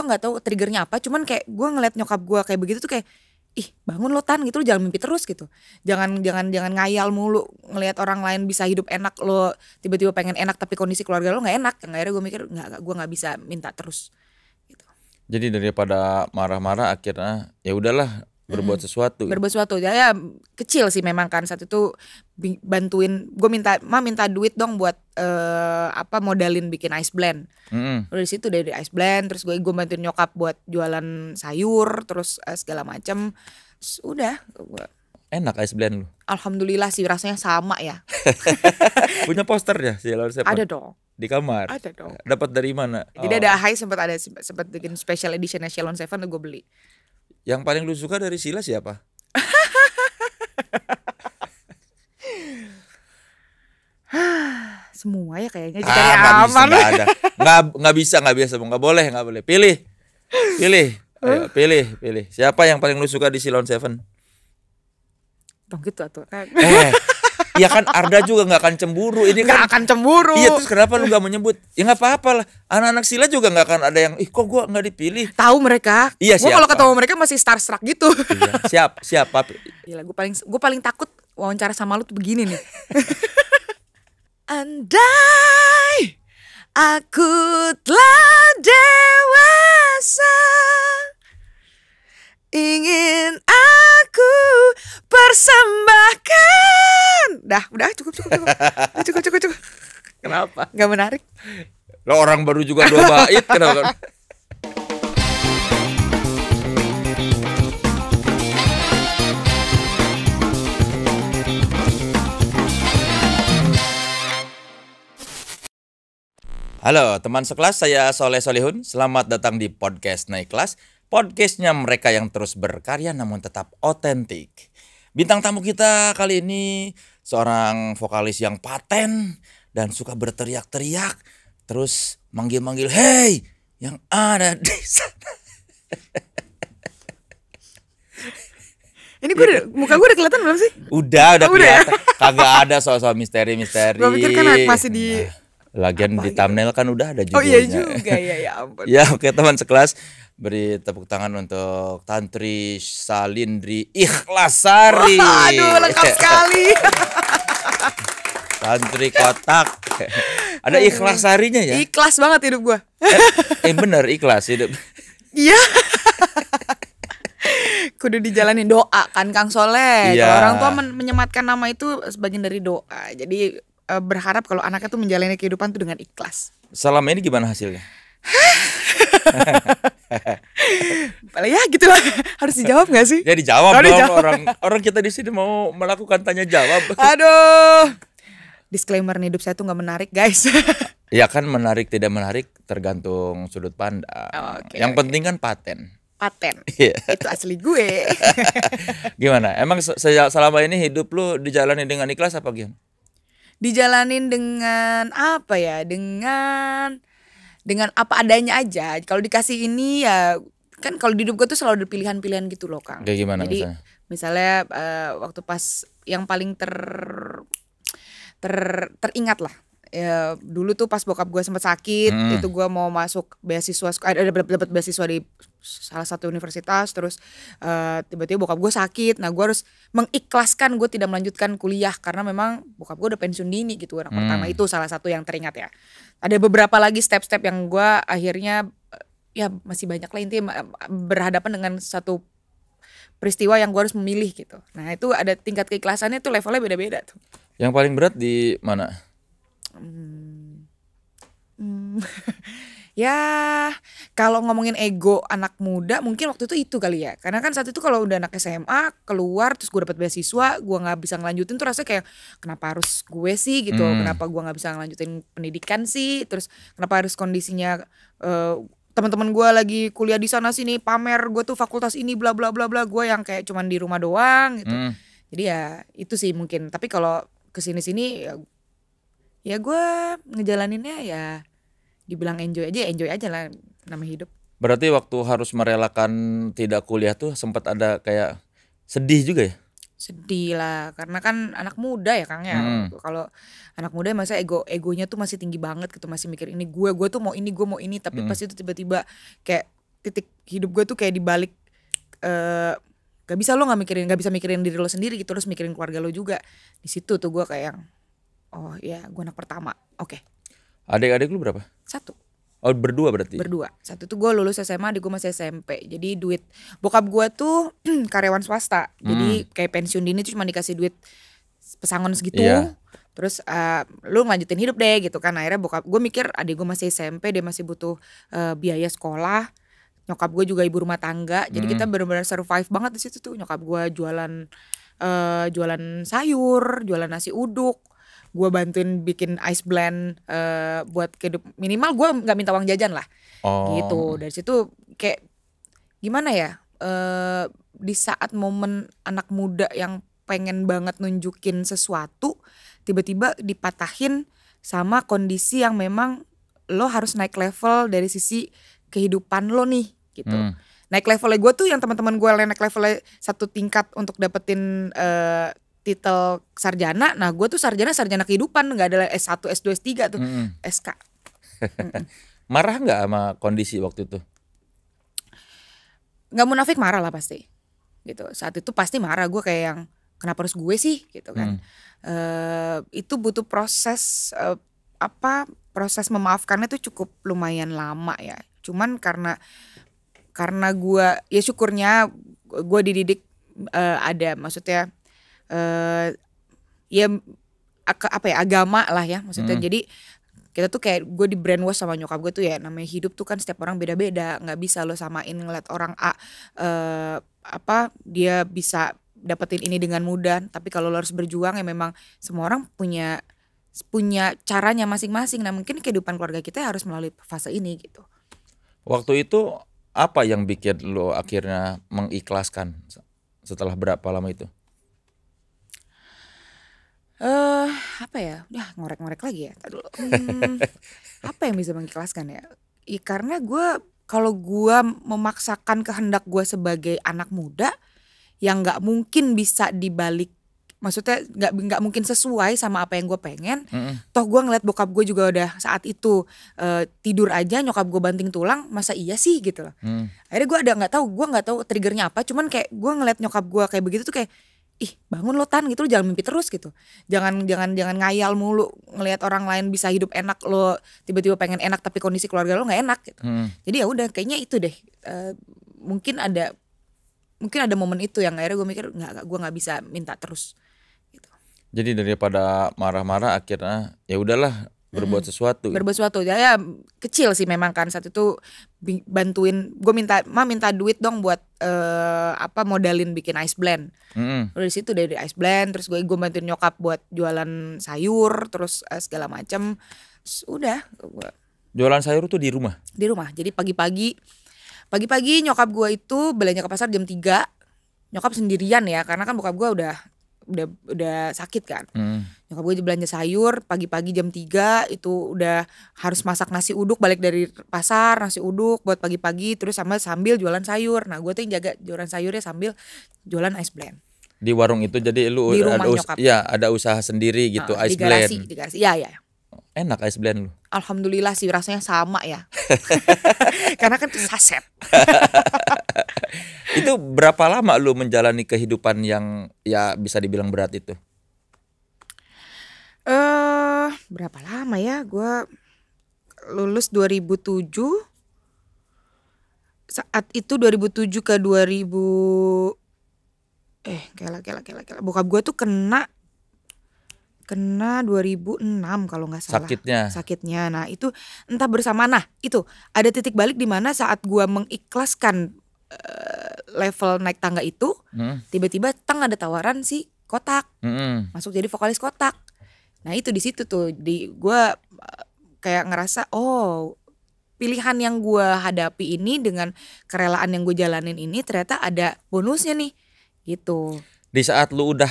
gue nggak tahu triggernya apa cuman kayak gue ngeliat nyokap gue kayak begitu tuh kayak ih bangun lo tan gitu lo jangan mimpi terus gitu jangan jangan jangan ngayal mulu ngelihat orang lain bisa hidup enak lo tiba-tiba pengen enak tapi kondisi keluarga lo nggak enak yang akhirnya gue mikir nggak gue nggak bisa minta terus gitu jadi daripada marah-marah akhirnya ya udahlah berbuat sesuatu berbuat sesuatu ya, ya kecil sih memang kan saat itu bantuin gue minta ma minta duit dong buat uh, apa modalin bikin ice blend mm-hmm. dari situ dari ice blend terus gue gue bantuin nyokap buat jualan sayur terus uh, segala macem terus udah gue enak ice blend lu alhamdulillah sih rasanya sama ya punya posternya si Laura Sepan ada dong di kamar. Ada dong. Dapat dari mana? Jadi oh. ada high sempat ada sempat bikin special edition Shalon Seven gue beli. Yang paling lu suka dari Sila siapa? Semua ya kayaknya ah, jadi ah, aman. Bisa, gak ada. nggak gak bisa nggak bisa nggak boleh nggak boleh pilih pilih Ayo, pilih pilih siapa yang paling lu suka di Silon Seven? Dong gitu kan. Eh, ya kan Arda juga nggak akan cemburu ini gak kan akan cemburu iya terus kenapa lu nggak menyebut ya nggak apa-apa lah anak-anak sila juga nggak akan ada yang ih kok gua nggak dipilih tahu mereka iya gua kalau ketemu mereka masih starstruck gitu iya, siap papi. Gila, gue paling gue paling takut wawancara sama lu tuh begini nih andai aku telah dewasa ingin aku ku persembahkan. Dah, udah cukup cukup cukup. cukup cukup cukup. Kenapa? Gak menarik. Lo orang baru juga dua bait kenapa? Halo teman sekelas, saya Soleh Solihun. Selamat datang di podcast Naik Kelas podcastnya mereka yang terus berkarya namun tetap otentik. Bintang tamu kita kali ini seorang vokalis yang paten dan suka berteriak-teriak terus manggil-manggil hey yang ada di sana. Ini gue udah, gitu. muka gue udah kelihatan belum sih? Udah, udah oh, ya? kelihatan. Ya? Kagak ada soal-soal misteri-misteri. Gue pikir kan masih di nah, Lagian Apa di gitu? thumbnail gitu? kan udah ada juga. Oh iya juga, ya ya ampun. ya oke teman sekelas. Beri tepuk tangan untuk Tantri Salindri Ikhlasari. Wah, aduh, lengkap sekali. Tantri kotak. Ada Ikhlasarinya ya? Ikhlas banget hidup gua. eh, eh bener ikhlas hidup. Iya. Kudu dijalani doa kan Kang Soleh. Iya. orang tua men menyematkan nama itu sebagian dari doa. Jadi eh, berharap kalau anaknya tuh menjalani kehidupan tuh dengan ikhlas. Selama ini gimana hasilnya? ya gitu gitulah harus dijawab gak sih? Ya dijawab oh, dong dijawab. orang orang kita di sini mau melakukan tanya jawab. Aduh. Disclaimer nih hidup saya tuh nggak menarik guys. ya kan menarik tidak menarik tergantung sudut pandang. Oh, okay, Yang okay. penting kan paten. Paten. Yeah. Itu asli gue. gimana? Emang sejak selama ini hidup lu dijalani dengan ikhlas apa gimana? Dijalanin dengan apa ya? Dengan dengan apa adanya aja kalau dikasih ini ya kan kalau di hidup gue tuh selalu ada pilihan-pilihan gitu loh kang kayak gimana jadi misalnya, misalnya uh, waktu pas yang paling ter ter teringat lah ya dulu tuh pas bokap gue sempet sakit hmm. itu gue mau masuk beasiswa ada eh, dapat beasiswa di salah satu universitas terus tiba eh, tiba-tiba bokap gue sakit nah gue harus mengikhlaskan gue tidak melanjutkan kuliah karena memang bokap gue udah pensiun dini gitu anak hmm. pertama itu salah satu yang teringat ya ada beberapa lagi step-step yang gue akhirnya ya masih banyak lah intinya berhadapan dengan satu peristiwa yang gue harus memilih gitu nah itu ada tingkat keikhlasannya tuh levelnya beda-beda tuh yang paling berat di mana Hmm. hmm. ya kalau ngomongin ego anak muda mungkin waktu itu itu kali ya karena kan saat itu kalau udah anak SMA keluar terus gue dapat beasiswa gue nggak bisa ngelanjutin tuh rasanya kayak kenapa harus gue sih gitu hmm. kenapa gue nggak bisa ngelanjutin pendidikan sih terus kenapa harus kondisinya uh, teman-teman gue lagi kuliah di sana sini pamer gue tuh fakultas ini bla bla bla bla gue yang kayak cuman di rumah doang gitu hmm. jadi ya itu sih mungkin tapi kalau kesini sini ya ya gue ngejalaninnya ya dibilang enjoy aja ya enjoy aja lah nama hidup berarti waktu harus merelakan tidak kuliah tuh sempat ada kayak sedih juga ya sedih lah karena kan anak muda ya Kang ya hmm. kalau anak muda masa ego egonya tuh masih tinggi banget gitu masih mikir ini gue gue tuh mau ini gue mau ini tapi hmm. pas itu tiba-tiba kayak titik hidup gue tuh kayak dibalik uh, eh, gak bisa lo nggak mikirin gak bisa mikirin diri lo sendiri gitu terus mikirin keluarga lo juga di situ tuh gue kayak Oh ya, gue anak pertama. Oke. Okay. Adik-adik lu berapa? Satu. Oh berdua berarti? Berdua. Satu tuh gue lulus SMA, adik gue masih SMP. Jadi duit bokap gue tuh karyawan swasta. Hmm. Jadi kayak pensiun dini tuh cuma dikasih duit pesangon segitu. Yeah. Terus uh, lu lanjutin hidup deh gitu kan. Akhirnya bokap gue mikir adik gue masih SMP, dia masih butuh uh, biaya sekolah. Nyokap gue juga ibu rumah tangga. Jadi hmm. kita benar-benar survive banget di situ tuh. Nyokap gue jualan uh, jualan sayur, jualan nasi uduk gue bantuin bikin ice blend uh, buat kehidup minimal gue nggak minta uang jajan lah oh. gitu dari situ kayak gimana ya uh, di saat momen anak muda yang pengen banget nunjukin sesuatu tiba-tiba dipatahin sama kondisi yang memang lo harus naik level dari sisi kehidupan lo nih gitu. Hmm. Naik levelnya gue tuh yang teman-teman gue naik levelnya satu tingkat untuk dapetin uh, titel sarjana nah gue tuh sarjana sarjana kehidupan nggak ada S1 S2 S3 tuh mm -hmm. SK mm -hmm. marah nggak sama kondisi waktu itu nggak munafik marah lah pasti gitu saat itu pasti marah gue kayak yang kenapa harus gue sih gitu kan hmm. uh, itu butuh proses uh, apa proses memaafkannya tuh cukup lumayan lama ya cuman karena karena gue ya syukurnya gue dididik uh, ada maksudnya uh, ya apa ya agama lah ya maksudnya hmm. jadi kita tuh kayak gue di brandwash sama nyokap gue tuh ya namanya hidup tuh kan setiap orang beda-beda nggak bisa lo samain ngeliat orang A uh, apa dia bisa dapetin ini dengan mudah tapi kalau lo harus berjuang ya memang semua orang punya punya caranya masing-masing nah mungkin kehidupan keluarga kita harus melalui fase ini gitu waktu itu apa yang bikin lo akhirnya mengikhlaskan setelah berapa lama itu Eh, uh, apa ya? Udah ngorek-ngorek lagi ya. Aduh, hmm, apa yang bisa mengikhlaskan ya? ya karena gue kalau gue memaksakan kehendak gue sebagai anak muda yang nggak mungkin bisa dibalik maksudnya nggak nggak mungkin sesuai sama apa yang gue pengen mm -hmm. toh gue ngeliat bokap gue juga udah saat itu uh, tidur aja nyokap gue banting tulang masa iya sih gitu loh mm. akhirnya gue ada nggak tahu gue nggak tahu triggernya apa cuman kayak gue ngeliat nyokap gue kayak begitu tuh kayak ih bangun lo tan gitu lo jangan mimpi terus gitu jangan jangan jangan ngayal mulu ngelihat orang lain bisa hidup enak lo tiba-tiba pengen enak tapi kondisi keluarga lo nggak enak gitu hmm. jadi ya udah kayaknya itu deh uh, mungkin ada mungkin ada momen itu yang akhirnya gue mikir nggak gue nggak bisa minta terus gitu. jadi daripada marah-marah akhirnya ya udahlah berbuat hmm. sesuatu. Gitu. Berbuat sesuatu. Ya, ya kecil sih memang kan saat itu bantuin gue minta ma minta duit dong buat uh, apa modalin bikin ice blend mm-hmm. dari situ dari ice blend terus gue gue bantuin nyokap buat jualan sayur terus uh, segala macem terus udah gua. jualan sayur tuh di rumah di rumah jadi pagi-pagi pagi-pagi nyokap gue itu belanja ke pasar jam 3 nyokap sendirian ya karena kan bokap gue udah udah udah sakit kan. Hmm. Nyokap gue belanja sayur pagi-pagi jam 3 itu udah harus masak nasi uduk balik dari pasar nasi uduk buat pagi-pagi terus sama sambil jualan sayur. Nah, gue tuh yang jaga jualan sayurnya sambil jualan ice blend. Di warung itu jadi lu di rumah ada nyokap. ya ada usaha sendiri gitu uh, ice di garasi, blend. di garasi. Ya ya. ya. Enak ice blend lu? Alhamdulillah sih rasanya sama ya. Karena kan tuh saset. itu berapa lama lu menjalani kehidupan yang ya bisa dibilang berat itu? Eh, uh, berapa lama ya? Gue lulus 2007. Saat itu 2007 ke 2000 eh, kela kela kela kela. Bokap gue tuh kena kena 2006 kalau nggak salah sakitnya sakitnya nah itu entah bersama nah itu ada titik balik di mana saat gua mengikhlaskan uh, level naik tangga itu hmm. tiba-tiba hmm. tang ada tawaran si kotak hmm. masuk jadi vokalis kotak nah itu di situ tuh di gua eh, kayak ngerasa oh pilihan yang gua hadapi ini dengan kerelaan yang gue jalanin ini ternyata ada bonusnya nih gitu di saat lu udah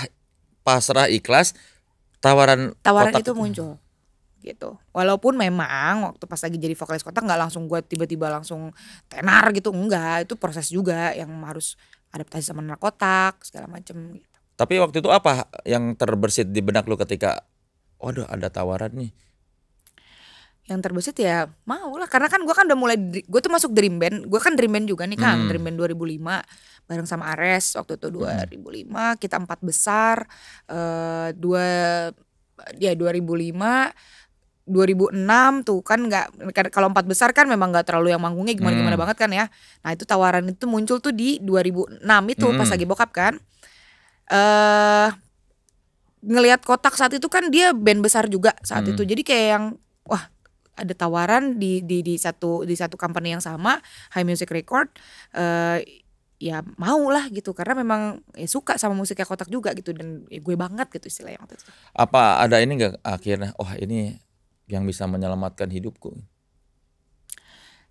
pasrah ikhlas tawaran tawaran kotak. itu muncul gitu. Walaupun memang waktu pas lagi jadi vokalis kotak nggak langsung gue tiba-tiba langsung tenar gitu, enggak. Itu proses juga yang harus adaptasi sama anak kotak segala macem gitu. Tapi waktu itu apa yang terbersit di benak lu ketika waduh ada tawaran nih? Yang terbesit ya mau lah karena kan gue kan udah mulai gue tuh masuk dream band, gue kan dream band juga nih kan, hmm. dream band 2005 bareng sama Ares waktu itu 2005 kita empat besar uh, dua ya 2005 2006 tuh kan nggak kan kalau empat besar kan memang nggak terlalu yang manggungnya gimana gimana hmm. banget kan ya nah itu tawaran itu muncul tuh di 2006 itu hmm. pas lagi bokap kan eh uh, ngelihat kotak saat itu kan dia band besar juga saat hmm. itu jadi kayak yang wah ada tawaran di di di satu di satu company yang sama High Music Record uh, ya mau lah gitu karena memang ya suka sama musiknya kotak juga gitu dan ya gue banget gitu istilahnya waktu itu. Apa ada ini gak akhirnya oh ini yang bisa menyelamatkan hidupku?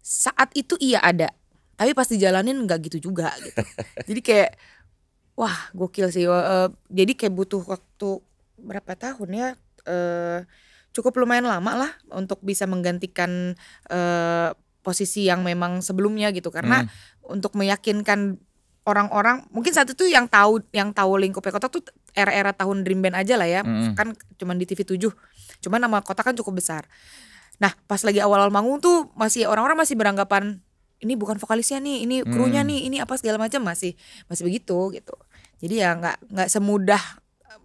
Saat itu iya ada, tapi pasti dijalanin nggak gitu juga gitu. jadi kayak wah gokil sih. Uh, jadi kayak butuh waktu berapa tahun ya? Uh, cukup lumayan lama lah untuk bisa menggantikan uh, posisi yang memang sebelumnya gitu karena hmm untuk meyakinkan orang-orang mungkin saat itu yang tahu yang tahu lingkupnya kota tuh era-era tahun Dream Band aja lah ya mm kan cuma di TV 7 cuma nama kota kan cukup besar nah pas lagi awal-awal manggung tuh masih orang-orang masih beranggapan ini bukan vokalisnya nih ini mm. krunya mm. nih ini apa segala macam masih masih begitu gitu jadi ya nggak nggak semudah eh,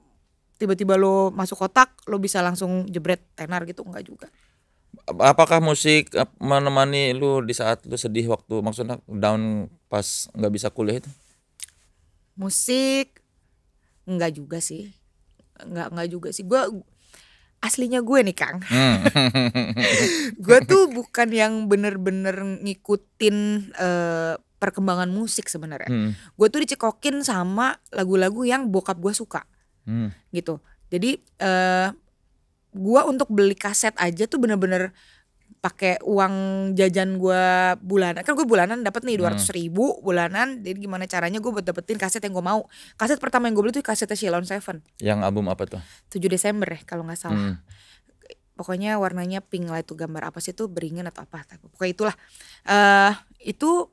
tiba-tiba lo masuk kotak lo bisa langsung jebret tenar gitu nggak juga apakah musik menemani lu di saat lu sedih waktu maksudnya down pas nggak bisa kuliah itu? Musik nggak juga sih, nggak nggak juga sih. gue aslinya gue nih Kang, hmm. gue tuh bukan yang bener-bener ngikutin uh, perkembangan musik sebenarnya. Hmm. Gue tuh dicekokin sama lagu-lagu yang bokap gue suka, hmm. gitu. Jadi uh, gua untuk beli kaset aja tuh bener-bener pakai uang jajan gua bulanan kan gue bulanan dapat nih hmm. dua ratus ribu bulanan jadi gimana caranya gue buat dapetin kaset yang gue mau kaset pertama yang gue beli tuh kasetnya Sheila on Seven yang album apa tuh 7 Desember ya kalau nggak salah hmm. pokoknya warnanya pink lah itu gambar apa sih tuh beringin atau apa pokoknya itulah uh, itu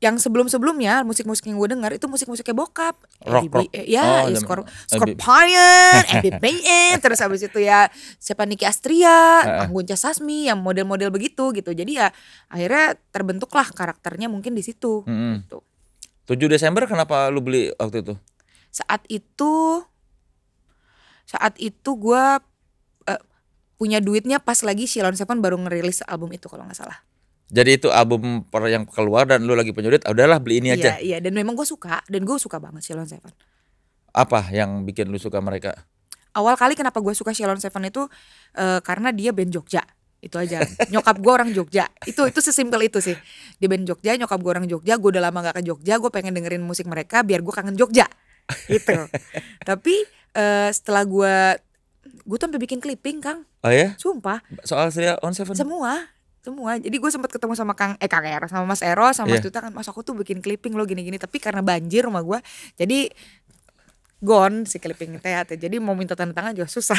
yang sebelum-sebelumnya musik-musik yang gue denger itu musik-musiknya bokap. Rock, rock. Eh, ya, oh, ya Scor Scorpion, MBBN, terus abis itu ya siapa Niki Astria, Anggun Sasmi, yang model-model begitu gitu. Jadi ya akhirnya terbentuklah karakternya mungkin di situ. -hmm. gitu. 7 Desember kenapa lu beli waktu itu? Saat itu saat itu gue uh, punya duitnya pas lagi Shilon Seven baru ngerilis album itu kalau nggak salah. Jadi itu album per yang keluar dan lu lagi penyulit, ah, udahlah beli ini iya, aja. Iya, iya. Dan memang gue suka, dan gue suka banget Shalon Seven. Apa yang bikin lu suka mereka? Awal kali kenapa gue suka Shalon Seven itu uh, karena dia band Jogja itu aja nyokap gue orang Jogja itu itu sesimpel itu sih Dia band Jogja nyokap gue orang Jogja gue udah lama gak ke Jogja gue pengen dengerin musik mereka biar gue kangen Jogja gitu tapi uh, setelah gue gue tuh sampai bikin clipping kang oh ya sumpah soal Sri on seven semua semua jadi gue sempat ketemu sama kang eh kang Eros sama mas Eros sama yeah. mas iya. Duta kan mas aku tuh bikin clipping lo gini-gini tapi karena banjir rumah gue jadi gone si clipping teh jadi mau minta tanda tangan juga susah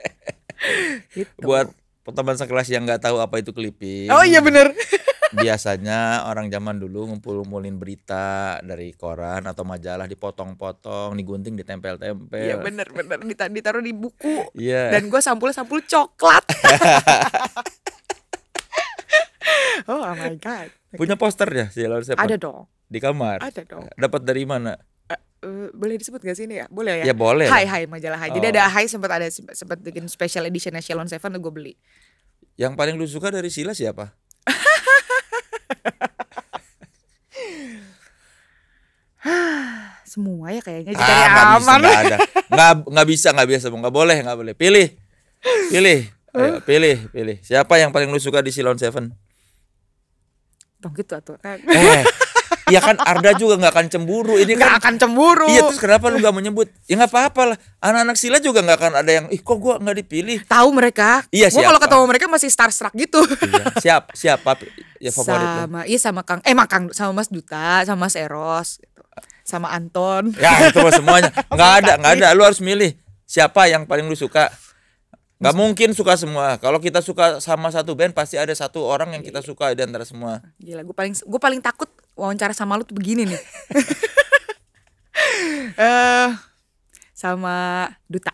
gitu. buat teman sekelas yang nggak tahu apa itu clipping oh iya bener biasanya orang zaman dulu ngumpul-ngumpulin berita dari koran atau majalah dipotong-potong, digunting, ditempel-tempel. Iya bener bener ditaruh di buku. Yeah. Dan gue sampul sampul coklat. oh, oh my god. Okay. Punya ya si Lord Seven? Ada dong. Di kamar. Ada dong. Eh, dapat dari mana? Eh, eh, boleh disebut gak sih ini ya? Boleh ya? Ya boleh. Hai hai majalah Hai. Oh. Jadi ada Hai sempat ada sempat bikin special edition Shalon Seven gue beli. Yang paling lu suka dari Sila siapa? Semua ya kayaknya jika ah, gak aman. Bisa, gak ada. nggak nggak bisa nggak bisa nggak boleh nggak boleh. Pilih pilih Ayo, pilih pilih siapa yang paling lu suka di Silon Seven? Bang gitu atau eh, iya kan Arda juga nggak akan cemburu ini gak kan, akan cemburu iya terus kenapa lu nggak menyebut ya nggak apa-apa lah anak-anak sila juga nggak akan ada yang ih kok gua nggak dipilih tahu mereka iya gua kalau ketemu mereka masih starstruck gitu iya, siap siapa ya favorit sama iya sama Kang eh makang sama Mas Duta sama Mas Eros gitu. sama Anton ya itu semuanya nggak ada nggak ada lu harus milih siapa yang paling lu suka Gak mungkin suka semua. Kalau kita suka sama satu band pasti ada satu orang yang kita suka di antara semua. Gila, gue paling gue paling takut wawancara sama lu tuh begini nih. Eh uh, sama Duta.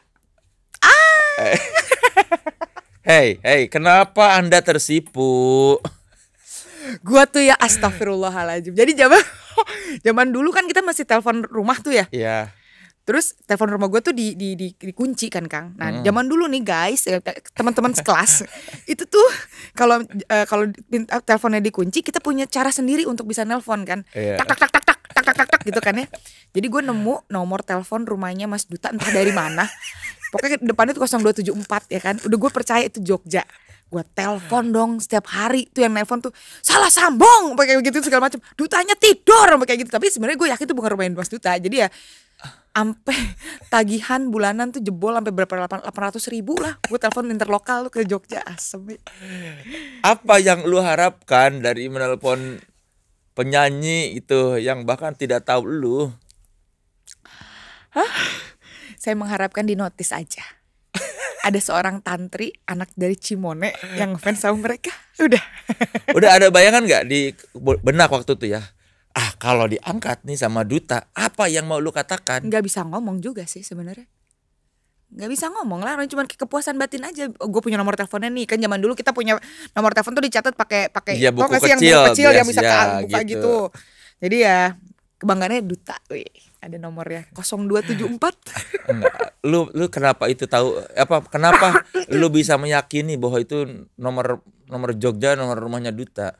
Ah. Hey, hey, kenapa Anda tersipu? Gua tuh ya astagfirullahaladzim. Jadi zaman zaman dulu kan kita masih telepon rumah tuh ya. Iya. Yeah Terus telepon rumah gue tuh di, di, di, dikunci kan Kang. Nah hmm. zaman dulu nih guys, eh, teman-teman sekelas itu tuh kalau uh, kalau eh, teleponnya dikunci kita punya cara sendiri untuk bisa nelpon kan. Yeah. Tak tak tak tak tak tak tak tak tak gitu kan ya. Jadi gue nemu nomor telepon rumahnya Mas Duta entah dari mana. Pokoknya depannya tuh 0274 ya kan. Udah gue percaya itu Jogja gue telepon dong setiap hari tuh yang nelpon tuh salah sambung pakai begitu segala macam dutanya tidur pakai gitu tapi sebenarnya gue yakin itu bukan rumahnya mas duta jadi ya ampe tagihan bulanan tuh jebol sampai berapa delapan ratus ribu lah gue telepon interlokal lu ke Jogja asem apa yang lu harapkan dari menelpon penyanyi itu yang bahkan tidak tahu lu Hah? saya mengharapkan di notis aja ada seorang tantri anak dari Cimone yang fans sama mereka udah udah ada bayangan nggak di benak waktu itu ya ah kalau diangkat nih sama duta apa yang mau lu katakan nggak bisa ngomong juga sih sebenarnya nggak bisa ngomong lah cuma kepuasan batin aja oh, gue punya nomor teleponnya nih kan zaman dulu kita punya nomor telepon tuh dicatat pakai pakai ya, buku kecil, yang buku kecil yang bisa ya, buka gitu. gitu jadi ya kebanggaannya duta Wih, ada nomornya 0274 empat. lu lu kenapa itu tahu apa kenapa lu bisa meyakini bahwa itu nomor nomor Jogja nomor rumahnya duta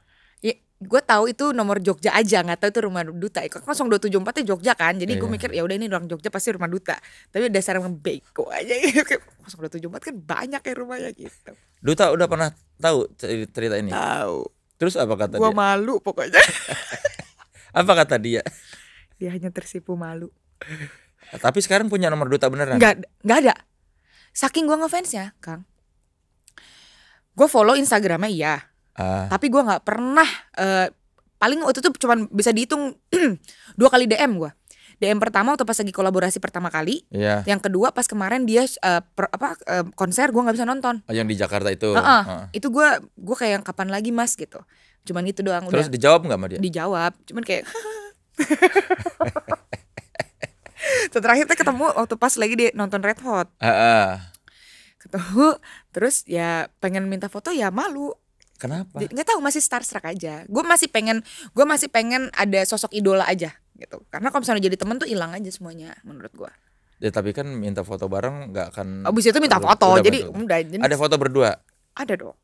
gue tahu itu nomor Jogja aja nggak tahu itu rumah duta itu kosong dua tujuh empatnya Jogja kan jadi yeah. gue iya. mikir ya udah ini orang Jogja pasti rumah duta tapi dasar emang beko aja kosong dua tujuh empat kan banyak ya rumahnya gitu duta udah pernah tahu cerita ini tahu terus apa kata gua dia malu pokoknya apa kata dia dia hanya tersipu malu tapi sekarang punya nomor duta beneran nggak nggak ada saking gue ya kang gue follow instagramnya iya Ah. Tapi gue nggak pernah uh, paling waktu itu cuma bisa dihitung dua kali DM gue. DM pertama waktu pas lagi kolaborasi pertama kali. Yeah. Yang kedua pas kemarin dia uh, per, apa uh, konser gue nggak bisa nonton. Oh, yang di Jakarta itu. Uh -uh. Uh. Itu gue gue kayak yang kapan lagi mas gitu. Cuman itu doang. Terus udah, dijawab nggak sama dia? Dijawab. Cuman kayak. Terakhir kita ketemu waktu pas lagi dia nonton Red Hot. Uh -uh. Ketemu terus ya pengen minta foto ya malu Kenapa? Gak tau masih starstruck aja. Gue masih pengen, gue masih pengen ada sosok idola aja gitu. Karena kalau misalnya jadi temen tuh hilang aja semuanya menurut gue. Ya tapi kan minta foto bareng nggak akan. Abis itu minta foto, udah, jadi udah. Jenis. Ada foto berdua? Ada dong.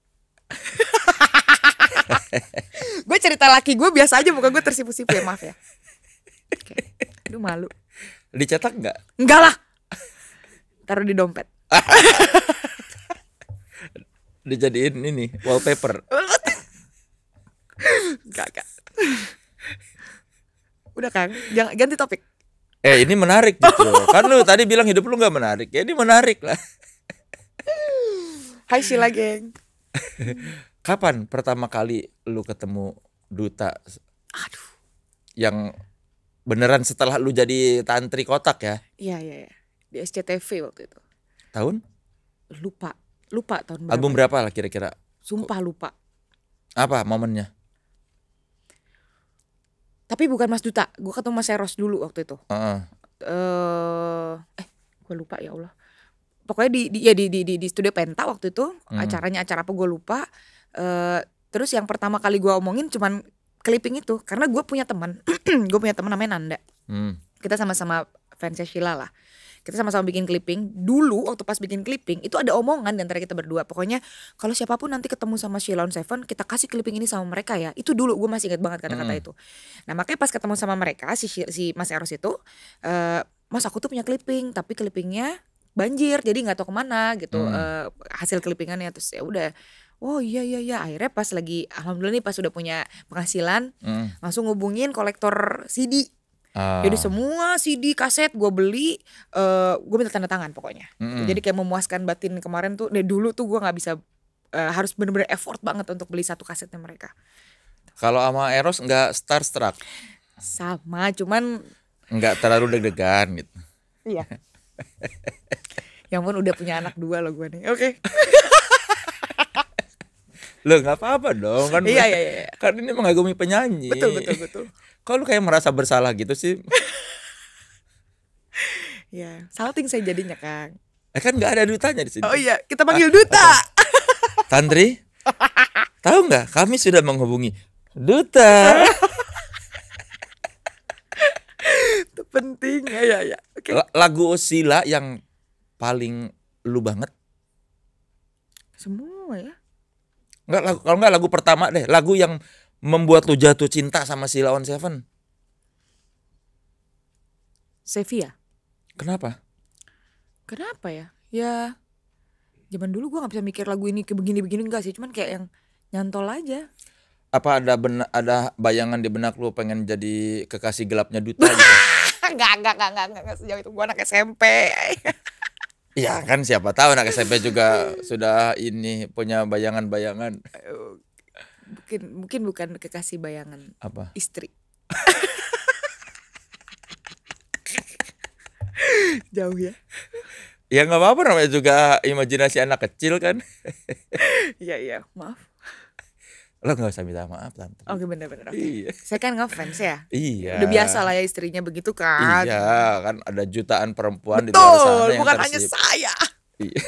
gue cerita laki gue biasa aja, bukan gue tersipu-sipu ya maaf ya. Okay. Aduh malu. Dicetak nggak? Enggak lah. Taruh di dompet. dijadiin ini wallpaper. gak. Udah Kang, jangan ganti topik. Eh ini menarik gitu Kan lu tadi bilang hidup lu nggak menarik Ya ini menarik lah Hai Sila geng Kapan pertama kali lu ketemu Duta Aduh Yang beneran setelah lu jadi tantri kotak ya Iya iya ya. Di SCTV waktu itu Tahun? Lupa lupa tahun berapa. Album ya? berapa lah kira-kira? Sumpah lupa. Apa momennya? Tapi bukan Mas Duta, gue ketemu Mas Eros dulu waktu itu. Uh -uh. Uh, eh, eh gue lupa ya Allah. Pokoknya di, di ya di, di di di studio Penta waktu itu hmm. acaranya acara apa gue lupa. Uh, terus yang pertama kali gue omongin cuman clipping itu karena gue punya teman, gue punya teman namanya Nanda. Hmm. Kita sama-sama fansnya Sheila lah kita sama-sama bikin clipping dulu waktu pas bikin clipping itu ada omongan antara kita berdua pokoknya kalau siapapun nanti ketemu sama Shilon Seven kita kasih clipping ini sama mereka ya itu dulu gue masih inget banget kata-kata hmm. itu nah makanya pas ketemu sama mereka si si Mas Eros itu uh, Mas aku tuh punya clipping tapi clippingnya banjir jadi nggak tahu kemana gitu hmm. uh, hasil clippingannya terus ya udah oh iya iya iya akhirnya pas lagi alhamdulillah nih pas sudah punya penghasilan mm. langsung ngubungin kolektor CD Uh. Jadi semua CD kaset gue beli, uh, eh, gue minta tanda tangan pokoknya. Mm -hmm. Jadi kayak memuaskan batin kemarin tuh, Nih dulu tuh gue nggak bisa uh, harus bener-bener effort banget untuk beli satu kasetnya mereka. Kalau sama Eros nggak starstruck? Sama, cuman nggak terlalu deg-degan gitu. Iya. Yang pun udah punya anak dua loh gue nih. Oke. Okay. Loh nggak apa-apa dong kan. Iya iya iya. iya. Karena ini mengagumi penyanyi. Betul betul betul. Kok lu kayak merasa bersalah gitu sih? ya, salting saya jadinya, Kang. Eh kan nggak ada dutanya di sini. Oh iya, kita ah, panggil A duta. Tantri, tahu nggak? Kami sudah menghubungi duta. Itu penting ya ya. ya. Okay. Lagu Osila yang paling lu banget. Semua ya. Enggak kalau enggak lagu pertama deh, lagu yang membuat lu jatuh cinta sama si lawan Seven? Sevia. Kenapa? Kenapa ya? Ya zaman dulu gua nggak bisa mikir lagu ini ke begini-begini enggak sih, cuman kayak yang nyantol aja. Apa ada benak, ada bayangan di benak lu pengen jadi kekasih gelapnya duta gitu? Enggak, enggak, enggak, enggak, enggak, sejauh itu gue anak SMP. Iya kan siapa tahu anak SMP juga sudah ini punya bayangan-bayangan mungkin mungkin bukan kekasih bayangan apa istri jauh ya ya nggak apa-apa namanya juga imajinasi anak kecil kan iya iya maaf lo nggak usah minta maaf tante oke benar-benar bener iya. saya kan ngefans ya iya udah biasa lah ya istrinya begitu kan iya kan ada jutaan perempuan Betul, di luar sana bukan tersip. hanya saya iya.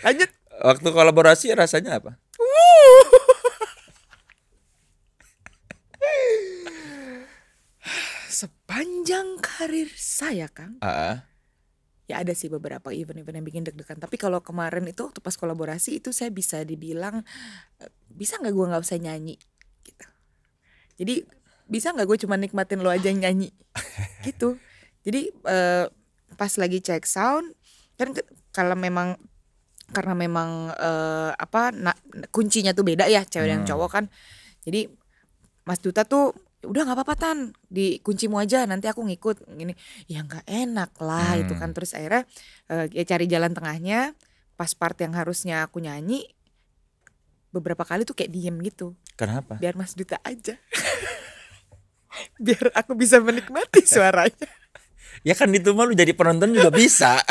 lanjut waktu kolaborasi rasanya apa Sepanjang karir saya, Kang. uh Ya ada sih beberapa event-event yang bikin deg-degan. Tapi kalau kemarin itu waktu pas kolaborasi itu saya bisa dibilang eh, bisa nggak gue nggak usah nyanyi gitu. Jadi bisa nggak gue cuma nikmatin lo aja nyanyi gitu. Jadi uh, pas lagi cek sound kan kalau memang karena memang uh, apa na, kuncinya tuh beda ya cewek hmm. dan cowok kan jadi Mas Duta tuh udah nggak apa-apa tan di kuncimu aja nanti aku ngikut gini ya nggak enak lah hmm. itu kan terus akhirnya uh, ya cari jalan tengahnya pas part yang harusnya aku nyanyi beberapa kali tuh kayak diem gitu kenapa biar Mas Duta aja biar aku bisa menikmati suaranya ya kan itu mah lu jadi penonton juga bisa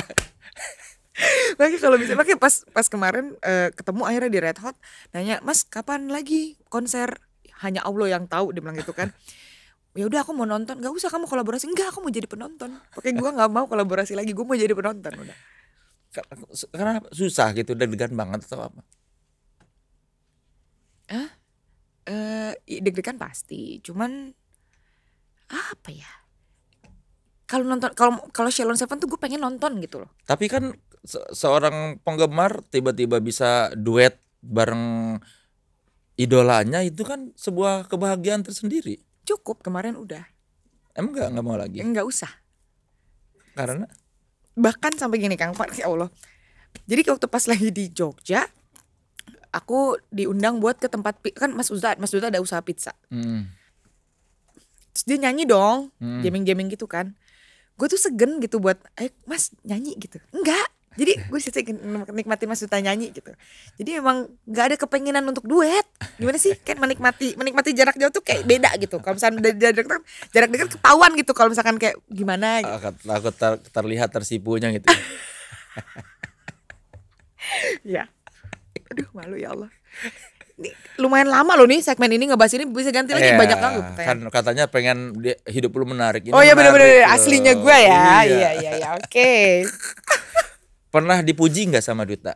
makanya kalau bisa makanya pas pas kemarin uh, ketemu akhirnya di Red Hot nanya Mas kapan lagi konser hanya Allah yang tahu dia bilang gitu kan ya udah aku mau nonton gak usah kamu kolaborasi enggak aku mau jadi penonton pakai gue nggak mau kolaborasi lagi gue mau jadi penonton udah karena susah gitu deg-degan banget atau apa ah eh uh, deg-degan pasti cuman apa ya kalau nonton kalau kalau Shalon Seven tuh gue pengen nonton gitu loh. Tapi kan se seorang penggemar tiba-tiba bisa duet bareng idolanya itu kan sebuah kebahagiaan tersendiri. Cukup kemarin udah. Emang nggak nggak mau lagi? Nggak usah. Karena bahkan sampai gini Kang Pak ya Allah. Jadi waktu pas lagi di Jogja aku diundang buat ke tempat kan Mas Uda Mas Uda ada usaha pizza. Hmm. Terus dia nyanyi dong, jamming-jamming hmm. gitu kan gue tuh segen gitu buat eh mas nyanyi gitu enggak jadi gue sih menikmati mas Duta nyanyi gitu jadi emang nggak ada kepenginan untuk duet gimana sih kan menikmati menikmati jarak jauh tuh kayak beda gitu kalau misalkan dari jarak dekat jarak dekat ketahuan gitu kalau misalkan kayak gimana gitu. aku ter, terlihat tersipunya gitu ya aduh malu ya Allah lumayan lama loh nih segmen ini ngebahas ini bisa ganti lagi yeah, banyak banget. Kan katanya pengen hidup lu menarik. Ini oh iya benar-benar eh. aslinya gue ya. Iya iya iya, iya oke. Pernah dipuji nggak sama Duta?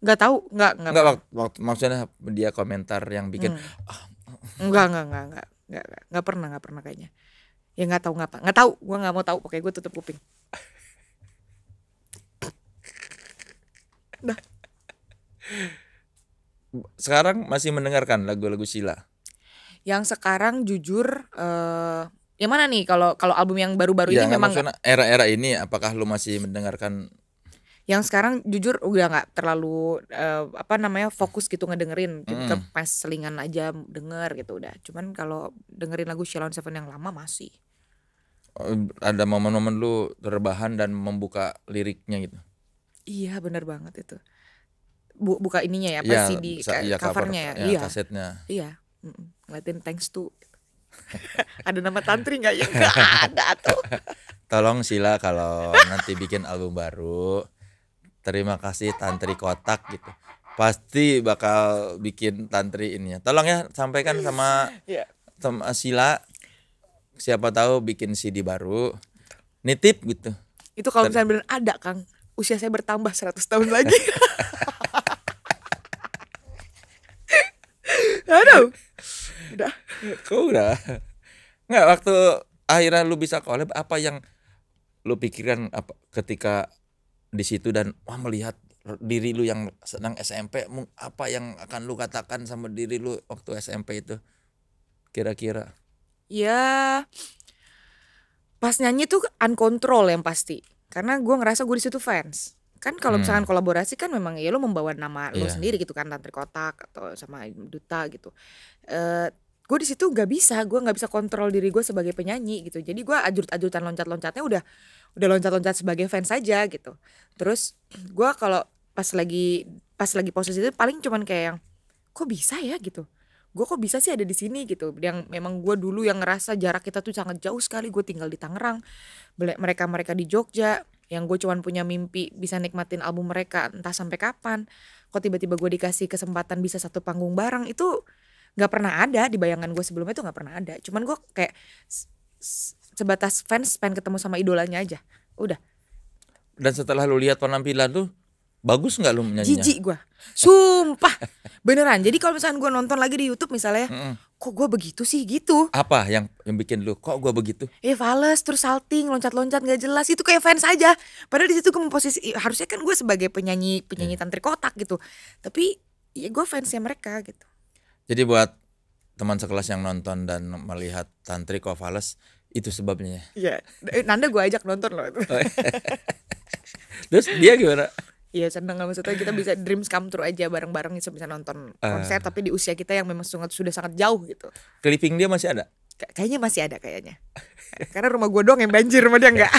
nggak tahu, nggak nggak. waktu, maksudnya dia komentar yang bikin. Hmm. nggak nggak nggak nggak nggak pernah, nggak pernah kayaknya. Ya nggak tahu ngapa, nggak tahu, gue nggak mau tahu. Oke, gue tutup kuping. Dah sekarang masih mendengarkan lagu-lagu sila Yang sekarang jujur uh, yang mana nih kalau kalau album yang baru-baru ya, ini memang era-era ini apakah lu masih mendengarkan yang sekarang jujur udah nggak terlalu uh, apa namanya fokus gitu ngedengerin mm. ke pas selingan aja denger gitu udah cuman kalau dengerin lagu Shalom Seven yang lama masih oh, ada momen-momen lu terbahan dan membuka liriknya gitu iya benar banget itu bu buka ininya ya apa iya, iya, ya, sih di ya, covernya cover, ya, ya iya kasetnya iya ngeliatin thanks to ada nama tantri nggak ya nggak ada tuh tolong sila kalau nanti bikin album baru terima kasih tantri kotak gitu pasti bakal bikin tantri ininya tolong ya sampaikan sama yeah. sama sila siapa tahu bikin CD baru nitip gitu itu kalau misalnya benar ada kang usia saya bertambah 100 tahun lagi Aduh. Udah. Kau udah. Enggak waktu akhirnya lu bisa collab apa yang lu pikirkan apa ketika di situ dan wah melihat diri lu yang senang SMP apa yang akan lu katakan sama diri lu waktu SMP itu kira-kira ya pas nyanyi tuh uncontrol yang pasti karena gua ngerasa gue di situ fans kan kalau hmm. misalkan kolaborasi kan memang ya lo membawa nama yeah. lo iya. sendiri gitu kan tantri kotak atau sama duta gitu uh, eh, gue di situ nggak bisa gue nggak bisa kontrol diri gue sebagai penyanyi gitu jadi gue ajurut ajurutan loncat-loncatnya udah udah loncat-loncat sebagai fans saja gitu terus gue kalau pas lagi pas lagi posisi itu paling cuman kayak yang kok bisa ya gitu gue kok bisa sih ada di sini gitu yang memang gue dulu yang ngerasa jarak kita tuh sangat jauh sekali gue tinggal di Tangerang mereka mereka di Jogja yang gue cuman punya mimpi bisa nikmatin album mereka entah sampai kapan kok tiba-tiba gue dikasih kesempatan bisa satu panggung bareng itu nggak pernah ada di bayangan gue sebelumnya itu nggak pernah ada cuman gue kayak sebatas fans pengen ketemu sama idolanya aja udah dan setelah lu lihat penampilan tuh bagus nggak lu menyanyinya Jijik gue, sumpah beneran. Jadi kalau misalnya gue nonton lagi di YouTube misalnya, mm -mm kok gue begitu sih gitu apa yang yang bikin lu kok gue begitu ya fales terus salting loncat-loncat nggak jelas itu kayak fans aja padahal di situ gue posisi harusnya kan gue sebagai penyanyi penyanyi yeah. tantri kotak gitu tapi ya gue fansnya mereka gitu jadi buat teman sekelas yang nonton dan melihat tantri kok fales itu sebabnya ya iya. eh, Nanda gue ajak nonton loh oh, iya. terus dia gimana Iya seneng maksudnya kita bisa dreams come true aja bareng-bareng bisa gitu, bisa nonton uh, konser tapi di usia kita yang memang sangat sudah sangat jauh gitu. Clipping dia masih ada? kayaknya masih ada kayaknya. Karena rumah gue doang yang banjir sama dia enggak.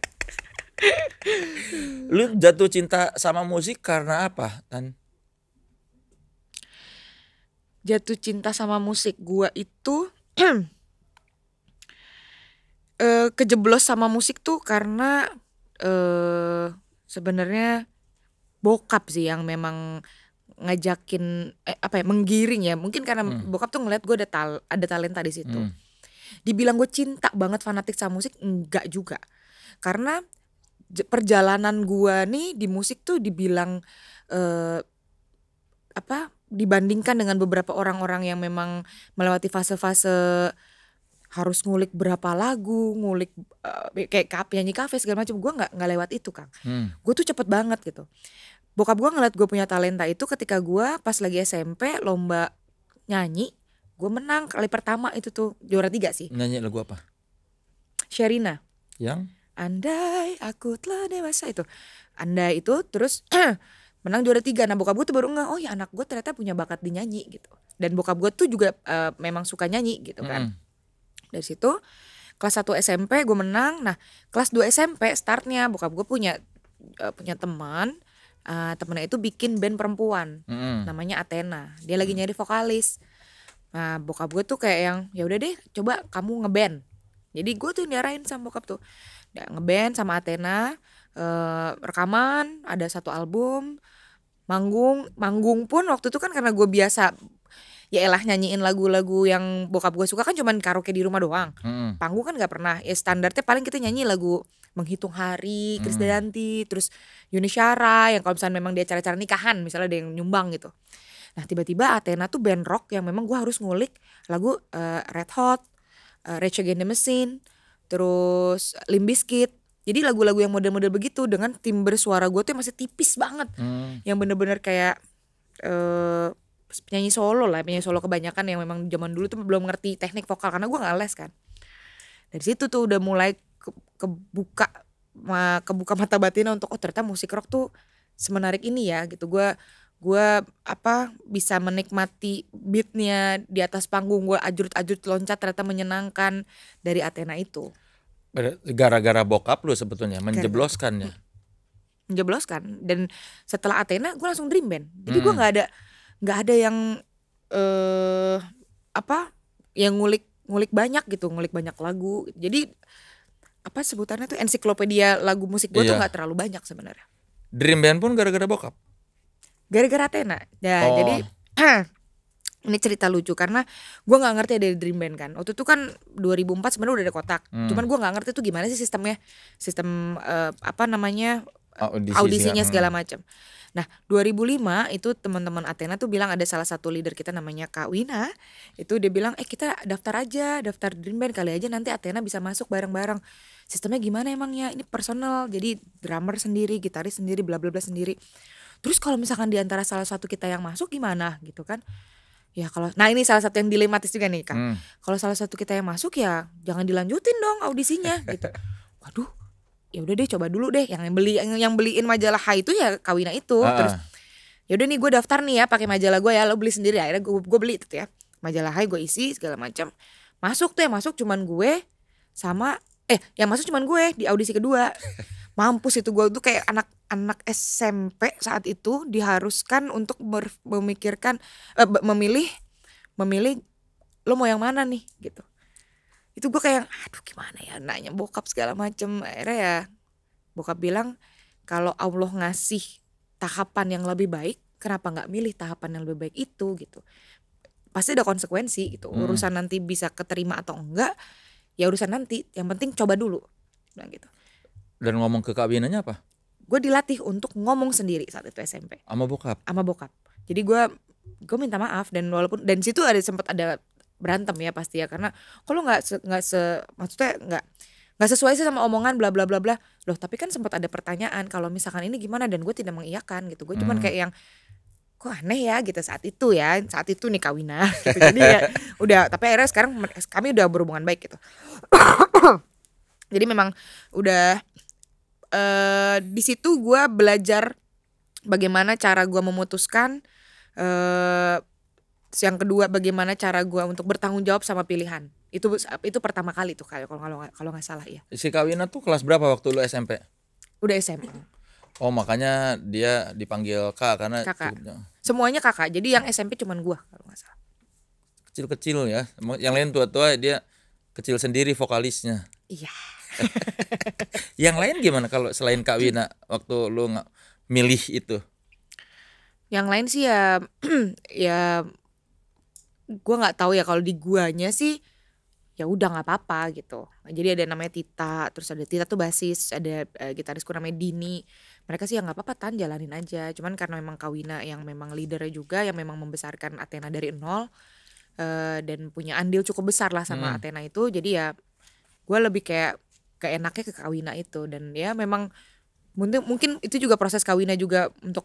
Lu jatuh cinta sama musik karena apa, Tan? Jatuh cinta sama musik gua itu eh kejeblos sama musik tuh karena eh sebenarnya bokap sih yang memang ngajakin eh, apa ya menggiring ya mungkin karena hmm. bokap tuh ngeliat gue ada tal ada talenta di situ hmm. dibilang gue cinta banget fanatik sama musik enggak juga karena perjalanan gue nih di musik tuh dibilang eh, apa dibandingkan dengan beberapa orang-orang yang memang melewati fase-fase harus ngulik berapa lagu, ngulik uh, kayak kafe nyanyi kafe segala macam. Gue nggak nggak lewat itu kang. Hmm. Gue tuh cepet banget gitu. Bokap gue ngeliat gue punya talenta itu ketika gue pas lagi SMP lomba nyanyi, gue menang kali pertama itu tuh juara tiga sih. Nyanyi lagu apa? Sherina. Yang? Andai aku telah dewasa itu. Andai itu terus menang juara tiga. Nah bokap gue tuh baru nggak, oh ya anak gue ternyata punya bakat di nyanyi gitu. Dan bokap gue tuh juga uh, memang suka nyanyi gitu kan. Hmm dari situ kelas 1 SMP gue menang nah kelas 2 SMP startnya bokap gue punya uh, punya teman uh, temennya itu bikin band perempuan mm. namanya Athena dia lagi mm. nyari vokalis nah bokap gue tuh kayak yang ya udah deh coba kamu ngeband jadi gue tuh nyarain sama bokap tuh ya, ngeband sama Athena uh, rekaman ada satu album manggung manggung pun waktu itu kan karena gue biasa ya elah nyanyiin lagu-lagu yang bokap gue suka kan cuman karaoke di rumah doang hmm. panggung kan nggak pernah ya standarnya paling kita nyanyi lagu menghitung hari Krisdayanti hmm. terus Yuni Syara yang kalau misalnya memang dia acara-acara nikahan misalnya ada yang nyumbang gitu nah tiba-tiba Athena tuh band rock yang memang gue harus ngulik lagu uh, Red Hot uh, Rage Against the Machine terus Limbiskit jadi lagu-lagu yang model-model begitu dengan timbre suara gue tuh masih tipis banget hmm. yang bener-bener kayak uh, penyanyi solo lah penyanyi solo kebanyakan yang memang zaman dulu tuh belum ngerti teknik vokal karena gue nggak les kan dari situ tuh udah mulai ke, kebuka ma, kebuka mata batin untuk oh ternyata musik rock tuh semenarik ini ya gitu gue gue apa bisa menikmati beatnya di atas panggung gue ajurut ajurut loncat ternyata menyenangkan dari Athena itu gara-gara bokap lu sebetulnya menjebloskannya menjebloskan dan setelah Athena gue langsung dream band jadi hmm. gue nggak ada nggak ada yang eh apa yang ngulik ngulik banyak gitu ngulik banyak lagu jadi apa sebutannya tuh ensiklopedia lagu musik gue iya. tuh nggak terlalu banyak sebenarnya Dream Band pun gara-gara bokap gara-gara Tena ya oh. jadi ini cerita lucu karena gue nggak ngerti ada Dream Band kan waktu itu kan 2004 sebenarnya udah ada kotak hmm. cuman gue nggak ngerti tuh gimana sih sistemnya sistem uh, apa namanya Audisi audisinya segala, segala hmm. macam. Nah, 2005 itu teman-teman Athena tuh bilang ada salah satu leader kita namanya Kak Wina, itu dia bilang, "Eh, kita daftar aja, daftar Dream Band kali aja nanti Athena bisa masuk bareng-bareng." Sistemnya gimana emangnya? Ini personal. Jadi drummer sendiri, gitaris sendiri, bla bla bla sendiri. Terus kalau misalkan di antara salah satu kita yang masuk gimana gitu kan? Ya kalau nah ini salah satu yang dilematis juga nih Kak. Hmm. Kalau salah satu kita yang masuk ya jangan dilanjutin dong audisinya gitu. Waduh, ya udah deh coba dulu deh yang beli yang beliin majalah Hai itu ya Kawina itu uh-uh. terus ya udah nih gue daftar nih ya pakai majalah gue ya lo beli sendiri akhirnya gue gue beli tuh gitu ya majalah Hai gue isi segala macam masuk tuh ya masuk cuman gue sama eh yang masuk cuman gue di audisi kedua mampus itu gue tuh kayak anak anak SMP saat itu diharuskan untuk memikirkan eh, memilih memilih lo mau yang mana nih gitu itu gue kayak aduh gimana ya nanya bokap segala macem akhirnya ya bokap bilang kalau Allah ngasih tahapan yang lebih baik kenapa nggak milih tahapan yang lebih baik itu gitu pasti ada konsekuensi itu hmm. urusan nanti bisa keterima atau enggak ya urusan nanti yang penting coba dulu nah gitu dan ngomong ke kabinannya apa gue dilatih untuk ngomong sendiri saat itu SMP sama bokap sama bokap jadi gue gue minta maaf dan walaupun dan situ ada sempat ada berantem ya pasti ya karena kalau nggak nggak se, se maksudnya nggak nggak sesuai sih sama omongan bla bla bla bla loh tapi kan sempat ada pertanyaan kalau misalkan ini gimana dan gue tidak mengiyakan gitu gue cuman hmm. kayak yang kok aneh ya gitu saat itu ya saat itu nih kawina gitu. jadi ya udah tapi akhirnya sekarang kami udah berhubungan baik gitu jadi memang udah uh, di situ gue belajar bagaimana cara gue memutuskan uh, Terus yang kedua bagaimana cara gue untuk bertanggung jawab sama pilihan. Itu itu pertama kali tuh kayak kalau kalau kalau nggak salah ya. Si Kawina tuh kelas berapa waktu lu SMP? Udah smp Oh makanya dia dipanggil kak karena kakak. Cukupnya. Semuanya kakak. Jadi yang SMP cuman gue kalau nggak salah. Kecil-kecil ya. Yang lain tua-tua dia kecil sendiri vokalisnya. Iya. yang lain gimana kalau selain Kak Wina waktu lu nggak milih itu? Yang lain sih ya ya gue nggak tahu ya kalau di guanya sih ya udah nggak apa-apa gitu jadi ada namanya Tita terus ada Tita tuh basis ada uh, eh, gitarisku namanya Dini mereka sih ya nggak apa-apa tan jalanin aja cuman karena memang Kawina yang memang leadernya juga yang memang membesarkan Athena dari nol uh, dan punya andil cukup besar lah sama hmm. Athena itu jadi ya gue lebih kayak keenaknya ke Kawina itu dan ya memang mungkin mungkin itu juga proses Kawina juga untuk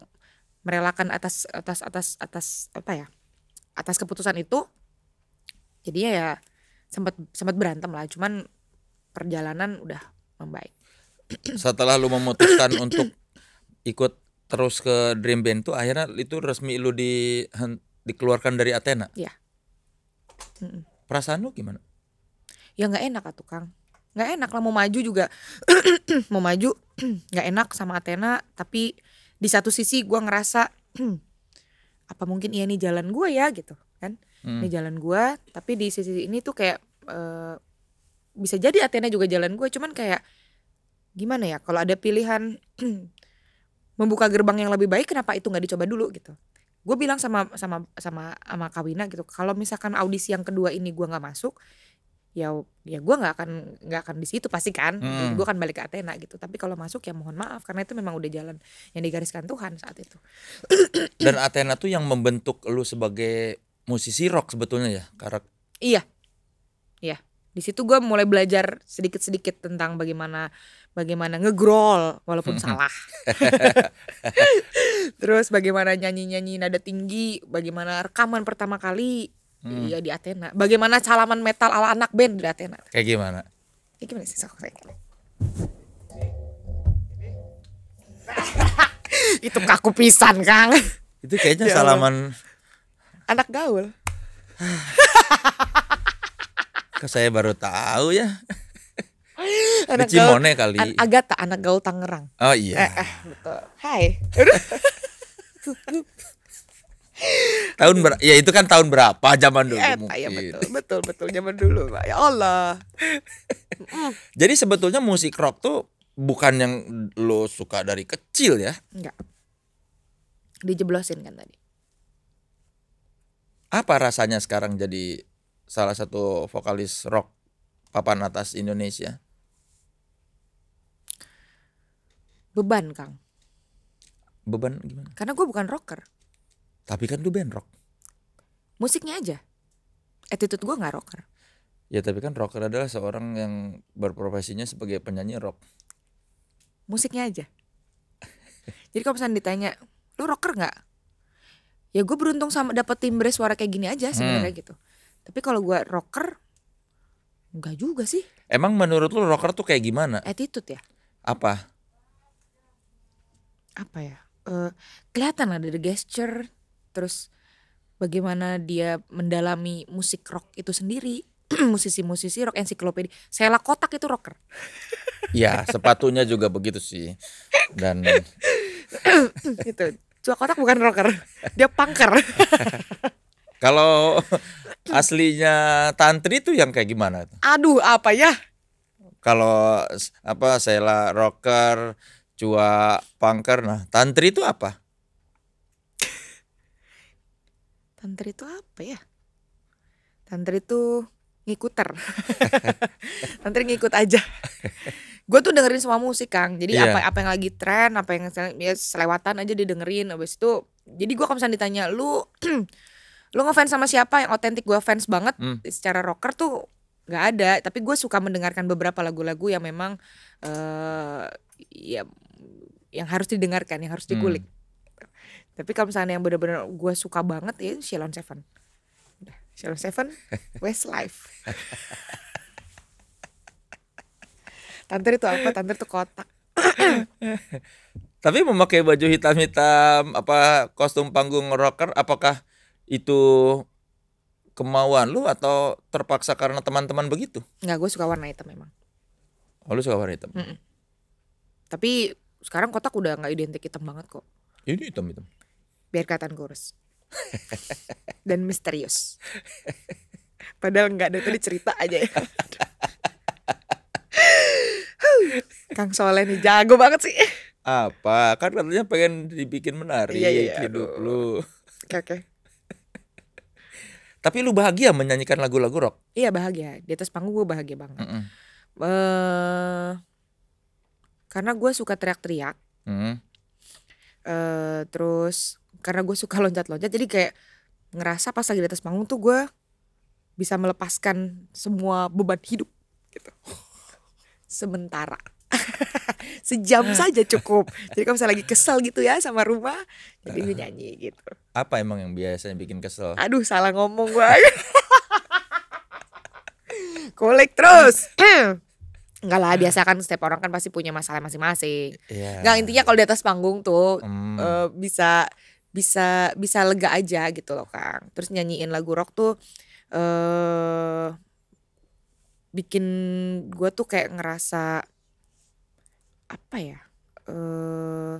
merelakan atas atas atas atas apa ya atas keputusan itu jadi ya sempat sempat berantem lah cuman perjalanan udah membaik setelah lu memutuskan untuk ikut terus ke Dream Band tuh akhirnya itu resmi lu di dikeluarkan dari Athena ya perasaan lu gimana ya nggak enak atuh kang nggak enak lah mau maju juga mau maju nggak enak sama Athena tapi di satu sisi gue ngerasa apa mungkin iya nih jalan gue ya gitu kan hmm. ini jalan gue tapi di sisi ini tuh kayak e, bisa jadi Athena juga jalan gue cuman kayak gimana ya kalau ada pilihan membuka gerbang yang lebih baik kenapa itu nggak dicoba dulu gitu gue bilang sama sama sama sama Kawina gitu kalau misalkan audisi yang kedua ini gue nggak masuk ya ya gue nggak akan nggak akan di situ pasti kan hmm. gue akan balik ke Athena gitu tapi kalau masuk ya mohon maaf karena itu memang udah jalan yang digariskan Tuhan saat itu dan Athena tuh yang membentuk lu sebagai musisi rock sebetulnya ya karak iya iya di situ gue mulai belajar sedikit sedikit tentang bagaimana bagaimana ngegrol walaupun hmm. salah terus bagaimana nyanyi nyanyi nada tinggi bagaimana rekaman pertama kali Hmm. Iya di Athena. Bagaimana salaman metal ala anak band di Athena? Kayak gimana? Kayak gimana sih? Saya itu kaku pisan kang itu kayaknya ya, salaman anak gaul Kok saya baru tahu ya anak Cimone gaul, kali an Agata anak gaul Tangerang oh iya eh, eh, betul Hai tahun ber ya itu kan tahun berapa zaman dulu ya, mungkin. Ya betul, betul betul zaman dulu. Ya Allah. Jadi sebetulnya musik rock tuh bukan yang lo suka dari kecil ya? Enggak. Dijeblosin kan tadi. Apa rasanya sekarang jadi salah satu vokalis rock papan atas Indonesia? Beban, Kang. Beban gimana? Karena gue bukan rocker. Tapi kan gue band rock. Musiknya aja. Attitude gue gak rocker. Ya tapi kan rocker adalah seorang yang berprofesinya sebagai penyanyi rock. Musiknya aja. Jadi kalau misalnya ditanya, lu rocker gak? Ya gue beruntung sama dapet timbre suara kayak gini aja hmm. sebenarnya hmm. gitu. Tapi kalau gue rocker, enggak juga sih. Emang menurut lu rocker tuh kayak gimana? Attitude ya. Apa? Apa ya? Uh, kelihatan ada the gesture, terus bagaimana dia mendalami musik rock itu sendiri musisi-musisi rock ensiklopedia lah Kotak itu rocker ya sepatunya juga begitu sih dan itu Sela Kotak bukan rocker dia punker kalau aslinya tantri itu yang kayak gimana aduh apa ya kalau apa saya lah rocker cua punker nah tantri itu apa Tantri itu apa ya? Tantri itu ngikuter. Tantri ngikut aja. gue tuh dengerin semua musik Kang. Jadi yeah. apa apa yang lagi tren, apa yang ya selewatan aja didengerin Abis itu. Jadi gue kalau misalnya ditanya lu lu ngefans sama siapa yang otentik gue fans banget mm. secara rocker tuh nggak ada tapi gue suka mendengarkan beberapa lagu-lagu yang memang uh, ya yang harus didengarkan yang harus digulik tapi kalau misalnya yang bener-bener gue suka banget ya Shalom Seven Shalom Seven Westlife Tante itu apa? Tante itu kotak. Tapi memakai baju hitam-hitam, apa kostum panggung rocker, apakah itu kemauan lu atau terpaksa karena teman-teman begitu? Enggak, gue suka warna hitam memang. Oh, lu suka warna hitam? Mm -mm. Tapi sekarang kotak udah nggak identik hitam banget kok. Ini hitam hitam biar kelihatan kurus dan misterius. Padahal nggak ada tadi cerita aja ya. Kang Soleh nih jago banget sih. Apa? Kan katanya pengen dibikin menarik iya, iya, iya. hidup aduh. lu. Oke oke. Tapi lu bahagia menyanyikan lagu-lagu rock? Iya bahagia. Di atas panggung gue bahagia banget. Mm -mm. Uh, karena gue suka teriak-teriak. Mm. Uh, terus karena gue suka loncat-loncat jadi kayak ngerasa pas lagi di atas panggung tuh gue bisa melepaskan semua beban hidup gitu sementara sejam saja cukup jadi kalau misalnya lagi kesel gitu ya sama rumah jadi gue nyanyi gitu apa emang yang biasanya bikin kesel aduh salah ngomong gue kolek terus Enggak lah biasa kan setiap orang kan pasti punya masalah masing-masing. Yeah. intinya kalau di atas panggung tuh mm. uh, bisa bisa bisa lega aja gitu loh Kang. Terus nyanyiin lagu rock tuh eh bikin gua tuh kayak ngerasa apa ya? Eh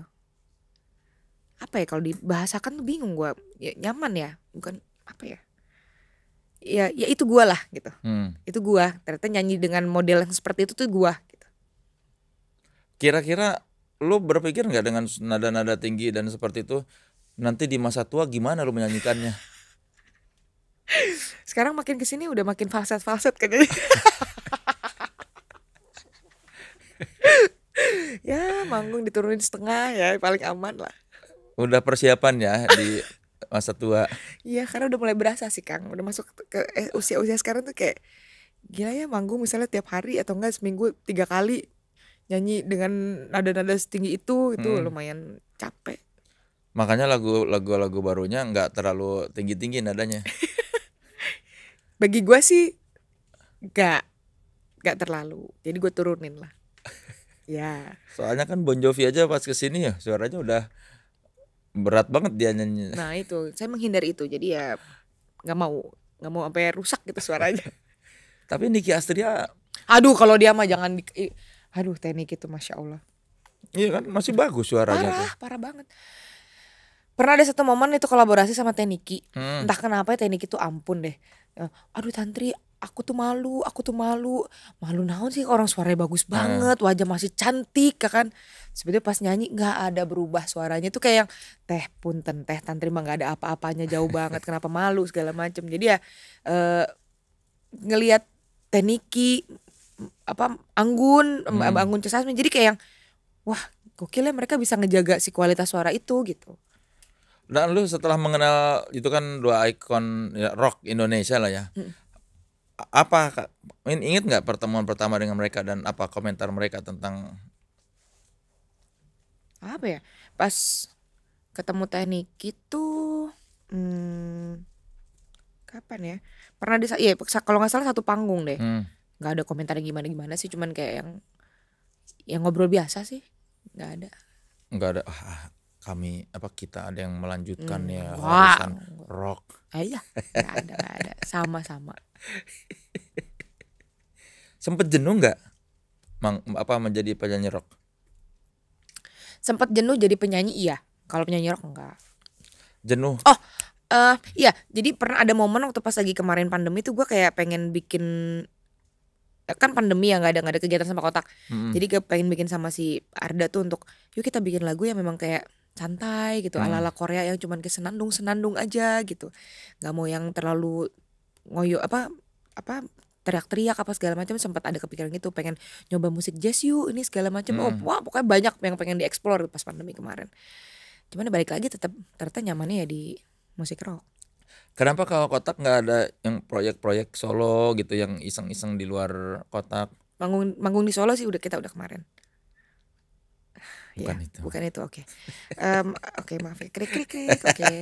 apa ya kalau dibahasakan tuh bingung gua, ya, nyaman ya bukan apa ya ya ya itu gua lah gitu hmm. itu gua ternyata nyanyi dengan model yang seperti itu tuh gua gitu kira-kira lu berpikir nggak dengan nada-nada tinggi dan seperti itu nanti di masa tua gimana lu menyanyikannya sekarang makin kesini udah makin falset falset kayaknya ya manggung diturunin setengah ya paling aman lah udah persiapan ya di masa tua iya karena udah mulai berasa sih kang udah masuk ke eh, usia usia sekarang tuh kayak gila ya manggung misalnya tiap hari atau enggak seminggu tiga kali nyanyi dengan nada-nada setinggi itu itu hmm. lumayan capek Makanya lagu lagu-lagu barunya nggak terlalu tinggi-tinggi nadanya. Bagi gue sih nggak nggak terlalu. Jadi gue turunin lah. ya. Soalnya kan Bon Jovi aja pas kesini ya suaranya udah berat banget dia nyanyi. Nah itu saya menghindari itu. Jadi ya nggak mau nggak mau sampai rusak gitu suaranya. Tapi Niki Astria. Aduh kalau dia mah jangan. Di... Aduh teknik itu masya Allah. Iya kan masih bagus suaranya. Parah tuh. parah banget pernah ada satu momen itu kolaborasi sama Teniki hmm. entah kenapa ya Teniki tuh ampun deh eh, aduh Tantri aku tuh malu aku tuh malu malu naon sih orang suaranya bagus hmm. banget hmm. wajah masih cantik ya kan sebetulnya pas nyanyi nggak ada berubah suaranya tuh kayak yang teh punten teh Tantri mah nggak ada apa-apanya jauh banget kenapa malu segala macem jadi ya eh, ngelihat Teniki apa Anggun hmm. Anggun Cesasmi jadi kayak yang wah ya mereka bisa ngejaga si kualitas suara itu gitu dan lu setelah mengenal itu kan dua ikon ya, rock Indonesia lah ya. Hmm. Apa inget nggak pertemuan pertama dengan mereka dan apa komentar mereka tentang apa ya? Pas ketemu teknik itu hmm, kapan ya? Pernah di ya kalau nggak salah satu panggung deh. Hmm nggak ada komentar yang gimana gimana sih cuman kayak yang yang ngobrol biasa sih nggak ada nggak ada ah, ah kami apa kita ada yang melanjutkan hmm. ya wow. rock. Eh, iya, ada, ada. Sama-sama. Sempet jenuh nggak, mang apa menjadi penyanyi rock? Sempet jenuh jadi penyanyi iya. Kalau penyanyi rock enggak. Jenuh. Oh, uh, iya. Jadi pernah ada momen waktu pas lagi kemarin pandemi tuh gue kayak pengen bikin kan pandemi ya nggak ada nggak ada kegiatan sama kotak mm -hmm. jadi gue pengen bikin sama si Arda tuh untuk yuk kita bikin lagu yang memang kayak santai gitu hmm. ala-ala Korea yang cuman ke senandung-senandung aja gitu. nggak mau yang terlalu ngoyo apa apa teriak-teriak apa segala macam sempat ada kepikiran gitu pengen nyoba musik jazz yuk ini segala macam oh, hmm. oh wah pokoknya banyak yang pengen dieksplor pas pandemi kemarin cuman balik lagi tetap ternyata nyamannya ya di musik rock kenapa kalau kotak nggak ada yang proyek-proyek solo gitu yang iseng-iseng di luar kotak manggung manggung di Solo sih udah kita udah kemarin Iya, bukan ya, itu. Bukan itu, oke. oke, okay, maaf ya. Krik krik krik. Oke. Okay.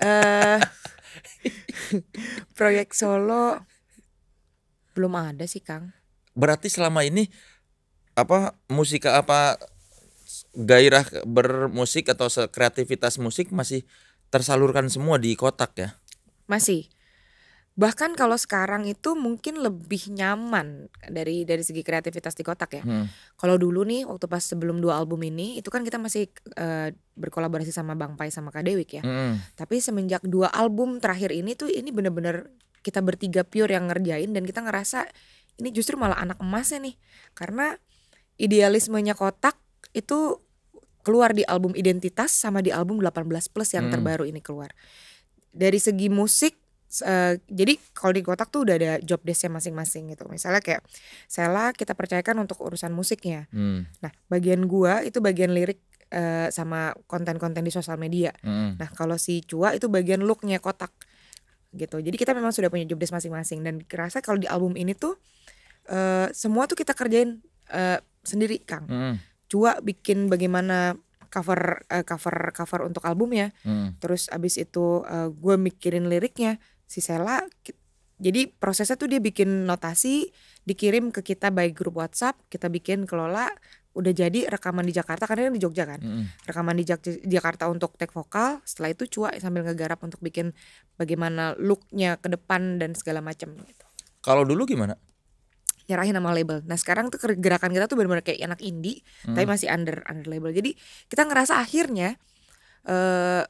Uh, eh, proyek solo belum ada sih, Kang. Berarti selama ini apa musik apa gairah bermusik atau kreativitas musik masih tersalurkan semua di kotak ya? Masih bahkan kalau sekarang itu mungkin lebih nyaman dari dari segi kreativitas di kotak ya. Hmm. Kalau dulu nih waktu pas sebelum dua album ini itu kan kita masih uh, berkolaborasi sama Bang Pai sama Kak Dewi ya. Hmm. Tapi semenjak dua album terakhir ini tuh ini bener-bener kita bertiga pure yang ngerjain dan kita ngerasa ini justru malah anak emasnya nih karena idealismenya kotak itu keluar di album Identitas sama di album 18 plus yang hmm. terbaru ini keluar. Dari segi musik Uh, jadi kalau di kotak tuh udah ada job desknya masing-masing gitu. Misalnya kayak Sela kita percayakan untuk urusan musiknya. Hmm. Nah bagian gua itu bagian lirik uh, sama konten-konten di sosial media. Hmm. Nah kalau si Cua itu bagian looknya kotak gitu. Jadi kita memang sudah punya job desk masing-masing dan kerasa kalau di album ini tuh uh, semua tuh kita kerjain uh, sendiri Kang. Hmm. Cua bikin bagaimana cover cover cover untuk albumnya. Hmm. Terus abis itu uh, gue mikirin liriknya, si Sela jadi prosesnya tuh dia bikin notasi dikirim ke kita by grup WhatsApp kita bikin kelola udah jadi rekaman di Jakarta karena kan di Jogja kan mm. rekaman di Jak Jakarta untuk take vokal setelah itu cua sambil ngegarap untuk bikin bagaimana looknya ke depan dan segala macam gitu kalau dulu gimana nyerahin nama label nah sekarang tuh gerakan kita tuh benar-benar kayak anak indie mm. tapi masih under under label jadi kita ngerasa akhirnya uh,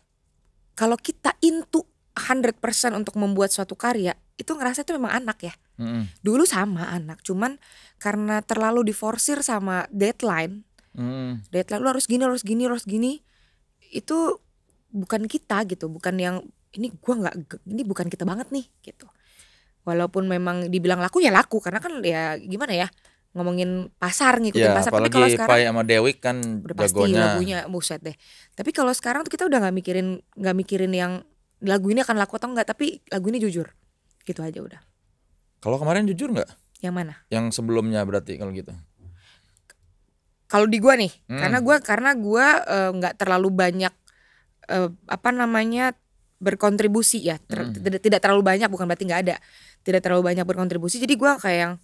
kalau kita intu 100% untuk membuat suatu karya itu ngerasa itu memang anak ya. Mm -hmm. Dulu sama anak, cuman karena terlalu diforsir sama deadline. Mm. Deadline lu harus gini, harus gini, harus gini. Itu bukan kita gitu, bukan yang ini gua nggak ini bukan kita banget nih gitu. Walaupun memang dibilang laku ya laku karena kan ya gimana ya ngomongin pasar ngikutin ya, pasar tapi kalau sekarang Pai sama Dewi kan udah pasti lagunya buset deh tapi kalau sekarang tuh kita udah nggak mikirin nggak mikirin yang lagu ini akan laku atau enggak tapi lagu ini jujur gitu aja udah kalau kemarin jujur nggak yang mana yang sebelumnya berarti kalau gitu kalau di gua nih hmm. karena gua karena gua eh, nggak uh, terlalu banyak uh, apa namanya berkontribusi ya ter hmm. tidak, tidak terlalu banyak bukan berarti nggak ada tidak terlalu banyak berkontribusi jadi gua kayak yang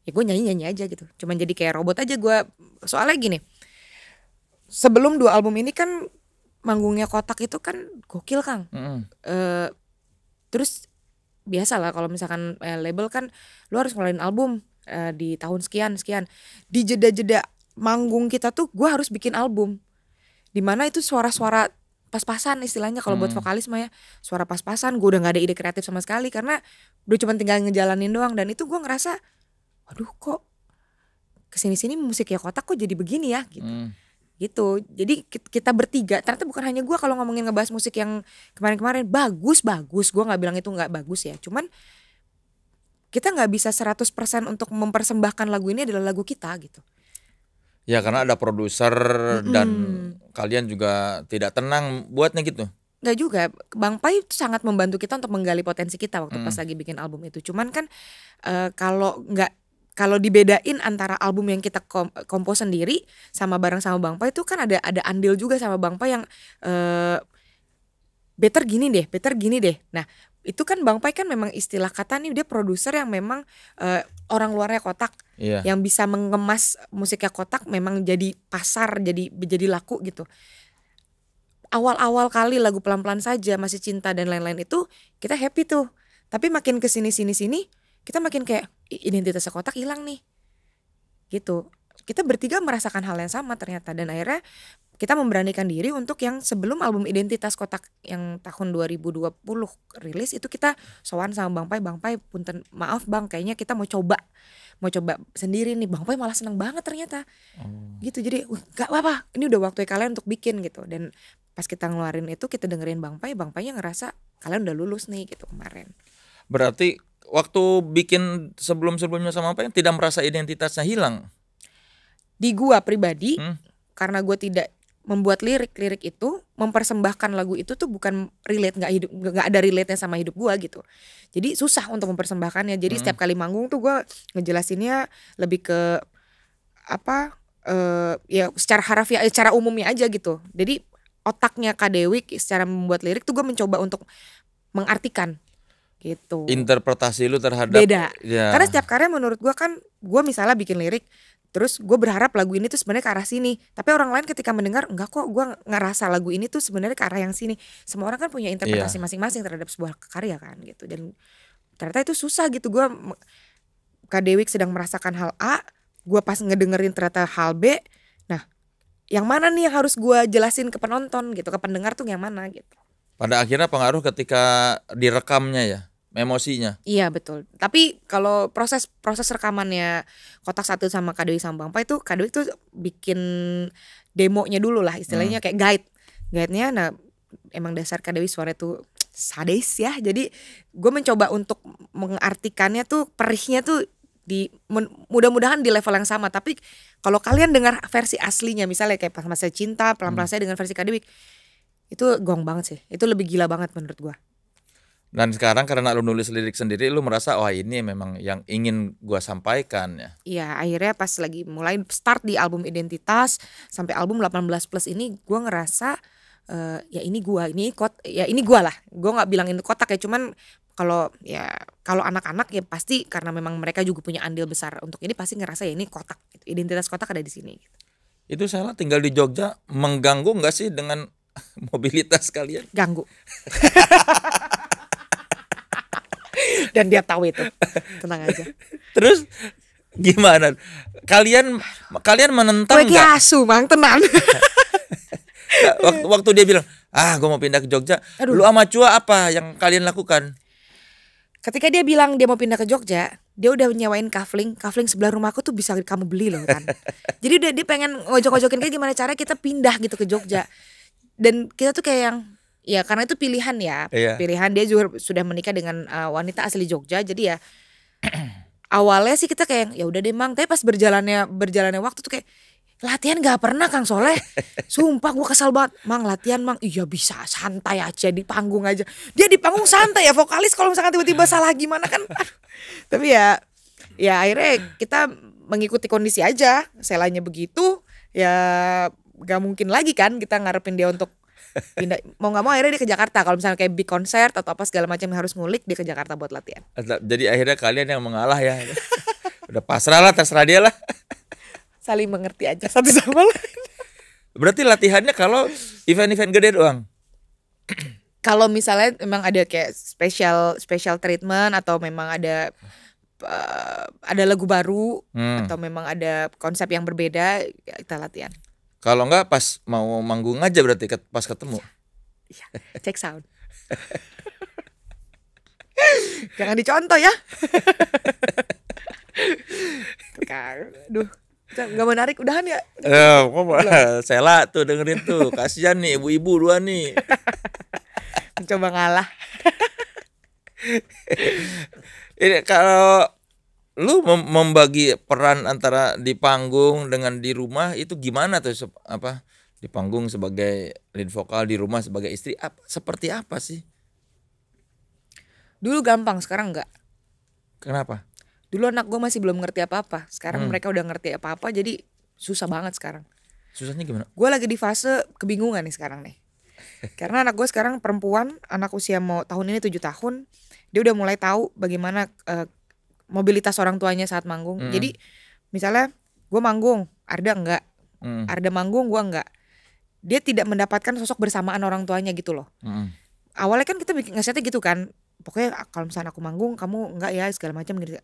ya gue nyanyi nyanyi aja gitu cuman jadi kayak robot aja gua soalnya gini sebelum dua album ini kan manggungnya kotak itu kan gokil kang mm -hmm. e, terus biasa lah kalau misalkan eh, label kan lu harus ngeluarin album eh, di tahun sekian sekian di jeda-jeda manggung kita tuh gue harus bikin album Di mana itu suara-suara pas-pasan istilahnya kalau hmm. buat mm. vokalis mah ya suara pas-pasan gue udah nggak ada ide kreatif sama sekali karena udah cuma tinggal ngejalanin doang dan itu gue ngerasa waduh kok kesini-sini musik ya kotak kok jadi begini ya gitu hmm gitu jadi kita bertiga ternyata bukan hanya gue kalau ngomongin ngebahas musik yang kemarin-kemarin bagus bagus gue nggak bilang itu nggak bagus ya cuman kita nggak bisa 100% untuk mempersembahkan lagu ini adalah lagu kita gitu ya karena ada produser dan kalian juga tidak tenang buatnya gitu Gak juga, Bang Pai itu sangat membantu kita untuk menggali potensi kita waktu mm. pas lagi bikin album itu. Cuman kan uh, kalau nggak kalau dibedain antara album yang kita kom kompos sendiri sama bareng sama Bang Pa itu kan ada ada andil juga sama Bang Pa yang uh, better gini deh, better gini deh. Nah, itu kan Bang Pai kan memang istilah kata nih dia produser yang memang uh, orang luarnya kotak iya. yang bisa mengemas musiknya kotak memang jadi pasar, jadi jadi laku gitu. Awal-awal kali lagu pelan-pelan saja masih cinta dan lain-lain itu kita happy tuh. Tapi makin ke sini sini sini kita makin kayak identitas kotak hilang nih gitu kita bertiga merasakan hal yang sama ternyata dan akhirnya kita memberanikan diri untuk yang sebelum album Identitas Kotak yang tahun 2020 rilis itu kita sowan sama Bang Pai, Bang Pai punten maaf Bang kayaknya kita mau coba mau coba sendiri nih Bang Pai malah seneng banget ternyata hmm. gitu jadi nggak apa-apa ini udah waktu kalian untuk bikin gitu dan pas kita ngeluarin itu kita dengerin Bang Pai, Bang yang ngerasa kalian udah lulus nih gitu kemarin berarti waktu bikin sebelum-sebelumnya sama apa yang tidak merasa identitasnya hilang? Di gua pribadi hmm? karena gua tidak membuat lirik-lirik itu mempersembahkan lagu itu tuh bukan relate nggak hidup nggak ada relate-nya sama hidup gua gitu jadi susah untuk mempersembahkannya jadi hmm. setiap kali manggung tuh gua ngejelasinnya lebih ke apa uh, ya secara harafiah ya, secara umumnya aja gitu jadi otaknya Kak Dewi secara membuat lirik tuh gue mencoba untuk mengartikan gitu interpretasi lu terhadap beda ya. karena setiap karya menurut gue kan gue misalnya bikin lirik terus gue berharap lagu ini tuh sebenarnya ke arah sini tapi orang lain ketika mendengar enggak kok gue ngerasa lagu ini tuh sebenarnya ke arah yang sini semua orang kan punya iya. interpretasi masing masing-masing terhadap sebuah karya kan gitu dan ternyata itu susah gitu gue Kak Dewi sedang merasakan hal A gue pas ngedengerin ternyata hal B nah yang mana nih yang harus gue jelasin ke penonton gitu ke pendengar tuh yang mana gitu pada akhirnya pengaruh ketika direkamnya ya emosinya. Iya betul. Tapi kalau proses proses rekamannya kotak satu sama Kak sambang Pai itu Kadoi itu bikin demonya dulu lah istilahnya hmm. kayak guide. Guide-nya nah emang dasar Kadoi suara itu sadis ya. Jadi gue mencoba untuk mengartikannya tuh perihnya tuh di mudah-mudahan di level yang sama tapi kalau kalian dengar versi aslinya misalnya kayak pas masa cinta pelan-pelan hmm. saya dengan versi Kak itu gong banget sih. Itu lebih gila banget menurut gua. Dan sekarang karena lu nulis lirik sendiri, lu merasa wah oh, ini memang yang ingin gua sampaikan ya. Iya, akhirnya pas lagi mulai start di album Identitas sampai album 18 plus ini gua ngerasa uh, ya ini gua, ini kot ya ini gua lah. Gua nggak bilangin kotak ya, cuman kalau ya kalau anak-anak ya pasti karena memang mereka juga punya andil besar untuk ini pasti ngerasa ya ini kotak gitu. Identitas kotak ada di sini gitu. Itu salah tinggal di Jogja mengganggu nggak sih dengan mobilitas kalian? Ganggu. Dan dia tahu itu. Tenang aja. Terus gimana? Kalian kalian menentang nggak asu, Mang, tenang. waktu, waktu dia bilang, "Ah, gue mau pindah ke Jogja." Aduh. Lu sama Cua apa yang kalian lakukan? Ketika dia bilang dia mau pindah ke Jogja, dia udah nyewain kafling kafling sebelah rumahku tuh bisa kamu beli loh kan jadi udah dia pengen ngojok-ngojokin kayak gimana cara kita pindah gitu ke Jogja dan kita tuh kayak yang ya karena itu pilihan ya iya. pilihan dia juga sudah menikah dengan uh, wanita asli Jogja jadi ya awalnya sih kita kayak ya udah deh mang tapi pas berjalannya berjalannya waktu tuh kayak latihan gak pernah Kang Soleh sumpah gua kesal banget mang latihan mang iya bisa santai aja di panggung aja dia di panggung santai ya vokalis kalau misalkan tiba-tiba salah gimana kan tapi ya ya akhirnya kita mengikuti kondisi aja selanya begitu ya gak mungkin lagi kan kita ngarepin dia untuk pindah mau nggak mau akhirnya dia ke Jakarta kalau misalnya kayak big concert atau apa segala macam harus ngulik dia ke Jakarta buat latihan jadi akhirnya kalian yang mengalah ya udah pasrah lah terserah dia lah saling mengerti aja satu sama lain berarti latihannya kalau event-event gede doang kalau misalnya memang ada kayak special special treatment atau memang ada uh, ada lagu baru hmm. atau memang ada konsep yang berbeda ya kita latihan kalau enggak pas mau manggung aja berarti pas ketemu. Iya, check sound. Jangan dicontoh ya. Tukang, duh. nggak menarik, udahan ya? Eh, Sela tuh dengerin tuh. Kasihan nih ibu-ibu dua nih. Mencoba ngalah. Ini kalau lu mem membagi peran antara di panggung dengan di rumah itu gimana tuh apa di panggung sebagai lead vokal di rumah sebagai istri apa seperti apa sih dulu gampang sekarang enggak kenapa dulu anak gue masih belum ngerti apa apa sekarang hmm. mereka udah ngerti apa apa jadi susah banget sekarang susahnya gimana gue lagi di fase kebingungan nih sekarang nih karena anak gue sekarang perempuan anak usia mau tahun ini tujuh tahun dia udah mulai tahu bagaimana uh, mobilitas orang tuanya saat manggung. Mm. Jadi misalnya gue manggung, Arda enggak, mm. Arda manggung, gue enggak. Dia tidak mendapatkan sosok bersamaan orang tuanya gitu loh. Mm. Awalnya kan kita bikin ngasihnya gitu kan, pokoknya ah, kalau misalnya aku manggung, kamu enggak ya segala macam gitu.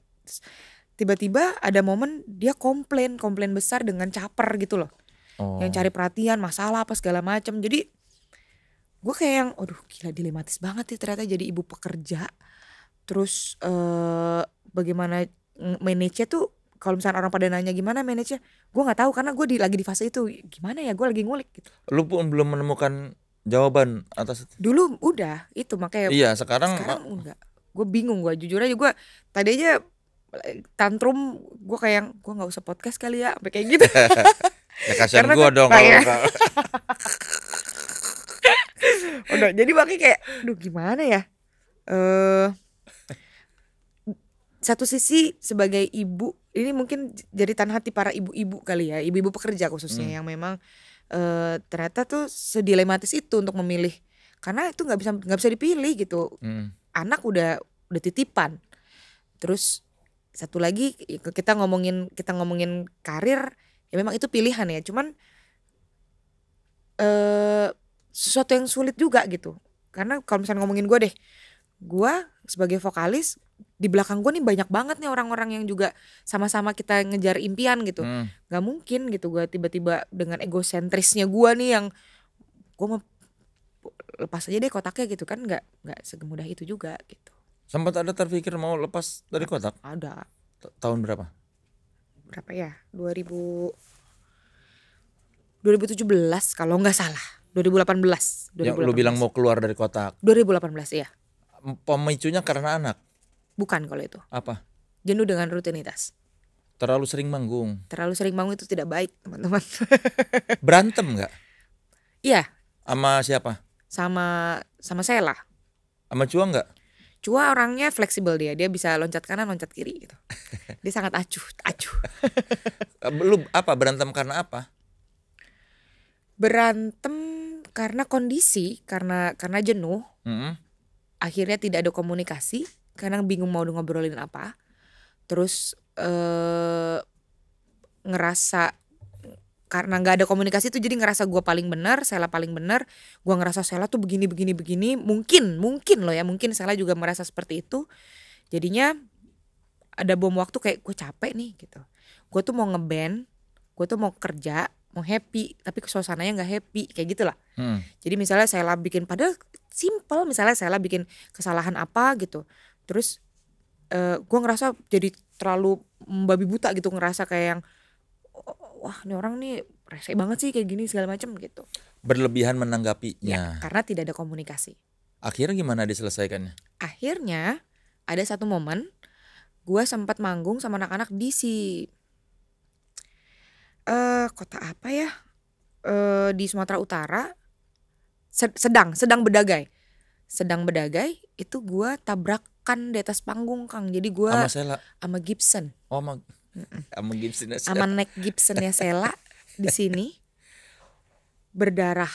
Tiba-tiba ada momen dia komplain, komplain besar dengan caper gitu loh. Oh. Yang cari perhatian, masalah apa segala macam. Jadi gue kayak yang, aduh gila dilematis banget sih ya ternyata jadi ibu pekerja. Terus uh, bagaimana mm, manage-nya tuh kalau misalnya orang pada nanya gimana manage-nya, gue nggak tahu karena gue di, lagi di fase itu gimana ya gue lagi ngulik gitu. Lu pun belum menemukan jawaban atas itu. Dulu udah itu makanya. Iya sekarang. Sekarang enggak. Gue bingung gue jujur aja gue tadi aja eh, tantrum gue kayak yang gue nggak usah podcast kali ya sampai kayak gitu. ya kasihan gue dong kalau. udah jadi makanya kayak, aduh gimana ya? Eh uh, satu sisi sebagai ibu ini mungkin jadi tanah hati para ibu-ibu kali ya ibu-ibu pekerja khususnya hmm. yang memang e, ternyata tuh sedilematis itu untuk memilih karena itu nggak bisa nggak bisa dipilih gitu hmm. anak udah udah titipan terus satu lagi ya kita ngomongin kita ngomongin karir ya memang itu pilihan ya cuman eh sesuatu yang sulit juga gitu karena kalau misalnya ngomongin gue deh gue sebagai vokalis di belakang gue nih banyak banget nih orang-orang yang juga sama-sama kita ngejar impian gitu hmm. Gak mungkin gitu gue tiba-tiba dengan egosentrisnya gue nih yang gue mau lepas aja deh kotaknya gitu kan gak, gak segemudah itu juga gitu sempat ada terpikir mau lepas dari kotak ada T tahun berapa berapa ya 2000 2017 kalau nggak salah 2018 2018 yang lu bilang mau keluar dari kotak 2018 iya pemicunya karena anak Bukan kalau itu. Apa? Jenuh dengan rutinitas. Terlalu sering manggung. Terlalu sering manggung itu tidak baik, teman-teman. Berantem nggak? Iya. Sama siapa? Sama sama saya lah. Sama Cua nggak? Cua orangnya fleksibel dia, dia bisa loncat kanan, loncat kiri gitu. Dia sangat acuh, acuh. Belum eh, apa berantem karena apa? Berantem karena kondisi, karena karena jenuh. Mm -hmm. Akhirnya tidak ada komunikasi kadang bingung mau ngobrolin apa terus eh, ngerasa karena nggak ada komunikasi tuh jadi ngerasa gue paling benar, Sela paling benar, gue ngerasa Sela tuh begini begini begini, mungkin mungkin loh ya mungkin Sela juga merasa seperti itu, jadinya ada bom waktu kayak gue capek nih gitu, gue tuh mau ngeband, gue tuh mau kerja, mau happy, tapi suasananya nggak happy kayak gitulah. Hmm. Jadi misalnya Sela bikin padahal simple misalnya Sela bikin kesalahan apa gitu, terus uh, eh, gue ngerasa jadi terlalu babi buta gitu ngerasa kayak yang oh, wah ini orang nih rese banget sih kayak gini segala macam gitu berlebihan menanggapinya ya, karena tidak ada komunikasi akhirnya gimana diselesaikannya akhirnya ada satu momen gue sempat manggung sama anak-anak di si uh, kota apa ya uh, di Sumatera Utara sedang sedang berdagai sedang berdagai itu gue tabrak makan di atas panggung Kang. Jadi gue sama Sela, sama Gibson. Oh, sama sama Gibson ya. Sama Nick Gibson ya Sela di sini berdarah.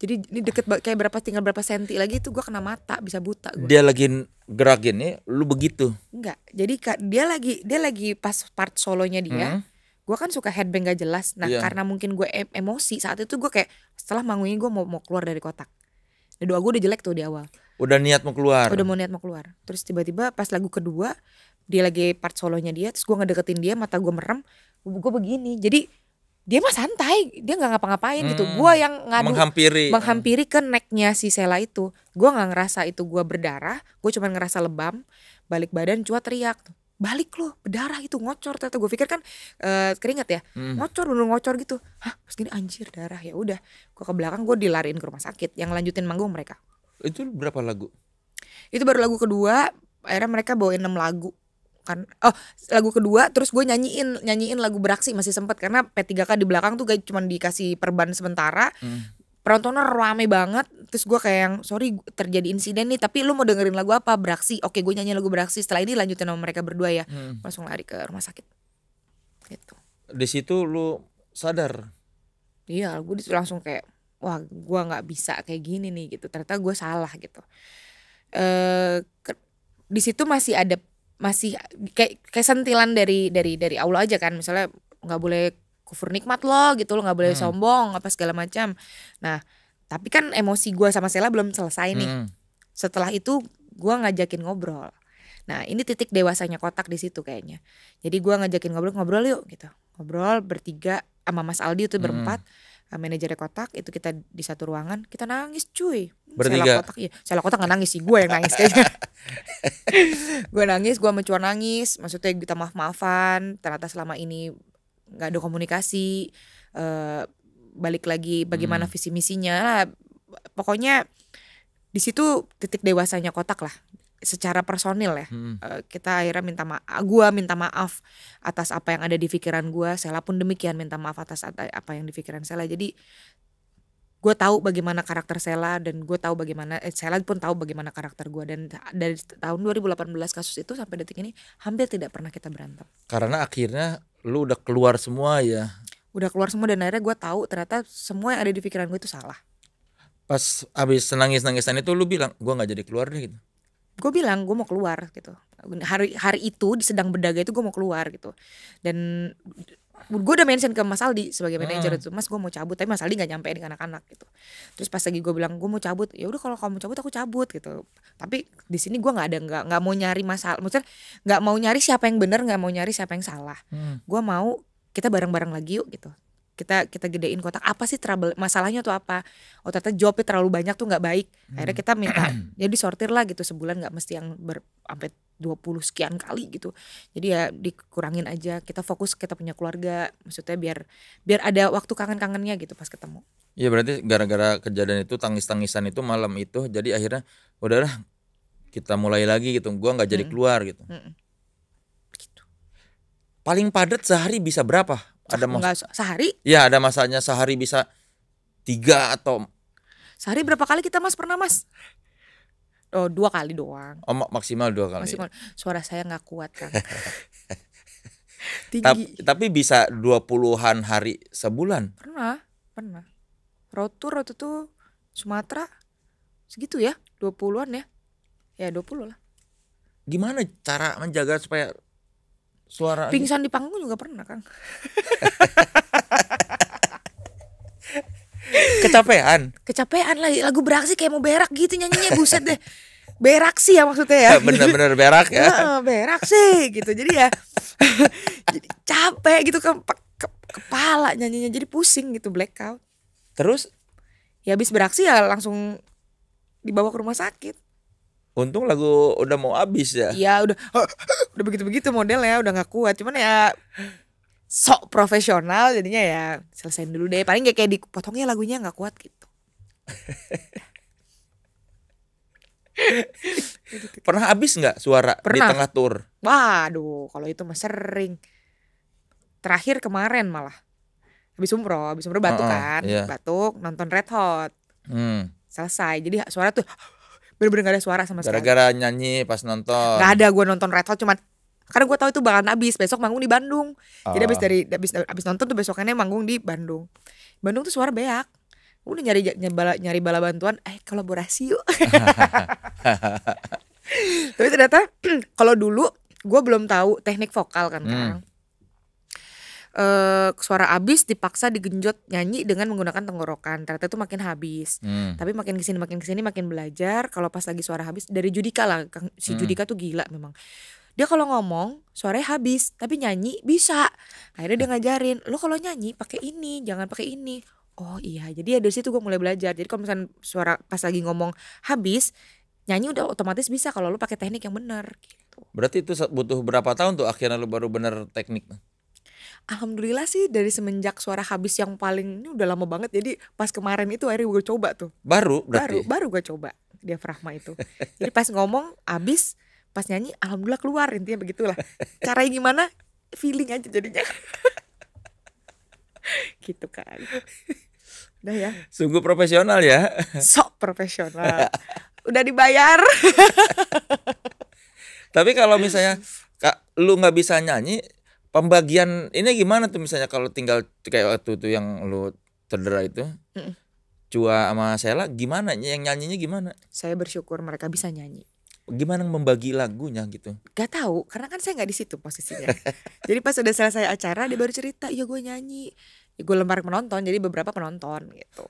Jadi ini deket kayak berapa tinggal berapa senti lagi itu gue kena mata bisa buta gua. Dia lagi gerakin ya lu begitu. Enggak. Jadi dia lagi dia lagi pas part solonya dia. Hmm gue kan suka headbang gak jelas nah yeah. karena mungkin gue em emosi saat itu gue kayak setelah manggungnya gue mau mau keluar dari kotak nah, doa gue udah jelek tuh di awal udah niat mau keluar udah mau niat mau keluar terus tiba-tiba pas lagu kedua dia lagi part solonya dia terus gue ngedeketin dia mata gue merem gue begini jadi dia mah santai dia nggak ngapa-ngapain gitu. hmm, gitu gue yang ngadu menghampiri menghampiri ke necknya si Sela itu gue nggak ngerasa itu gue berdarah gue cuma ngerasa lebam balik badan cuma teriak balik loh berdarah itu ngocor ternyata gue pikir kan uh, keringat ya hmm. ngocor bener ngocor gitu hah terus gini anjir darah ya udah gue ke belakang gue dilarin ke rumah sakit yang lanjutin manggung mereka itu berapa lagu? Itu baru lagu kedua, akhirnya mereka bawain enam lagu kan oh lagu kedua terus gue nyanyiin nyanyiin lagu beraksi masih sempet karena P3K di belakang tuh kayak cuma dikasih perban sementara hmm. penontonnya rame banget terus gue kayak yang sorry terjadi insiden nih tapi lu mau dengerin lagu apa beraksi oke gue nyanyi lagu beraksi setelah ini lanjutin sama mereka berdua ya hmm. langsung lari ke rumah sakit gitu di situ lu sadar iya gue langsung kayak wah gue nggak bisa kayak gini nih gitu ternyata gue salah gitu eh di situ masih ada masih kayak kayak sentilan dari dari dari Allah aja kan misalnya nggak boleh kufur nikmat lo gitu lo nggak boleh hmm. sombong apa segala macam nah tapi kan emosi gue sama Sela belum selesai nih hmm. setelah itu gue ngajakin ngobrol nah ini titik dewasanya kotak di situ kayaknya jadi gue ngajakin ngobrol ngobrol yuk gitu ngobrol bertiga sama Mas Aldi itu berempat hmm. Eh, manajernya kotak itu kita di satu ruangan kita nangis cuy Bertiga. Sela kotak ya sela kotak gak nangis sih gue yang nangis kayaknya gue nangis gue mencuar nangis maksudnya kita maaf maafan ternyata selama ini nggak ada komunikasi uh, balik lagi bagaimana hmm. visi misinya lah pokoknya di situ titik dewasanya kotak lah secara personil ya hmm. uh, kita akhirnya minta maaf gue minta maaf atas apa yang ada di pikiran gue Sela pun demikian minta maaf atas apa yang di pikiran Sela jadi gue tahu bagaimana karakter Sela dan gue tahu bagaimana eh, Sela pun tahu bagaimana karakter gue dan dari tahun 2018 kasus itu sampai detik ini hampir tidak pernah kita berantem karena akhirnya lu udah keluar semua ya udah keluar semua dan akhirnya gue tahu ternyata semua yang ada di pikiran gue itu salah pas abis nangis nangisan itu lu bilang gue nggak jadi keluar deh gitu gue bilang gue mau keluar gitu hari hari itu sedang berdagang itu gue mau keluar gitu dan gue udah mention ke Mas Aldi sebagai manajer hmm. itu Mas gue mau cabut tapi Mas Aldi nggak nyampein ke anak-anak gitu terus pas lagi gue bilang gue mau cabut ya udah kalau kamu cabut aku cabut gitu tapi di sini gue nggak ada nggak nggak mau nyari masalah maksudnya nggak mau nyari siapa yang benar nggak mau nyari siapa yang salah hmm. gue mau kita bareng-bareng lagi yuk gitu kita kita gedein kotak apa sih trouble masalahnya tuh apa oh ternyata jobnya terlalu banyak tuh nggak baik akhirnya hmm. kita minta jadi ya sortir lah gitu sebulan nggak mesti yang ber sampai puluh sekian kali gitu jadi ya dikurangin aja kita fokus kita punya keluarga maksudnya biar biar ada waktu kangen-kangennya gitu pas ketemu iya berarti gara-gara kejadian itu tangis-tangisan itu malam itu jadi akhirnya udahlah kita mulai lagi gitu gua nggak jadi hmm. keluar gitu. Hmm. gitu paling padat sehari bisa berapa ada mas Enggak, sehari? Iya ada masanya sehari bisa tiga atau sehari berapa kali kita mas pernah mas? Oh dua kali doang. Oh maksimal dua kali. Maksimal. Ya. Suara saya nggak kuat kan. Tinggi. Tapi, tapi bisa dua puluhan hari sebulan. Pernah, pernah. Rotur rotu tuh Sumatera segitu ya, dua puluhan ya. Ya dua puluh lah. Gimana cara menjaga supaya suara pingsan di panggung juga pernah kan kecapean kecapean lagi lagu beraksi kayak mau berak gitu nyanyinya buset deh berak sih ya maksudnya ya bener-bener berak ya berak sih gitu jadi ya jadi capek gitu ke, ke kepala nyanyinya jadi pusing gitu blackout terus ya habis beraksi ya langsung dibawa ke rumah sakit Untung lagu udah mau habis ya. Iya udah oh, udah begitu-begitu model ya udah nggak kuat. Cuman ya sok profesional jadinya ya selesain dulu deh. Paling kayak kayak dipotongnya lagunya nggak kuat gitu. Pernah habis nggak suara Pernah. di tengah tur? Waduh, kalau itu mah sering. Terakhir kemarin malah. Habis umroh, habis umroh batuk uh -uh, kan, iya. batuk nonton Red Hot. Hmm. Selesai. Jadi suara tuh bener-bener gak ada suara sama sekali gara-gara nyanyi pas nonton gak ada gue nonton Red Hot cuman karena gue tahu itu bakalan habis besok manggung di Bandung oh. jadi abis ah. dari abis, abis nonton tuh besokannya manggung di Bandung Bandung tuh suara beak gue udah nyari nyari bala, nyari bala bantuan eh kolaborasi yuk tapi ternyata kalau dulu gue belum tahu teknik vokal kan hmm uh, suara habis dipaksa digenjot nyanyi dengan menggunakan tenggorokan ternyata itu makin habis hmm. tapi makin kesini makin kesini makin belajar kalau pas lagi suara habis dari Judika lah si hmm. Judika tuh gila memang dia kalau ngomong suaranya habis tapi nyanyi bisa akhirnya dia ngajarin lo kalau nyanyi pakai ini jangan pakai ini oh iya jadi ya dari situ gue mulai belajar jadi kalau misalnya suara pas lagi ngomong habis nyanyi udah otomatis bisa kalau lo pakai teknik yang benar gitu berarti itu butuh berapa tahun tuh akhirnya lo baru bener teknik alhamdulillah sih dari semenjak suara habis yang paling ini udah lama banget jadi pas kemarin itu akhirnya gue coba tuh baru berarti. baru baru gue coba diafragma itu jadi pas ngomong habis pas nyanyi alhamdulillah keluar intinya begitulah caranya gimana feeling aja jadinya gitu kan udah ya sungguh profesional ya sok profesional udah dibayar tapi kalau misalnya kak lu nggak bisa nyanyi pembagian ini gimana tuh misalnya kalau tinggal kayak waktu tuh yang lu cedera itu mm. Cua sama Sela gimana yang nyanyinya gimana saya bersyukur mereka bisa nyanyi gimana membagi lagunya gitu Gak tahu karena kan saya nggak di situ posisinya jadi pas udah selesai acara dia baru cerita ya gue nyanyi ya, gue lempar penonton jadi beberapa penonton gitu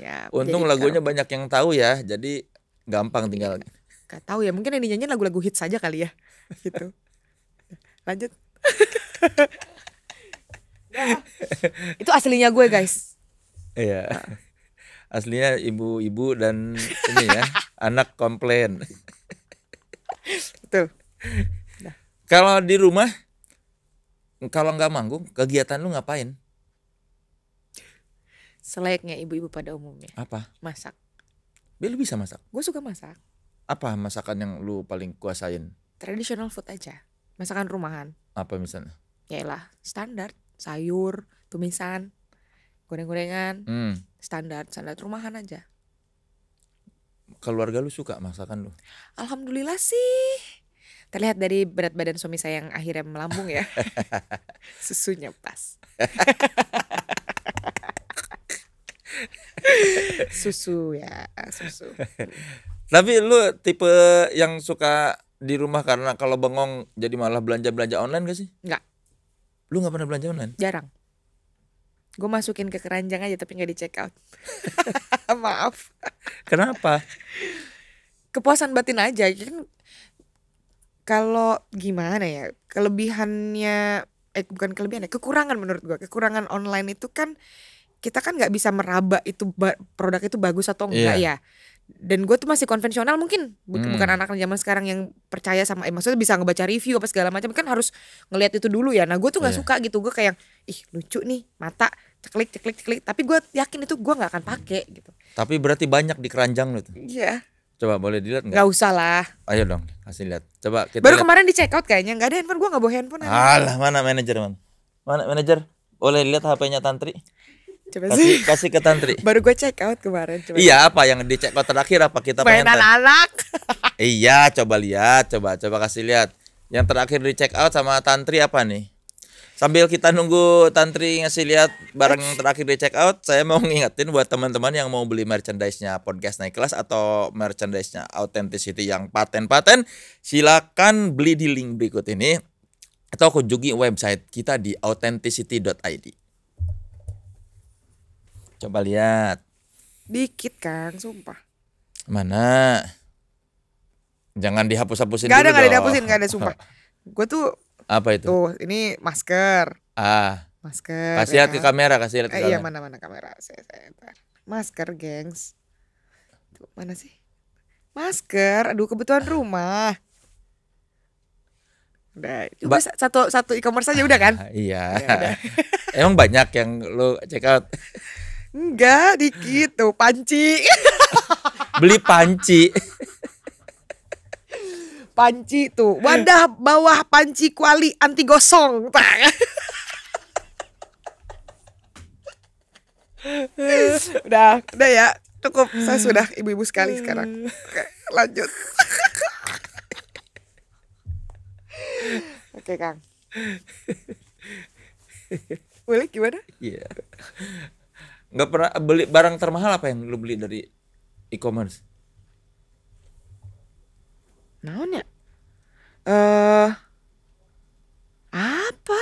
ya untung lagunya kalau... banyak yang tahu ya jadi gampang tinggal iya, Gak tahu ya mungkin yang nyanyi lagu-lagu hit saja kali ya gitu lanjut itu aslinya gue guys iya aslinya ibu-ibu dan ini ya anak komplain betul kalau di rumah kalau nggak manggung kegiatan lu ngapain selayaknya ibu-ibu pada umumnya apa masak Biar lu bisa masak gue suka masak apa masakan yang lu paling kuasain traditional food aja masakan rumahan apa misalnya yaelah standar sayur tumisan goreng-gorengan hmm. standar standar rumahan aja keluarga lu suka masakan lu alhamdulillah sih terlihat dari berat badan suami saya yang akhirnya melambung ya susunya pas susu ya susu tapi lu tipe yang suka di rumah karena kalau bengong jadi malah belanja belanja online gak sih Enggak Lu nggak pernah belanja online? Jarang. Gue masukin ke keranjang aja tapi nggak di check out. Maaf. Kenapa? Kepuasan batin aja kan. Kalau gimana ya kelebihannya eh bukan kelebihan ya kekurangan menurut gue kekurangan online itu kan kita kan nggak bisa meraba itu produk itu bagus atau iya. enggak yeah. ya dan gue tuh masih konvensional mungkin hmm. bukan hmm. anak zaman sekarang yang percaya sama eh, maksudnya bisa ngebaca review apa segala macam kan harus ngelihat itu dulu ya nah gue tuh nggak yeah. suka gitu gue kayak ih lucu nih mata ceklik ceklik ceklik tapi gue yakin itu gue nggak akan pakai gitu tapi berarti banyak di keranjang lu tuh iya yeah. coba boleh dilihat nggak nggak usah lah ayo dong kasih lihat coba kita baru liat. kemarin di check out kayaknya nggak ada handphone gue nggak bawa handphone alah mana manajer man mana manajer boleh lihat hpnya tantri Coba kasih, sih. Kasih ke Tantri. Baru gue check out kemarin. Coba iya, apa yang di check out terakhir apa kita Main anak-anak. iya, coba lihat, coba coba kasih lihat. Yang terakhir di check out sama Tantri apa nih? Sambil kita nunggu Tantri ngasih lihat barang yang terakhir di check out, saya mau ngingetin buat teman-teman yang mau beli merchandise-nya podcast naik kelas atau merchandise-nya authenticity yang paten-paten, silakan beli di link berikut ini atau kunjungi website kita di authenticity.id. Coba lihat. Dikit Kang, sumpah. Mana? Jangan dihapus-hapusin Gak ada, gak ada dihapusin, gak ada sumpah. Gue tuh apa itu? Tuh, ini masker. Ah. Masker. Kasih lihat ya, ya. ke kan? kamera, kasih lihat ke eh, iya, kamera. Iya, mana-mana kamera. Saya, saya, ntar. Masker, gengs. Tuh, mana sih? Masker. Aduh, kebutuhan rumah. Udah, ba satu satu e-commerce aja udah kan? Iya. Ya, udah. Emang banyak yang lo check out. Enggak, dikit tuh panci. Beli panci. panci tuh, wadah bawah panci kuali anti gosong. udah, udah ya. Cukup, saya sudah ibu-ibu sekali sekarang. Oke, lanjut. Oke, Kang. Boleh gimana? Iya. Yeah nggak pernah beli barang termahal apa yang lu beli dari e-commerce naon ya eh uh, apa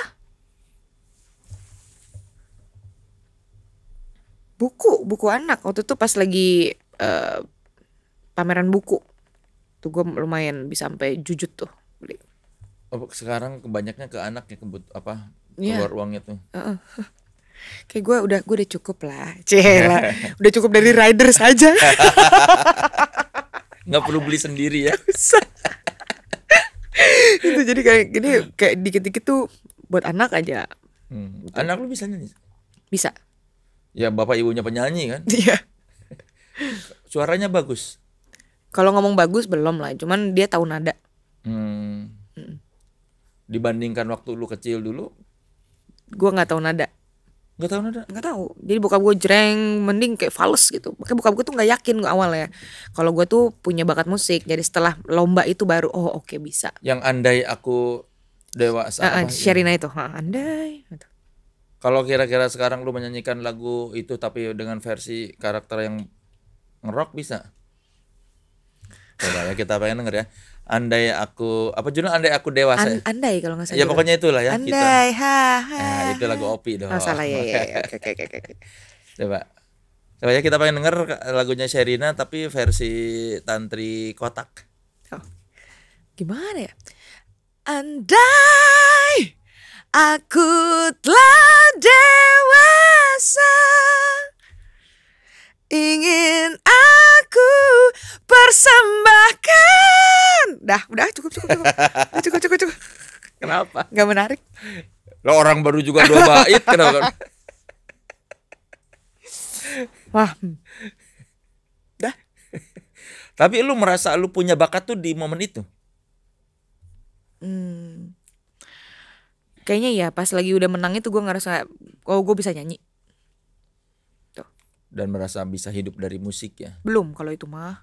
buku buku anak waktu itu pas lagi uh, pameran buku tuh gue lumayan bisa sampai jujut tuh beli oh, sekarang kebanyaknya ke anak ya kebut apa iya. keluar yeah. uangnya tuh uh -uh kayak gue udah gue udah cukup lah cila iya. udah cukup dari rider saja nggak perlu beli sendiri ya itu jadi kayak gini kayak dikit-dikit tuh buat anak aja hmm. Gitu. anak lu bisa nyanyi bisa ya bapak ibunya penyanyi kan iya suaranya bagus kalau ngomong bagus belum lah cuman dia tahu nada hmm. hmm. dibandingkan waktu lu kecil dulu gue nggak tahu nada Gak tau Nada? Gak tau. Jadi bokap gue jreng, mending kayak fals gitu. Makanya bokap gue tuh gak yakin gue ya Kalau gue tuh punya bakat musik. Jadi setelah lomba itu baru, oh oke okay, bisa. Yang andai aku dewasa. Uh, uh, Sherina iya. itu, ha, ah, andai. Gitu. Kalau kira-kira sekarang lu menyanyikan lagu itu tapi dengan versi karakter yang ngerok bisa? Coba ya kita pengen denger ya. Andai aku apa judul andai aku dewasa. An ya? andai kalau nggak salah. Ya pokoknya itulah ya. Gitu. Andai kita. ha Nah, itu lagu Opi dong. Oh, salah ya ya. ya. Oke oke oke. Coba. Coba ya kita pengen denger lagunya Sherina tapi versi Tantri Kotak. Oh. Gimana ya? Andai aku telah dewasa ingin aku persembahkan. Dah, udah cukup cukup cukup. cukup cukup cukup. Kenapa? Gak menarik. Lo orang baru juga dua bait kenapa? Wah. Hmm. Dah. Tapi lu merasa lu punya bakat tuh di momen itu? Hmm. Kayaknya ya pas lagi udah menang itu gue ngerasa oh gue bisa nyanyi dan merasa bisa hidup dari musik ya? Belum kalau itu mah.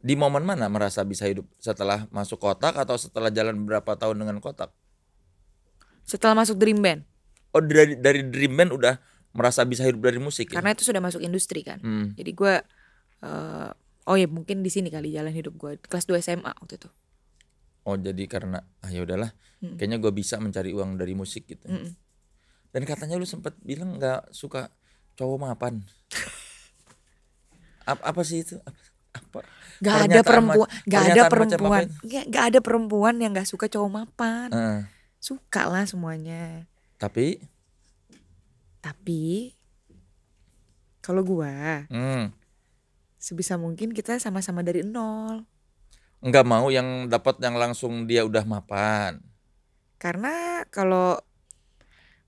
Di momen mana merasa bisa hidup? Setelah masuk kotak atau setelah jalan berapa tahun dengan kotak? Setelah masuk Dream Band. Oh dari dari Dream Band udah merasa bisa hidup dari musik ya? Karena itu sudah masuk industri kan. Hmm. Jadi gue uh, oh ya mungkin di sini kali jalan hidup gue kelas 2 SMA waktu itu. Oh jadi karena ah ya udahlah, hmm. kayaknya gue bisa mencari uang dari musik gitu. Hmm. Dan katanya lu sempet bilang nggak suka cowok mapan. apa sih itu apa, Gak ada perempuan, gak ada perempuan, gak, gak ada perempuan yang gak suka cowok mapan. Uh. Suka lah semuanya. Tapi, tapi kalau gua, hmm. sebisa mungkin kita sama-sama dari nol. Enggak mau yang dapat yang langsung dia udah mapan. Karena kalau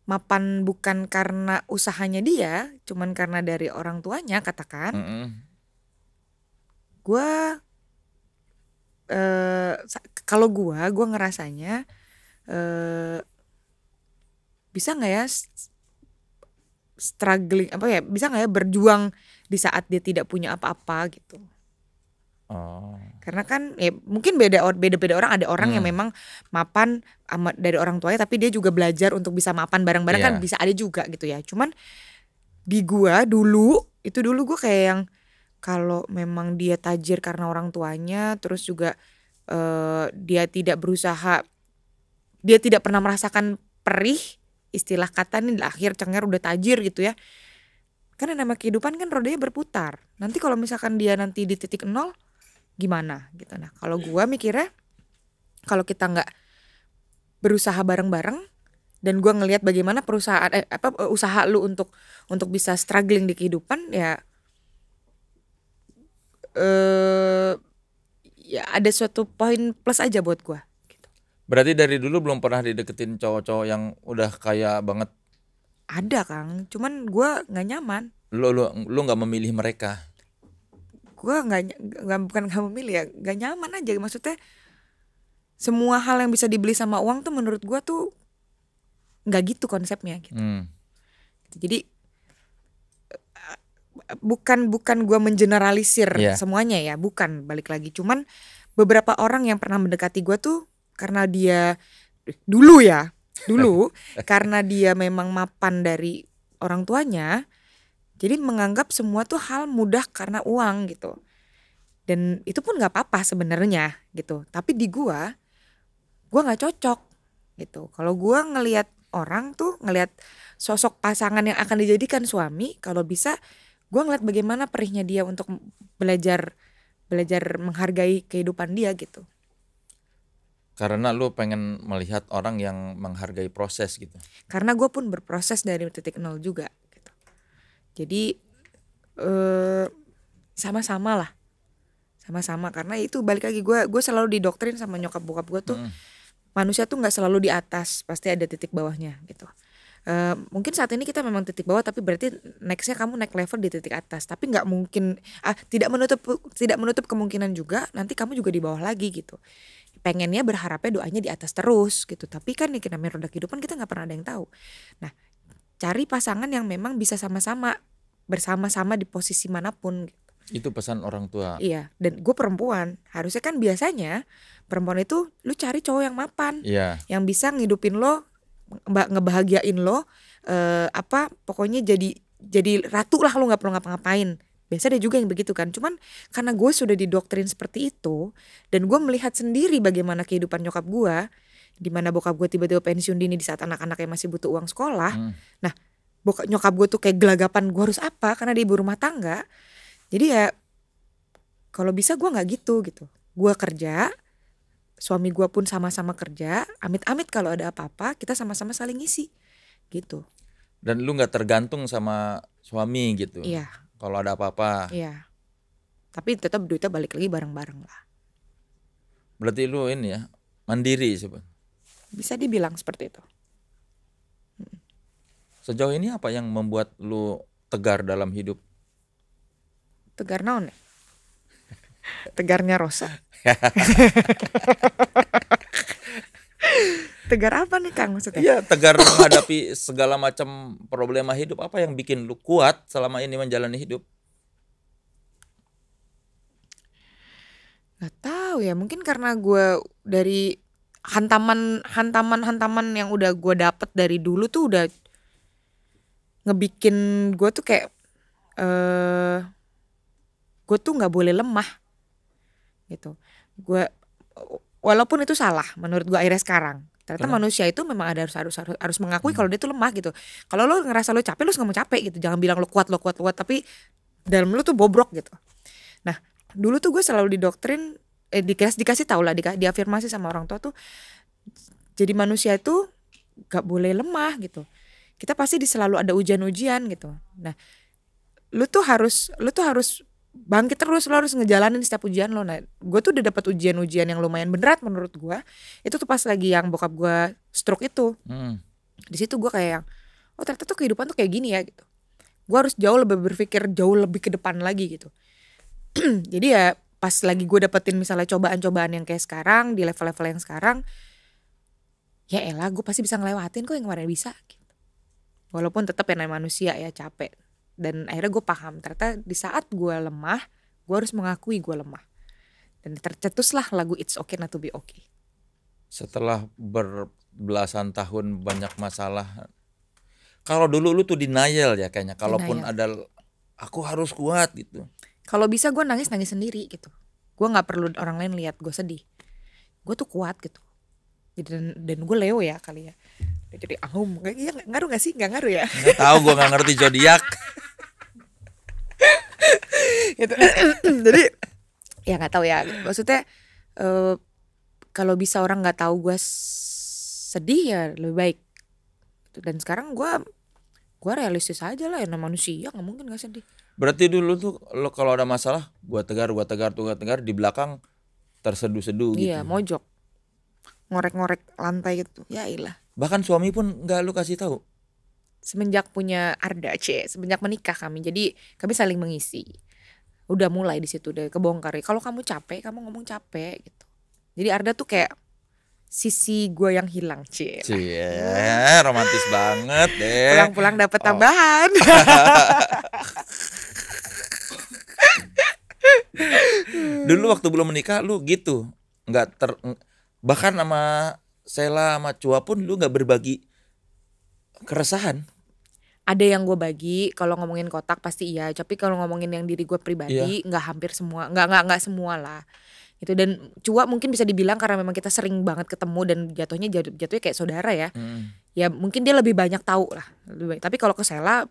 mapan bukan karena usahanya dia, cuman karena dari orang tuanya katakan. Mm -mm gue uh, kalau gue gue ngerasanya uh, bisa nggak ya struggling apa ya bisa nggak ya berjuang di saat dia tidak punya apa-apa gitu Oh. Karena kan ya mungkin beda beda beda orang ada orang hmm. yang memang mapan amat dari orang tuanya tapi dia juga belajar untuk bisa mapan bareng-bareng yeah. kan iya. bisa ada juga gitu ya. Cuman di gua dulu itu dulu gua kayak yang kalau memang dia tajir karena orang tuanya terus juga uh, dia tidak berusaha dia tidak pernah merasakan perih istilah kata nih lahir cengar udah tajir gitu ya karena nama kehidupan kan rodanya berputar nanti kalau misalkan dia nanti di titik nol gimana gitu nah kalau iya. gua mikirnya kalau kita nggak berusaha bareng-bareng dan gua ngelihat bagaimana perusahaan eh, apa usaha lu untuk untuk bisa struggling di kehidupan ya eh ya ada suatu poin plus aja buat gua gitu. Berarti dari dulu belum pernah dideketin cowok-cowok yang udah kaya banget. Ada, Kang. Cuman gua nggak nyaman. Lo lo lo nggak memilih mereka. Gua nggak bukan nggak memilih ya, nggak nyaman aja maksudnya. Semua hal yang bisa dibeli sama uang tuh menurut gua tuh nggak gitu konsepnya gitu. Hmm. Jadi bukan bukan gue mengeneralisir yeah. semuanya ya bukan balik lagi cuman beberapa orang yang pernah mendekati gue tuh karena dia dulu ya dulu karena dia memang mapan dari orang tuanya jadi menganggap semua tuh hal mudah karena uang gitu dan itu pun nggak apa-apa sebenarnya gitu tapi di gue gue nggak cocok gitu kalau gue ngelihat orang tuh ngelihat sosok pasangan yang akan dijadikan suami kalau bisa gue ngeliat bagaimana perihnya dia untuk belajar belajar menghargai kehidupan dia gitu karena lu pengen melihat orang yang menghargai proses gitu karena gue pun berproses dari titik nol juga gitu jadi eh, sama-sama lah sama-sama karena itu balik lagi gue gue selalu didoktrin sama nyokap bokap gue tuh hmm. manusia tuh nggak selalu di atas pasti ada titik bawahnya gitu uh, mungkin saat ini kita memang titik bawah tapi berarti nextnya kamu naik level di titik atas tapi nggak mungkin ah, tidak menutup tidak menutup kemungkinan juga nanti kamu juga di bawah lagi gitu pengennya berharapnya doanya di atas terus gitu tapi kan yang namanya roda kehidupan kita nggak pernah ada yang tahu nah cari pasangan yang memang bisa sama-sama bersama-sama di posisi manapun gitu. Itu pesan orang tua. Iya, dan gue perempuan. Harusnya kan biasanya perempuan itu lu cari cowok yang mapan. Iya. Yang bisa ngidupin lo ngebahagiain lo eh, apa pokoknya jadi jadi ratu lah lo nggak perlu ngapa-ngapain biasa ada juga yang begitu kan cuman karena gue sudah didoktrin seperti itu dan gue melihat sendiri bagaimana kehidupan nyokap gue di mana bokap gue tiba-tiba pensiun dini di saat anak-anaknya masih butuh uang sekolah hmm. nah bokap nyokap gue tuh kayak gelagapan gue harus apa karena di ibu rumah tangga jadi ya kalau bisa gue nggak gitu gitu gue kerja suami gue pun sama-sama kerja amit-amit kalau ada apa-apa kita sama-sama saling isi, gitu dan lu nggak tergantung sama suami gitu iya kalau ada apa-apa iya tapi tetap duitnya balik lagi bareng-bareng lah berarti lu ini ya mandiri sebut bisa dibilang seperti itu sejauh ini apa yang membuat lu tegar dalam hidup tegar naon ya Tegarnya Rosa. tegar apa nih Kang maksudnya? Iya, tegar menghadapi segala macam problema hidup. Apa yang bikin lu kuat selama ini menjalani hidup? Gak tahu ya, mungkin karena gue dari hantaman hantaman hantaman yang udah gue dapet dari dulu tuh udah ngebikin gue tuh kayak eh uh, gue tuh nggak boleh lemah gitu gue walaupun itu salah menurut gue akhirnya sekarang ternyata Kenapa? manusia itu memang ada harus harus harus, mengakui hmm. kalau dia tuh lemah gitu kalau lo ngerasa lo capek lo nggak mau capek gitu jangan bilang lo kuat lo kuat lo kuat tapi dalam lo tuh bobrok gitu nah dulu tuh gue selalu didoktrin eh, dikasih dikasih tau lah dikas diafirmasi sama orang tua tuh jadi manusia itu gak boleh lemah gitu kita pasti di selalu ada ujian-ujian gitu nah lu tuh harus lu tuh harus bangkit terus lo harus ngejalanin setiap ujian lo nah gue tuh udah dapat ujian-ujian yang lumayan berat menurut gue itu tuh pas lagi yang bokap gue stroke itu hmm. di situ gue kayak yang oh ternyata tuh kehidupan tuh kayak gini ya gitu gue harus jauh lebih berpikir jauh lebih ke depan lagi gitu jadi ya pas lagi gue dapetin misalnya cobaan-cobaan yang kayak sekarang di level-level yang sekarang ya elah gue pasti bisa ngelewatin kok yang kemarin bisa gitu. walaupun tetap yang namanya manusia ya capek dan akhirnya gue paham ternyata di saat gue lemah gue harus mengakui gue lemah dan tercetuslah lagu It's Okay Not To Be Okay setelah berbelasan tahun banyak masalah kalau dulu lu tuh denial ya kayaknya kalaupun denial. ada aku harus kuat gitu kalau bisa gue nangis nangis sendiri gitu gue nggak perlu orang lain lihat gue sedih gue tuh kuat gitu dan dan gue Leo ya kali ya jadi ahum nggak iya, ngaruh gak sih nggak ngaruh ya nggak tahu gue nggak ngerti zodiak gitu. Mm, mm, mm. jadi ya nggak tahu ya maksudnya uh, kalau bisa orang nggak tahu gue sedih ya lebih baik dan sekarang gue gue realistis aja lah ya manusia nggak mungkin gak sedih berarti dulu tuh lo kalau ada masalah gue tegar gue tegar tuh gue tegar di belakang terseduh-seduh iya, gitu iya mojok ngorek-ngorek lantai gitu ya ilah bahkan suami pun nggak lu kasih tahu semenjak punya Arda C semenjak menikah kami jadi kami saling mengisi udah mulai di situ deh kebongkar ya kalau kamu capek kamu ngomong capek gitu jadi Arda tuh kayak sisi gue yang hilang cie cie eh, romantis banget deh pulang-pulang dapat oh. tambahan oh. dulu waktu belum menikah lu gitu nggak ter bahkan sama Sela sama Cua pun lu nggak berbagi keresahan ada yang gue bagi kalau ngomongin kotak pasti iya tapi kalau ngomongin yang diri gue pribadi iya. nggak yeah. hampir semua nggak nggak nggak semua lah itu dan cua mungkin bisa dibilang karena memang kita sering banget ketemu dan jatuhnya jatuh jatuhnya kayak saudara ya mm. ya mungkin dia lebih banyak tahu lah lebih banyak. tapi kalau ke Sela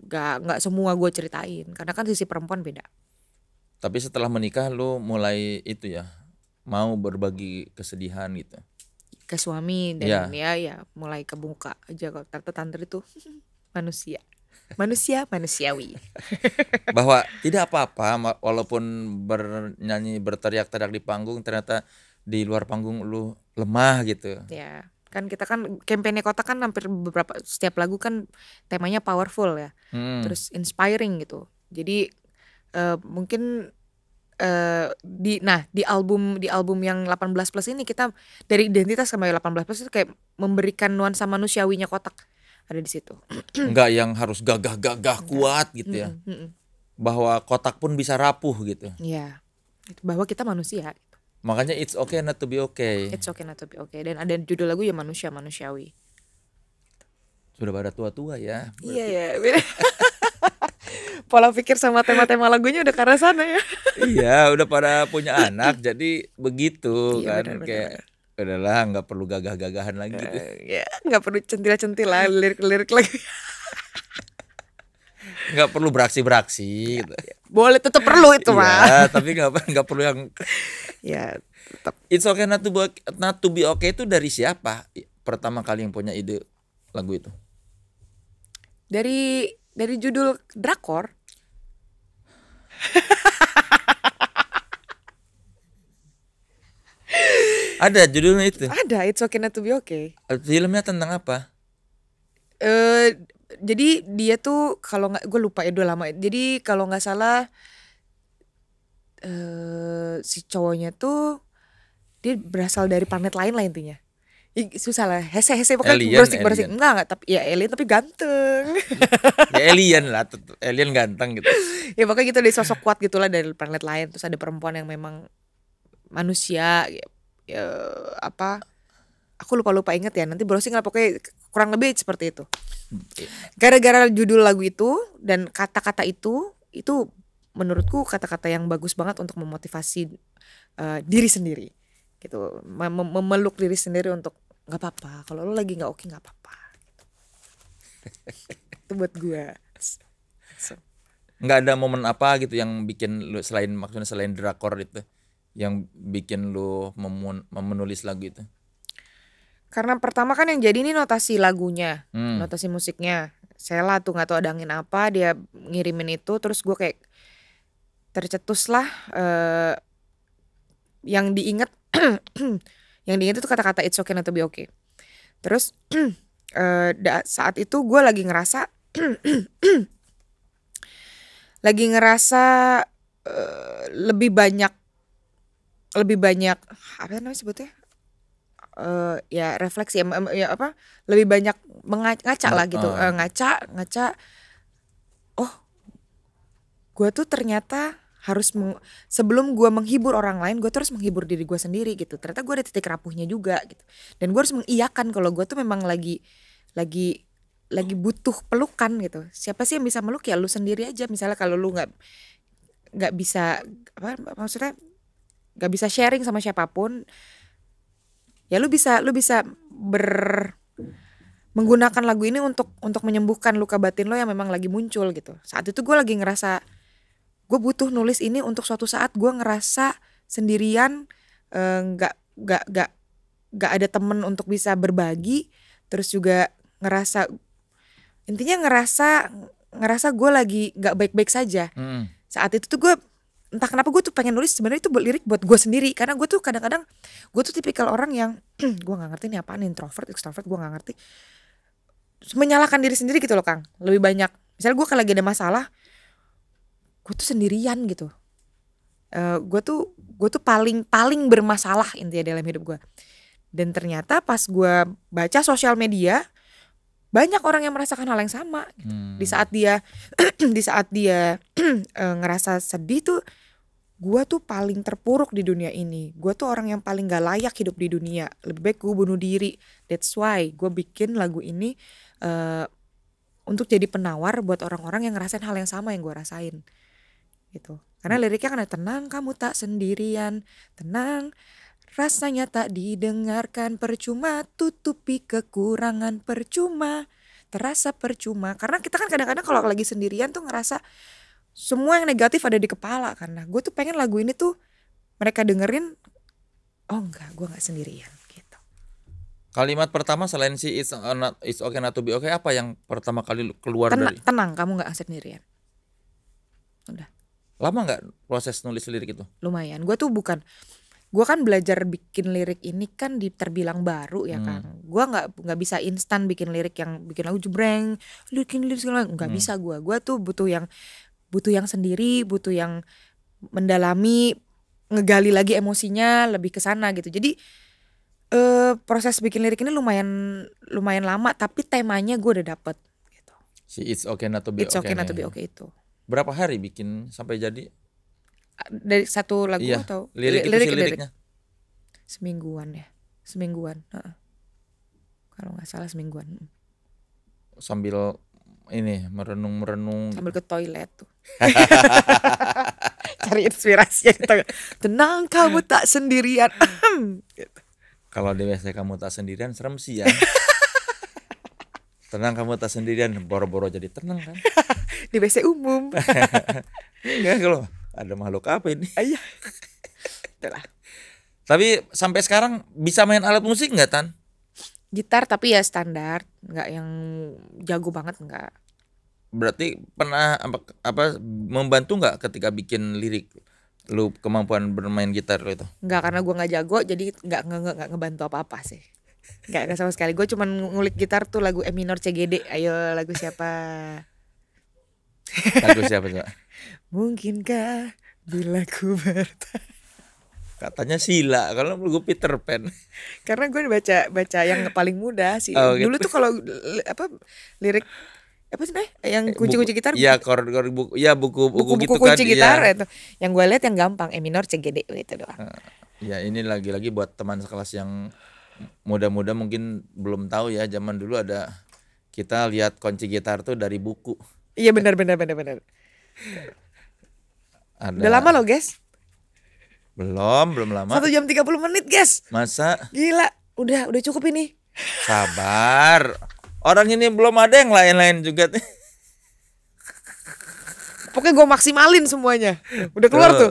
nggak nggak semua gue ceritain karena kan sisi perempuan beda tapi setelah menikah lu mulai itu ya mau berbagi kesedihan gitu ke suami dan yeah. ya ya mulai kebuka aja kalau tante tante itu manusia manusia manusiawi bahwa tidak apa-apa walaupun bernyanyi berteriak-teriak di panggung ternyata di luar panggung lu lemah gitu ya kan kita kan kampanye kota kan hampir beberapa setiap lagu kan temanya powerful ya hmm. terus inspiring gitu jadi uh, mungkin uh, di nah di album di album yang 18 plus ini kita dari identitas sampai 18 plus itu kayak memberikan nuansa manusiawinya kotak ada di situ enggak yang harus gagah-gagah kuat gitu ya mm -mm. bahwa kotak pun bisa rapuh gitu ya bahwa kita manusia itu. makanya it's okay not to be okay it's okay not to be okay dan ada judul lagu ya manusia manusiawi sudah pada tua-tua ya iya ya pola pikir sama tema-tema lagunya udah karena sana ya iya udah pada punya anak jadi begitu iya, kan bener, kayak bener udahlah nggak perlu gagah-gagahan lagi uh, ya nggak perlu centil lah lirik-lirik lagi nggak perlu beraksi-beraksi ya, gitu. Ya. boleh tetap perlu itu iya, mah tapi nggak nggak perlu yang ya tetap it's okay not to be, not to be okay itu dari siapa pertama kali yang punya ide lagu itu dari dari judul drakor Ada judulnya itu. Ada, It's Okay Not To Be Okay. Filmnya tentang apa? Eh uh, jadi dia tuh kalau nggak gue lupa ya udah lama. Jadi kalau nggak salah eh uh, si cowoknya tuh dia berasal dari planet lain lah intinya susah lah hese hese pokoknya bersih bersih enggak enggak tapi ya alien tapi ganteng ya alien lah alien ganteng gitu ya pokoknya gitu dari sosok kuat gitulah dari planet lain terus ada perempuan yang memang manusia uh, apa aku lupa lupa inget ya nanti browsing lah pokoknya kurang lebih seperti itu hmm, iya. gara-gara judul lagu itu dan kata-kata itu itu menurutku kata-kata yang bagus banget untuk memotivasi uh, diri sendiri gitu Mem memeluk diri sendiri untuk nggak apa-apa kalau lo lagi nggak oke nggak apa-apa gitu. itu buat gue nggak ada momen apa gitu yang bikin lu selain maksudnya selain drakor itu yang bikin lu memun menulis lagu itu? Karena pertama kan yang jadi ini notasi lagunya, hmm. notasi musiknya. Sela tuh nggak tahu ada angin apa dia ngirimin itu, terus gue kayak tercetus lah. Uh, eh, yang diinget, yang diinget itu kata-kata it's okay not to be okay. Terus uh, saat itu gue lagi ngerasa, lagi ngerasa uh, lebih banyak lebih banyak apa namanya sebutnya uh, ya refleksi ya, ya apa lebih banyak mengaca lah gitu uh. Uh, ngaca ngaca oh gue tuh ternyata harus meng, sebelum gue menghibur orang lain gue terus menghibur diri gue sendiri gitu ternyata gue ada titik rapuhnya juga gitu dan gue harus mengiyakan kalau gue tuh memang lagi lagi lagi butuh pelukan gitu siapa sih yang bisa meluk ya lu sendiri aja misalnya kalau lu nggak nggak bisa apa maksudnya nggak bisa sharing sama siapapun ya lu bisa lu bisa ber menggunakan lagu ini untuk untuk menyembuhkan luka batin lo yang memang lagi muncul gitu saat itu gue lagi ngerasa gue butuh nulis ini untuk suatu saat gue ngerasa sendirian eh, nggak gak nggak nggak nggak ada temen untuk bisa berbagi terus juga ngerasa intinya ngerasa ngerasa gue lagi nggak baik-baik saja mm. saat itu tuh gue entah kenapa gue tuh pengen nulis sebenarnya itu lirik buat gue sendiri karena gue tuh kadang-kadang gue tuh tipikal orang yang gue nggak ngerti nih apa introvert extrovert gue nggak ngerti menyalahkan diri sendiri gitu loh kang lebih banyak misalnya gue kalau lagi ada masalah gue tuh sendirian gitu uh, eh, gue tuh gue tuh paling paling bermasalah intinya dalam hidup gue dan ternyata pas gue baca sosial media banyak orang yang merasakan hal yang sama gitu. hmm. di saat dia di saat dia eh, ngerasa sedih tuh gue tuh paling terpuruk di dunia ini. Gue tuh orang yang paling gak layak hidup di dunia. Lebih baik gue bunuh diri. That's why gue bikin lagu ini uh, untuk jadi penawar buat orang-orang yang ngerasain hal yang sama yang gue rasain. Gitu. Karena hmm. liriknya kan tenang kamu tak sendirian, tenang rasanya tak didengarkan percuma tutupi kekurangan percuma terasa percuma karena kita kan kadang-kadang kalau lagi sendirian tuh ngerasa semua yang negatif ada di kepala karena gue tuh pengen lagu ini tuh mereka dengerin oh enggak gue nggak sendirian gitu kalimat pertama selain si it's not it's okay not to be okay apa yang pertama kali keluar tenang, dari tenang kamu nggak sendirian udah lama nggak proses nulis lirik itu lumayan gue tuh bukan gue kan belajar bikin lirik ini kan di terbilang baru ya hmm. kan gue nggak nggak bisa instan bikin lirik yang bikin lagu jebreng bikin lirik segala nggak hmm. bisa gue gue tuh butuh yang butuh yang sendiri butuh yang mendalami ngegali lagi emosinya lebih ke sana gitu jadi uh, proses bikin lirik ini lumayan lumayan lama tapi temanya gue udah dapet gitu si it's okay not to be it's okay, okay not ya. okay itu berapa hari bikin sampai jadi dari satu lagu iya, atau lirik, lirik, itu lirik liriknya semingguan ya semingguan uh -uh. kalau nggak salah semingguan mm. sambil ini merenung-merenung gitu. sambil ke toilet tuh. Cari inspirasi Tenang kamu tak sendirian. gitu. Kalau WC kamu tak sendirian serem sih ya. tenang kamu tak sendirian boro-boro jadi tenang kan. di WC umum. Enggak kalau ada makhluk apa ini? Ayah. Iya. Itulah. Tapi sampai sekarang bisa main alat musik nggak Tan? gitar tapi ya standar nggak yang jago banget nggak berarti pernah apa, apa membantu nggak ketika bikin lirik lu kemampuan bermain gitar lo itu nggak karena gua nggak jago jadi nggak nggak ngebantu apa apa sih nggak nggak sama sekali gue cuman ngulik gitar tuh lagu E minor CGD ayo lagu siapa lagu siapa coba mungkinkah bila ku bertanya katanya sila kalau gue Peter Pan karena gue baca baca yang paling muda sih oh, gitu. dulu tuh kalau apa lirik apa sih nah? yang eh, kunci-kunci gitar ya kor kor buku ya buku buku, buku, -buku gitu kunci kan, gitar ya. itu yang gue lihat yang gampang E minor C G D itu doang eh, ya ini lagi-lagi buat teman sekelas yang muda-muda mungkin belum tahu ya zaman dulu ada kita lihat kunci gitar tuh dari buku iya benar benar benar benar ada... udah lama loh guys belum, belum lama. Satu jam tiga puluh menit, guys. Masa? Gila, udah udah cukup ini. Sabar. Orang ini belum ada yang lain-lain juga Pokoknya gue maksimalin semuanya. Udah keluar tuh. tuh.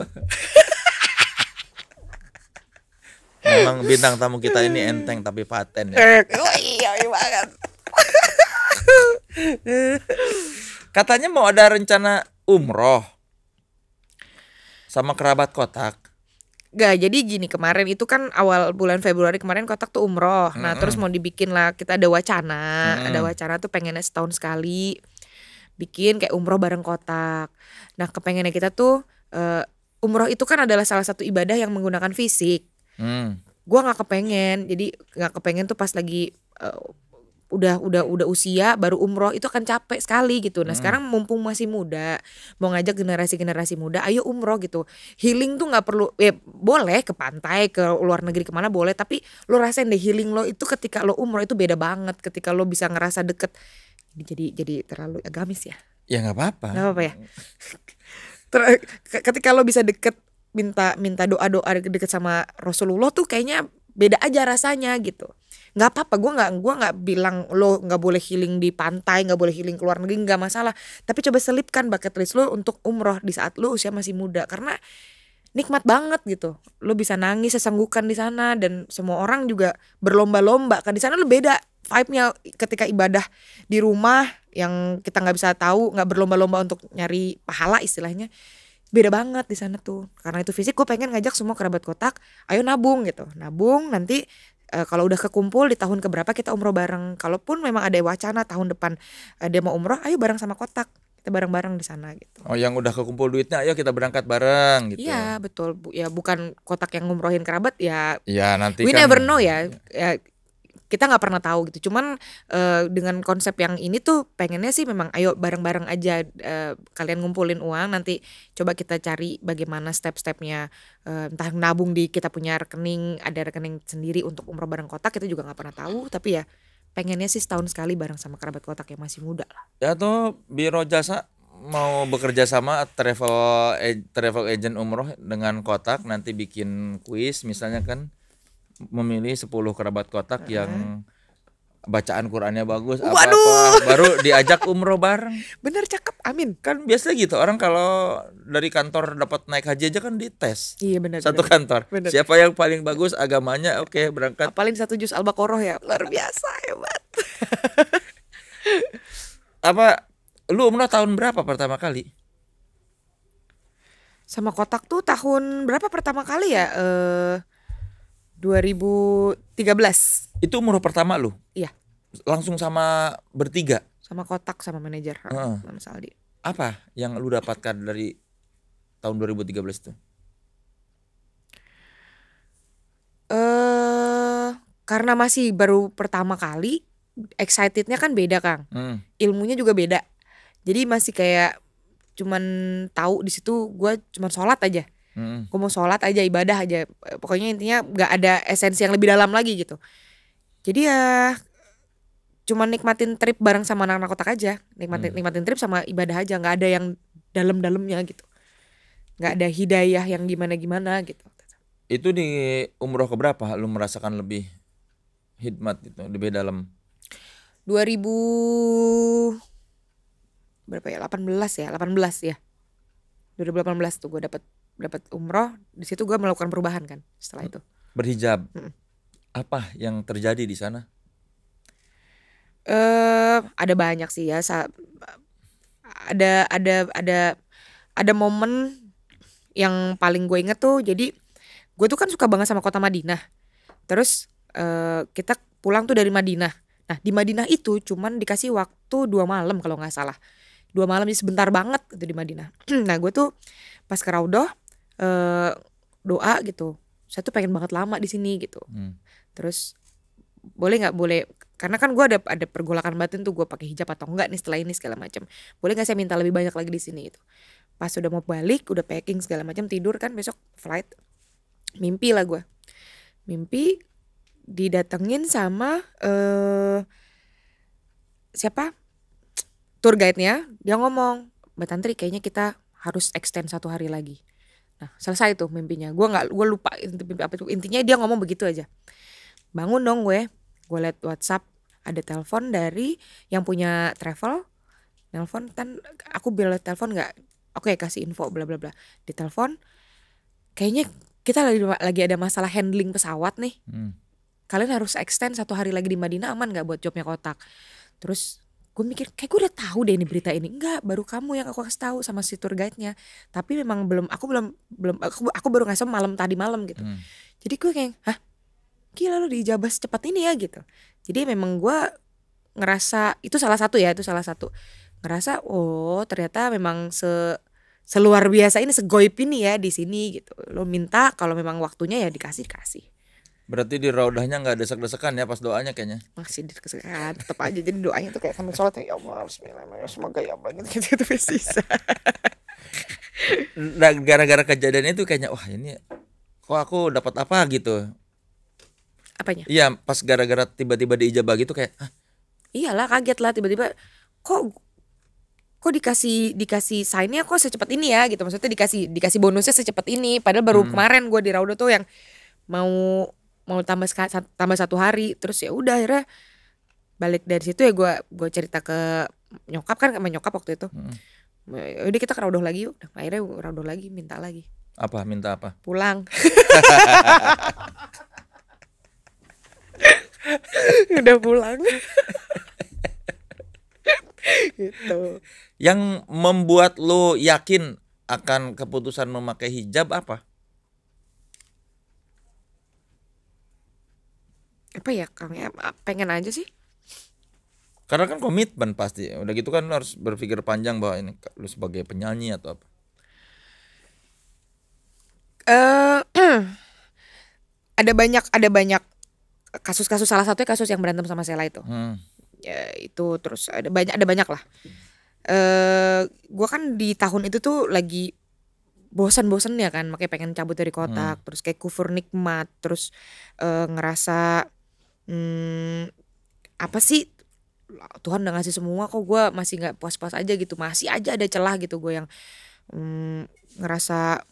Memang bintang tamu kita ini enteng tapi paten ya. Eh, oh iya, iya banget. Katanya mau ada rencana umroh sama kerabat kotak. Gak, jadi gini kemarin itu kan awal bulan Februari kemarin kotak tuh umroh. Nah, mm terus mau dibikin lah kita ada wacana, mm ada wacana tuh pengennya setahun sekali bikin kayak umroh bareng kotak. Nah, kepengennya kita tuh uh, umroh itu kan adalah salah satu ibadah yang menggunakan fisik. Mm. Gua gak kepengen, jadi gak kepengen tuh pas lagi uh, udah udah iya. udah usia baru umroh itu akan capek sekali gitu. Nah, hmm. sekarang mumpung masih muda, mau ngajak generasi-generasi muda, ayo umroh gitu. Healing tuh nggak perlu ya boleh ke pantai, ke luar negeri kemana boleh, tapi lo rasain deh healing lo itu ketika lo umroh itu beda banget ketika lo bisa ngerasa deket. Jadi jadi terlalu agamis ya. Ya nggak apa-apa. Nggak apa-apa ya. Ter ketika lo bisa deket minta minta doa doa deket sama Rasulullah tuh kayaknya beda aja rasanya gitu nggak apa-apa gue nggak gua nggak bilang lo nggak boleh healing di pantai nggak boleh healing keluar negeri nggak masalah tapi coba selipkan bucket list lo untuk umroh di saat lo usia masih muda karena nikmat banget gitu lo bisa nangis sesenggukan di sana dan semua orang juga berlomba-lomba kan di sana lo beda vibe-nya ketika ibadah di rumah yang kita nggak bisa tahu nggak berlomba-lomba untuk nyari pahala istilahnya beda banget di sana tuh karena itu fisik gue pengen ngajak semua kerabat kotak ayo nabung gitu nabung nanti e, kalau udah kekumpul di tahun keberapa kita umroh bareng. Kalaupun memang ada wacana tahun depan e, dia mau umroh, ayo bareng sama kotak kita bareng-bareng di sana gitu. Oh, yang udah kekumpul duitnya, ayo kita berangkat bareng gitu. Iya, ya. betul. Bu, ya bukan kotak yang ngumrohin kerabat ya. Iya, nanti We kan, never know ya. Iya. ya kita nggak pernah tahu gitu cuman uh, dengan konsep yang ini tuh pengennya sih memang ayo bareng-bareng aja uh, kalian ngumpulin uang nanti coba kita cari bagaimana step-stepnya uh, entah nabung di kita punya rekening ada rekening sendiri untuk umroh bareng kotak kita juga nggak pernah tahu tapi ya pengennya sih setahun sekali bareng sama kerabat kotak yang masih muda lah ya tuh biro jasa mau bekerja sama travel travel agent umroh dengan kotak nanti bikin kuis misalnya kan memilih 10 kerabat kotak hmm. yang bacaan Qurannya bagus apa apa baru diajak umroh bareng bener cakep amin kan biasanya gitu orang kalau dari kantor dapat naik haji aja kan dites iya bener satu bener. kantor bener. siapa yang paling bagus agamanya oke okay, berangkat paling satu juz al baqarah ya luar biasa hebat apa lu umroh tahun berapa pertama kali sama kotak tuh tahun berapa pertama kali ya eh uh 2013. Itu umur pertama lu? Iya. Langsung sama bertiga? Sama kotak sama manajer uh. Mas Saldi. Apa yang lu dapatkan dari tahun 2013 itu? Eh uh, karena masih baru pertama kali excitednya kan beda Kang. Hmm. Ilmunya juga beda. Jadi masih kayak cuman tahu di situ gue cuman sholat aja hmm. gue mau sholat aja ibadah aja pokoknya intinya nggak ada esensi yang lebih dalam lagi gitu jadi ya cuma nikmatin trip bareng sama anak-anak kotak aja nikmatin mm. nikmatin trip sama ibadah aja nggak ada yang dalam-dalamnya gitu nggak ada hidayah yang gimana-gimana gitu itu di umroh keberapa lu merasakan lebih hikmat itu lebih dalam 2000 berapa ya 18 ya 18 ya 2018 tuh gue dapet dapat umroh di situ gue melakukan perubahan kan setelah hmm. itu berhijab hmm. apa yang terjadi di sana eh uh, ada banyak sih ya Sa ada ada ada ada momen yang paling gue inget tuh jadi gue tuh kan suka banget sama kota Madinah terus uh, kita pulang tuh dari Madinah nah di Madinah itu cuman dikasih waktu dua malam kalau nggak salah dua malam sebentar banget itu di Madinah nah gue tuh pas ke Raudoh uh, doa gitu saya tuh pengen banget lama di sini gitu hmm. terus boleh nggak boleh karena kan gue ada ada pergolakan batin tuh gue pakai hijab atau enggak nih setelah ini segala macam boleh nggak saya minta lebih banyak lagi di sini gitu pas udah mau balik udah packing segala macam tidur kan besok flight mimpi lah gue mimpi didatengin sama uh, siapa tour guide-nya dia ngomong mbak tantri kayaknya kita harus extend satu hari lagi Nah, selesai tuh mimpinya. Gua nggak gua lupa inti mimpi apa itu. Intinya dia ngomong begitu aja. Bangun dong gue. Gue liat WhatsApp ada telepon dari yang punya travel. Nelpon kan aku bilang telepon nggak oke okay, kasih info bla bla bla. Di telepon kayaknya kita lagi lagi ada masalah handling pesawat nih. Hmm. Kalian harus extend satu hari lagi di Madinah aman nggak buat jobnya kotak. Terus gue mikir kayak gue udah tahu deh ini berita ini enggak baru kamu yang aku kasih tahu sama si tour guide-nya tapi memang belum aku belum belum aku, aku baru ngasih malam tadi malam gitu hmm. jadi gue kayak hah gila lo dijabas secepat ini ya gitu jadi memang gue ngerasa itu salah satu ya itu salah satu ngerasa oh ternyata memang se seluar biasa ini segoip ini ya di sini gitu lo minta kalau memang waktunya ya dikasih dikasih Berarti di raudahnya nggak desek-desekan ya pas doanya kayaknya? Masih desek-desekan, tetap aja jadi doanya tuh kayak sambil sholat ya, ya Allah Bismillah, ya semoga ya Allah gitu gitu sisa. nah gara-gara kejadian itu kayaknya wah ini kok aku dapat apa gitu? Apanya? Iya pas gara-gara tiba-tiba diijabah gitu kayak Hah? iyalah kaget lah tiba-tiba kok kok dikasih dikasih signnya kok secepat ini ya gitu maksudnya dikasih dikasih bonusnya secepat ini padahal baru hmm. kemarin gue di Raudo tuh yang mau mau tambah tambah satu hari terus ya udah akhirnya balik dari situ ya gue gue cerita ke nyokap kan sama nyokap waktu itu hmm. udah kita ke lagi yuk akhirnya Raudoh lagi minta lagi apa minta apa pulang udah pulang gitu yang membuat lo yakin akan keputusan memakai hijab apa apa ya kami ya? pengen aja sih karena kan komitmen pasti udah gitu kan lu harus berpikir panjang bahwa ini lu sebagai penyanyi atau apa uh, ada banyak ada banyak kasus-kasus salah satunya kasus yang berantem sama Sela itu hmm. ya, itu terus ada banyak ada banyak lah uh, eh, gue kan di tahun itu tuh lagi bosan-bosan ya kan makanya pengen cabut dari kotak hmm. terus kayak kufur nikmat terus uh, ngerasa hmm, apa sih Tuhan udah ngasih semua kok gue masih nggak puas-puas aja gitu masih aja ada celah gitu gue yang hmm, ngerasa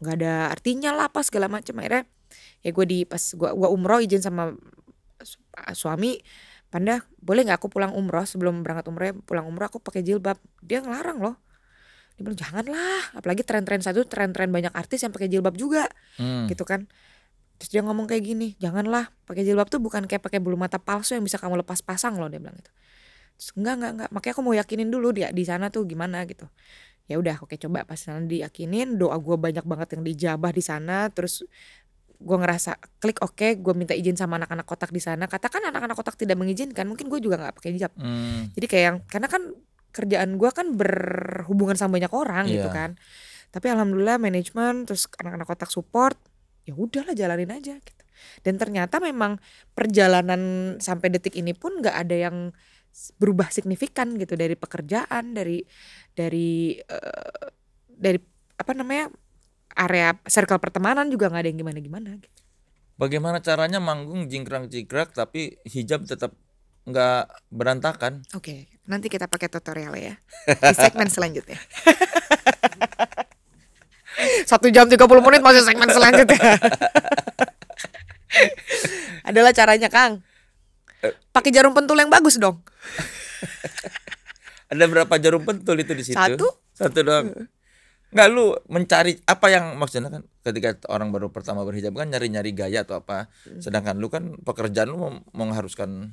nggak ada artinya lah pas segala macam akhirnya ya gue di pas gue gue umroh izin sama suami Panda boleh nggak aku pulang umroh sebelum berangkat umroh ya, pulang umroh aku pakai jilbab dia ngelarang loh dia bilang janganlah apalagi tren-tren satu tren-tren banyak artis yang pakai jilbab juga hmm. gitu kan terus dia ngomong kayak gini janganlah pakai jilbab tuh bukan kayak pakai bulu mata palsu yang bisa kamu lepas pasang loh dia bilang gitu terus, enggak enggak enggak makanya aku mau yakinin dulu dia di sana tuh gimana gitu ya udah oke coba pas sana diyakinin doa gue banyak banget yang dijabah di sana terus gue ngerasa klik oke okay, gue minta izin sama anak-anak kotak di sana katakan anak-anak kotak tidak mengizinkan mungkin gue juga nggak pakai hijab hmm. jadi kayak yang karena kan kerjaan gue kan berhubungan sama banyak orang yeah. gitu iya. kan tapi alhamdulillah manajemen terus anak-anak kotak support ya udahlah jalanin aja gitu. Dan ternyata memang perjalanan sampai detik ini pun nggak ada yang berubah signifikan gitu dari pekerjaan, dari dari uh, dari apa namanya area circle pertemanan juga nggak ada yang gimana-gimana gitu. Bagaimana caranya manggung jingkrang jingkrak tapi hijab tetap nggak berantakan? Oke, okay. nanti kita pakai tutorial ya di segmen selanjutnya. Satu jam 30 menit masih segmen selanjutnya. Adalah caranya Kang. Pakai jarum pentul yang bagus dong. Ada berapa jarum pentul itu di situ? Satu. Satu doang. Enggak lu mencari apa yang maksudnya kan ketika orang baru pertama berhijab kan nyari-nyari gaya atau apa. Sedangkan lu kan pekerjaan lu mengharuskan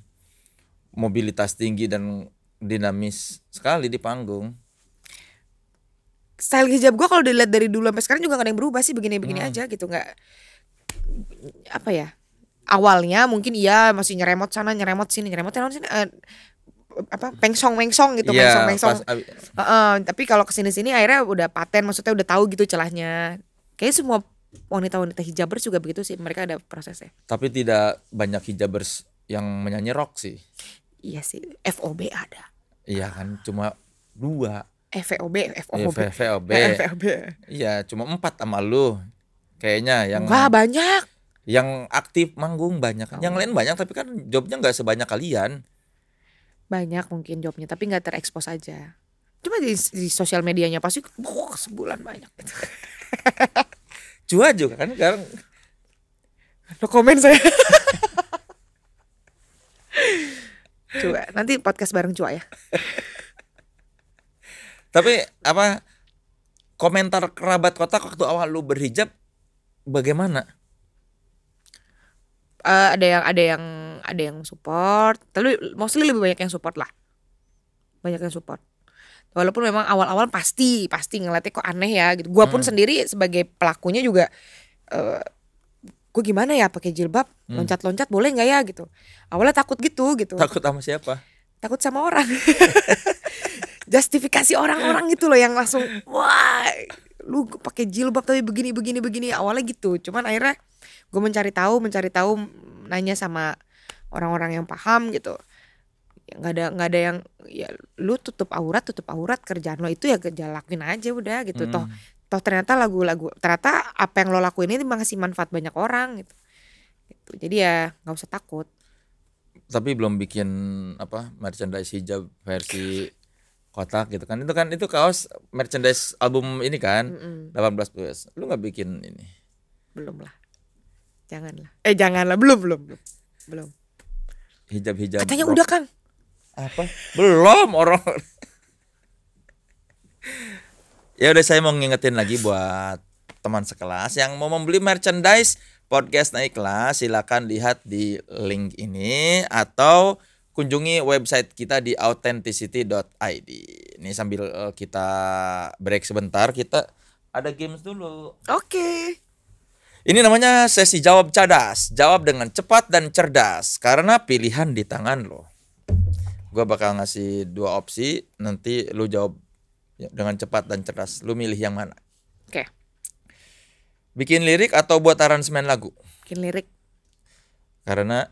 mobilitas tinggi dan dinamis sekali di panggung style hijab gue kalau dilihat dari dulu sampai sekarang juga gak ada yang berubah sih begini-begini hmm. aja gitu nggak apa ya awalnya mungkin iya masih nyeremot sana nyeremot sini nyeremot sana sini uh, apa pengsong pengsong gitu yeah, pengsong pengsong uh, tapi kalau kesini sini akhirnya udah paten maksudnya udah tahu gitu celahnya kayak semua wanita-wanita hijabers juga begitu sih mereka ada prosesnya tapi tidak banyak hijabers yang menyanyi rock sih iya sih FOB ada iya kan cuma dua FVOB, VOB, FOB. Eh, VOB. Iya, eh, VOB. Iya, cuma empat sama lu. Kayaknya yang Wah, banyak. Yang aktif manggung banyak. Oh. Yang lain banyak tapi kan jobnya nggak sebanyak kalian. Banyak mungkin jobnya, tapi nggak terekspos aja. Cuma di, di sosial medianya pasti oh, sebulan banyak Cua juga kan sekarang. No komen saya. Cua, nanti podcast bareng Cua ya. Tapi apa komentar kerabat kota waktu awal lu berhijab bagaimana? Uh, ada yang ada yang ada yang support, tapi mostly lebih banyak yang support lah. Banyak yang support walaupun memang awal-awal pasti pasti ngeliatnya kok aneh ya gitu. Gua pun hmm. sendiri sebagai pelakunya juga uh, eh, gue gimana ya pakai jilbab loncat hmm. loncat-loncat boleh nggak ya gitu. Awalnya takut gitu gitu. Takut sama siapa? Takut sama orang. justifikasi orang-orang iya. gitu loh yang langsung wah lu pakai jilbab tapi begini begini begini awalnya gitu cuman akhirnya gue mencari tahu mencari tahu nanya sama orang-orang yang paham gitu ya, nggak ada nggak ada yang ya lu tutup aurat tutup aurat kerjaan lo itu ya kerja lakuin aja udah gitu hmm. toh toh ternyata lagu-lagu ternyata apa yang lo lakuin ini masih manfaat banyak orang gitu gitu jadi ya nggak usah takut tapi belum bikin apa merchandise hijab versi kotak gitu kan itu kan itu kaos merchandise album ini kan mm -mm. 18 plus lu nggak bikin ini belum lah jangan lah eh jangan lah belum belum belum belum hijab hijab katanya rock. udah kan apa belum orang ya udah saya mau ngingetin lagi buat teman sekelas yang mau membeli merchandise podcast naik kelas silakan lihat di link ini atau kunjungi website kita di authenticity.id. Ini sambil eh, kita break sebentar, kita ada games dulu. Oke. Okay. Ini namanya sesi jawab cadas Jawab dengan cepat dan cerdas karena pilihan di tangan lo. Gue bakal ngasih dua opsi, nanti lu jawab dengan cepat dan cerdas. Lu milih yang mana? Oke. Okay. Bikin lirik atau buat aransemen lagu? Bikin lirik. Karena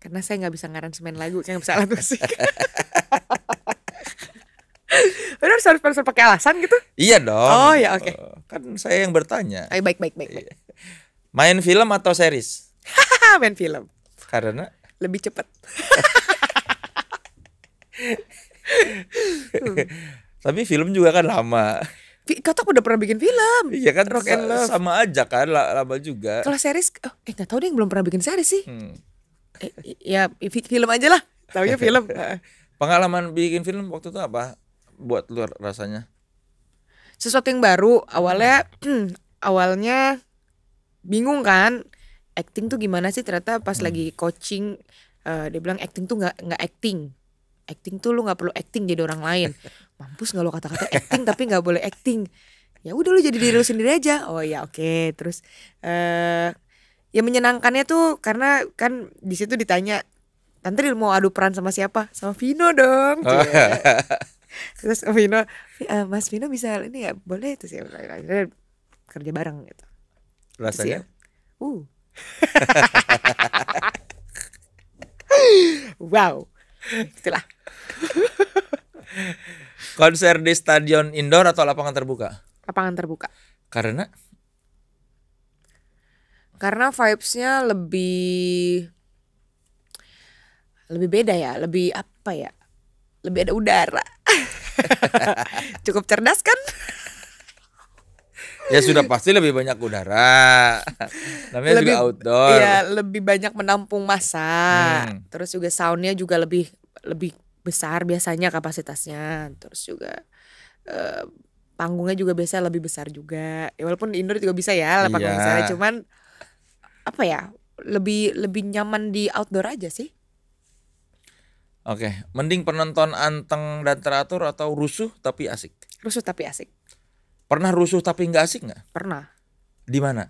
karena saya nggak bisa ngaran ngaransemen lagu kayak bisa alat musik Udah harus harus pakai alasan gitu? Iya dong. Oh ya oke. Okay. Eh, kan saya yang bertanya. Ay, baik baik baik. baik. Iya. Main film atau series? Main film. Karena? Lebih cepat. Tapi film juga kan lama. Kata udah pernah bikin film. Iya kan Rock and Love. Sama aja kan lama juga. Kalau series, oh, eh nggak tahu deh yang belum pernah bikin series sih. Hmm Eh, ya film aja lah ya film pengalaman bikin film waktu itu apa buat lu rasanya sesuatu yang baru awalnya awalnya bingung kan acting tuh gimana sih ternyata pas hmm. lagi coaching uh, dia bilang acting tuh nggak nggak acting acting tuh lu nggak perlu acting jadi orang lain mampus nggak lo kata-kata acting tapi nggak boleh acting ya udah lu jadi diri lu sendiri aja oh ya oke okay. terus eh uh, ya menyenangkannya tuh karena kan di situ ditanya Tante mau adu peran sama siapa? Sama Vino dong. Oh. Gitu. Terus Vino, eh, Mas Vino bisa ini ya boleh itu sih kerja bareng gitu. Rasanya? Ya, uh. wow. Itulah. Konser di stadion indoor atau lapangan terbuka? Lapangan terbuka. Karena? karena vibesnya lebih lebih beda ya lebih apa ya lebih ada udara cukup cerdas kan ya sudah pasti lebih banyak udara namanya lebih, juga outdoor ya lebih banyak menampung masa hmm. terus juga soundnya juga lebih lebih besar biasanya kapasitasnya terus juga uh, panggungnya juga biasa lebih besar juga ya, walaupun indoor juga bisa ya iya. panggung besar cuman apa ya lebih lebih nyaman di outdoor aja sih. Oke, mending penonton anteng dan teratur atau rusuh tapi asik. Rusuh tapi asik. Pernah rusuh tapi nggak asik nggak? Pernah. Di mana?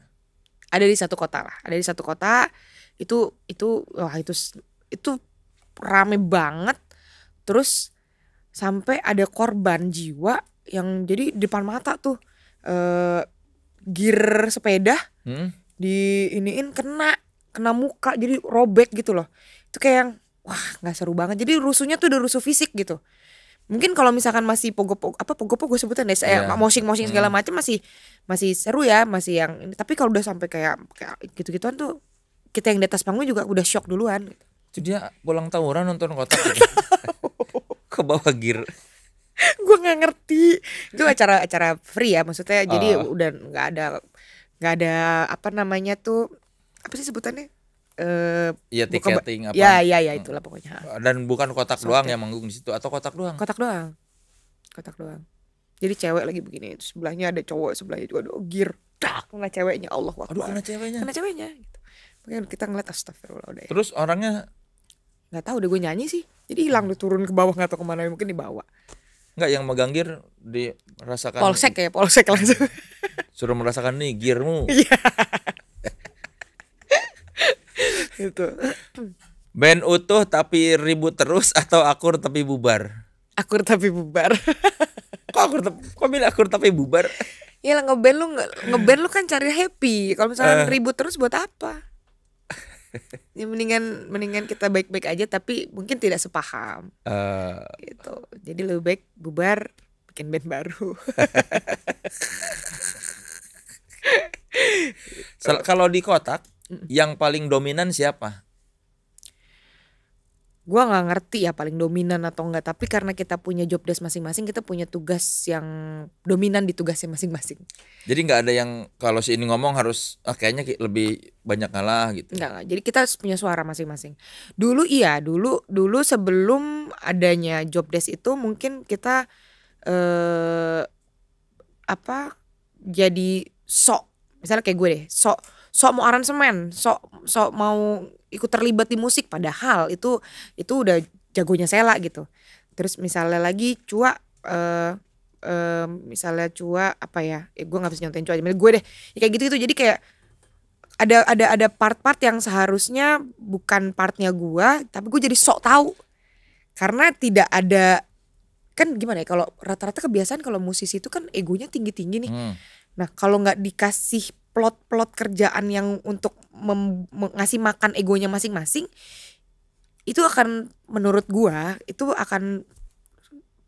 Ada di satu kota lah. Ada di satu kota itu itu wah itu itu rame banget. Terus sampai ada korban jiwa yang jadi depan mata tuh eh, gear sepeda hmm? di iniin kena kena muka jadi robek gitu loh itu kayak yang wah nggak seru banget jadi rusuhnya tuh udah rusuh fisik gitu mungkin kalau misalkan masih pogo-pogo apa pogo-pogo sebutan deh saya yeah. Iya. moshing-moshing segala hmm. macam masih masih seru ya masih yang ini tapi kalau udah sampai kayak, kayak gitu-gituan tuh kita yang di atas panggung juga udah shock duluan gitu. itu Jadi dia pulang tawuran nonton kotak gitu. ke bawah gear gue nggak ngerti itu acara acara free ya maksudnya uh. jadi oh. udah nggak ada nggak ada apa namanya tuh apa sih sebutannya eh iya, uh, ya tiketing apa ya ya ya hmm. itulah pokoknya dan bukan kotak so, doang yang manggung di situ atau kotak doang kotak doang kotak doang jadi cewek lagi begini sebelahnya ada cowok sebelahnya juga ada oh, gear dak kena ceweknya Allah waktu aduh kena ceweknya kena ceweknya gitu Pokoknya kita ngeliat astagfirullah udah ya. terus orangnya nggak tahu deh gue nyanyi sih jadi hilang udah turun ke bawah nggak tahu kemana mungkin dibawa nggak yang megang gear dirasakan Polsek ya, polsek langsung. suruh merasakan nih gearmu iya. itu band utuh tapi ribut terus atau akur tapi bubar akur tapi bubar kok akur tapi kok bilang akur tapi bubar ya lah ngeband lu ngeband lu kan cari happy kalau misalnya uh. Eh. ribut terus buat apa ya mendingan mendingan kita baik-baik aja tapi mungkin tidak sepaham uh. gitu jadi lebih baik bubar bikin band baru Kalau di kotak yang paling dominan siapa? Gua nggak ngerti ya paling dominan atau enggak, tapi karena kita punya job desk masing-masing, kita punya tugas yang dominan di tugasnya masing-masing. Jadi nggak ada yang kalau si ini ngomong harus ah, kayaknya lebih banyak kalah gitu. Enggak, enggak. Jadi kita punya suara masing-masing. Dulu iya, dulu dulu sebelum adanya job desk itu mungkin kita eh apa jadi sok misalnya kayak gue deh sok sok mau aransemen sok sok mau ikut terlibat di musik padahal itu itu udah jagonya Sela gitu terus misalnya lagi cua uh, uh, misalnya cua apa ya, ya gue nggak bisa nyontain cua aja gue deh ya kayak gitu itu jadi kayak ada ada ada part-part yang seharusnya bukan partnya gue tapi gue jadi sok tahu karena tidak ada kan gimana ya kalau rata-rata kebiasaan kalau musisi itu kan egonya tinggi-tinggi nih hmm Nah kalau nggak dikasih plot-plot kerjaan yang untuk ngasih makan egonya masing-masing, itu akan menurut gua itu akan